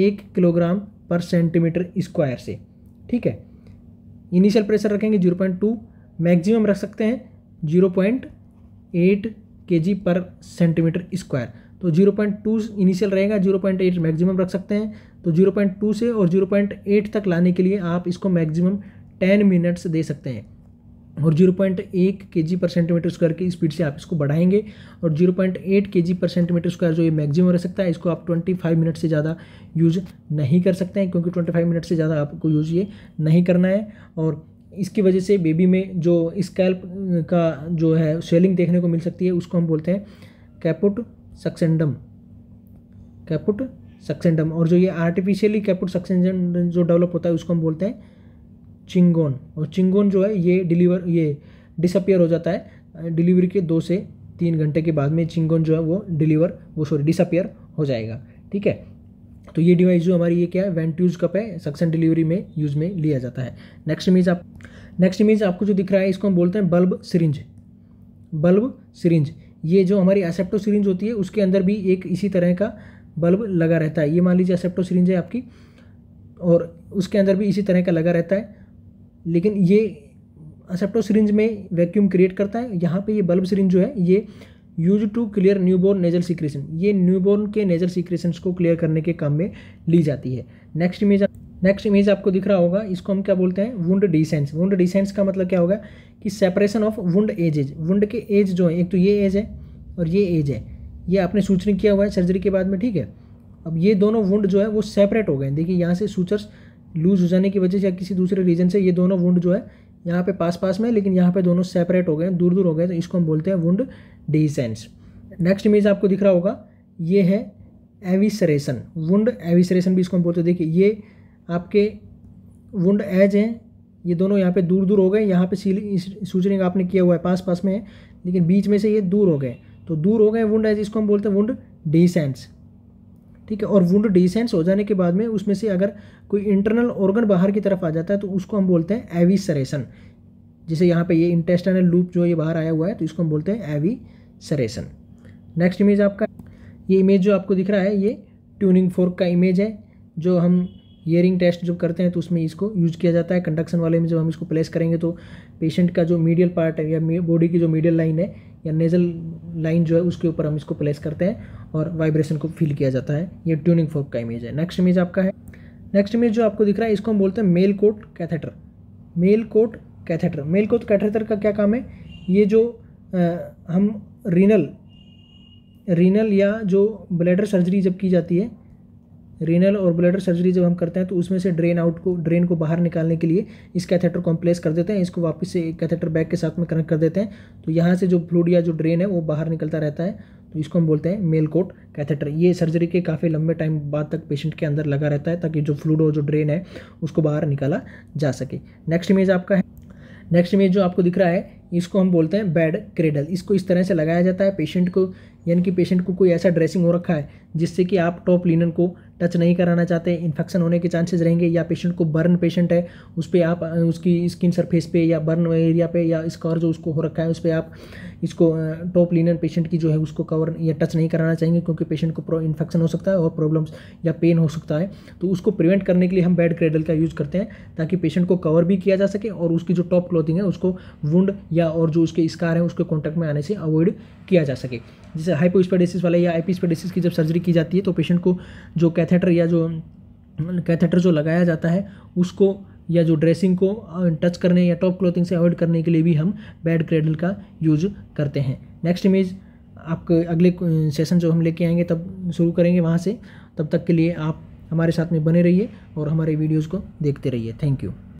एक किलोग्राम पर सेंटीमीटर स्क्वायर से ठीक है इनिशियल प्रेशर रखेंगे जीरो पॉइंट टू मैक्सिमम रख सकते हैं जीरो पॉइंट एट के जी पर सेंटीमीटर स्क्वायर तो 0.2 इनिशियल रहेगा 0.8 मैक्सिमम रख सकते हैं तो 0.2 से और 0.8 तक लाने के लिए आप इसको मैक्सिमम 10 मिनट्स दे सकते हैं और 0.1 के जी पर सेंटीमीटर स्क्वायर की स्पीड से आप इसको बढ़ाएंगे और 0.8 के जी पर सेंटीमीटर स्क्वायर जो ये मैक्सिमम रह सकता है इसको आप 25 मिनट से ज़्यादा यूज़ नहीं कर सकते हैं क्योंकि 25 मिनट से ज़्यादा आपको यूज़ ये नहीं करना है और इसकी वजह से बेबी में जो स्कैल्प का जो है स्वेलिंग देखने को मिल सकती है उसको हम बोलते हैं कैपुट सक्सेंडम कैपुट सक्सेंडम और जो ये आर्टिफिशियली कैपुट सक्सेंडम जो डेवलप होता है उसको हम बोलते हैं चिंगोन और चिंगोन जो है ये डिलीवर ये डिसअपियर हो जाता है डिलीवरी के दो से तीन घंटे के बाद में चिंगोन जो है वो डिलीवर वो सॉरी डिसअपियर हो जाएगा ठीक है तो ये डिवाइस जो हमारी ये क्या है वेंट यूज कप है सक्सन डिलीवरी में यूज़ में लिया जाता है नेक्स्ट इमेज आप नेक्स्ट इमेज आपको जो दिख रहा है इसको हम बोलते हैं बल्ब सिरिंज बल्ब सिरिंज ये जो हमारी एसेप्टो सीरीज होती है उसके अंदर भी एक इसी तरह का बल्ब लगा रहता है ये मान लीजिए एसेप्टो सीरीज है आपकी और उसके अंदर भी इसी तरह का लगा रहता है लेकिन ये असेप्टो सीरीज में वैक्यूम क्रिएट करता है यहाँ पे ये बल्ब सीरीज जो है ये use to clear newborn nasal secretion ये न्यूबॉर्न के नेजल सीक्रेशन को क्लियर करने के काम में ली जाती है नेक्स्ट इमेज नेक्स्ट इमेज आपको दिख रहा होगा इसको हम क्या बोलते हैं वुंड डिसेंस वुंड डिसेंस का मतलब क्या होगा कि separation of wound edges wound के एज जो है एक तो ये एज है और ये एज है ये आपने सूचन किया हुआ है सर्जरी के बाद में ठीक है अब ये दोनों वुंड जो है वो सेपरेट हो गए देखिए यहाँ से सूचर्स लूज हो जाने की वजह से या किसी दूसरे रीजन से ये दोनों वुंड जो है यहाँ पे पास पास में लेकिन यहाँ पे दोनों सेपरेट हो गए दूर दूर हो गए तो इसको हम बोलते हैं वुंड डिजेंस नेक्स्ट इमेज आपको दिख रहा होगा ये है एविसरेशन वुंड एविसरेशन भी इसको हम बोलते हैं देखिए ये आपके वुंड एज हैं ये दोनों यहाँ पे दूर दूर हो गए यहाँ पे सूचरिंग आपने किया हुआ है पास पास में है लेकिन बीच में से ये दूर हो गए तो दूर हो गए वुंड है जिसको हम बोलते हैं वुंड डिसेंस ठीक है और वुंड डिसेंस हो जाने के बाद में उसमें से अगर कोई इंटरनल ऑर्गन बाहर की तरफ आ जाता है तो उसको हम बोलते हैं एविसरेशन जैसे यहाँ पे ये इंटेस्टाइनल लूप जो ये बाहर आया हुआ है तो इसको हम बोलते हैं एवी सरेसन नेक्स्ट इमेज आपका ये इमेज जो आपको दिख रहा है ये ट्यूनिंग फोर्क का इमेज है जो हम हियरिंग टेस्ट जब करते हैं तो उसमें इसको यूज किया जाता है कंडक्शन वाले में जब हम इसको प्लेस करेंगे तो पेशेंट का जो मीडियल पार्ट है या बॉडी की जो मीडियल लाइन है या नेजल लाइन जो है उसके ऊपर हम इसको प्लेस करते हैं और वाइब्रेशन को फील किया जाता है ये ट्यूनिंग फोर्क का इमेज है नेक्स्ट इमेज आपका है नेक्स्ट इमेज जो आपको दिख रहा है इसको हम बोलते हैं Malecot catheter Malecot catheter Malecot catheter का क्या काम है ये जो आ, हम रीनल रीनल या जो ब्लैडर सर्जरी जब की जाती है रीनल ऑर्बुलेटर सर्जरी जब हम करते हैं तो उसमें से ड्रेन आउट को ड्रेन को बाहर निकालने के लिए इस कैथेटर को हम प्लेस कर देते हैं इसको वापस से कैथेटर बैग के साथ में कनेक्ट कर देते हैं तो यहाँ से जो फ्लूड या जो ड्रेन है वो बाहर निकलता रहता है तो इसको हम बोलते हैं मेल कोट कैथेटर ये सर्जरी के काफ़ी लंबे टाइम बाद तक पेशेंट के अंदर लगा रहता है ताकि जो फ्लूड और जो ड्रेन है उसको बाहर निकाला जा सके नेक्स्ट इमेज आपका है नेक्स्ट इमेज जो आपको दिख रहा है इसको हम बोलते हैं बेड क्रेडल इसको इस तरह से लगाया जाता है पेशेंट को यानी कि पेशेंट को कोई ऐसा ड्रेसिंग हो रखा है जिससे कि आप टॉप लिनन को टच नहीं कराना चाहते इन्फेक्शन होने के चांसेस रहेंगे या पेशेंट को बर्न पेशेंट है उस पर आप उसकी स्किन सरफेस पे या बर्न एरिया पे या स्कॉर जो उसको हो रखा है उस पर आप इसको टॉप लीनर पेशेंट की जो है उसको कवर या टच नहीं कराना चाहिए क्योंकि पेशेंट को इन्फेक्शन हो सकता है और प्रॉब्लम्स या पेन हो सकता है तो उसको प्रिवेंट करने के लिए हम बेड क्रेडल का यूज़ करते हैं ताकि पेशेंट को कवर भी किया जा सके और उसकी जो टॉप क्लोथिंग है उसको वुंड या और जो उसके स्कार है उसके कॉन्टैक्ट में आने से अवॉइड किया जा सके जैसे हाइपोस्पेडेसिस वाला या एपिस्पेडेसिस की जब सर्जरी की जाती है तो पेशेंट को जो कैथेटर या जो कैथेटर जो लगाया जाता है उसको या जो ड्रेसिंग को टच करने या टॉप क्लोथिंग से अवॉइड करने के लिए भी हम बेड क्रेडल का यूज करते हैं नेक्स्ट इमेज आपके अगले सेशन जो हम लेके आएंगे तब शुरू करेंगे वहाँ से तब तक के लिए आप हमारे साथ में बने रहिए और हमारे वीडियोज़ को देखते रहिए थैंक यू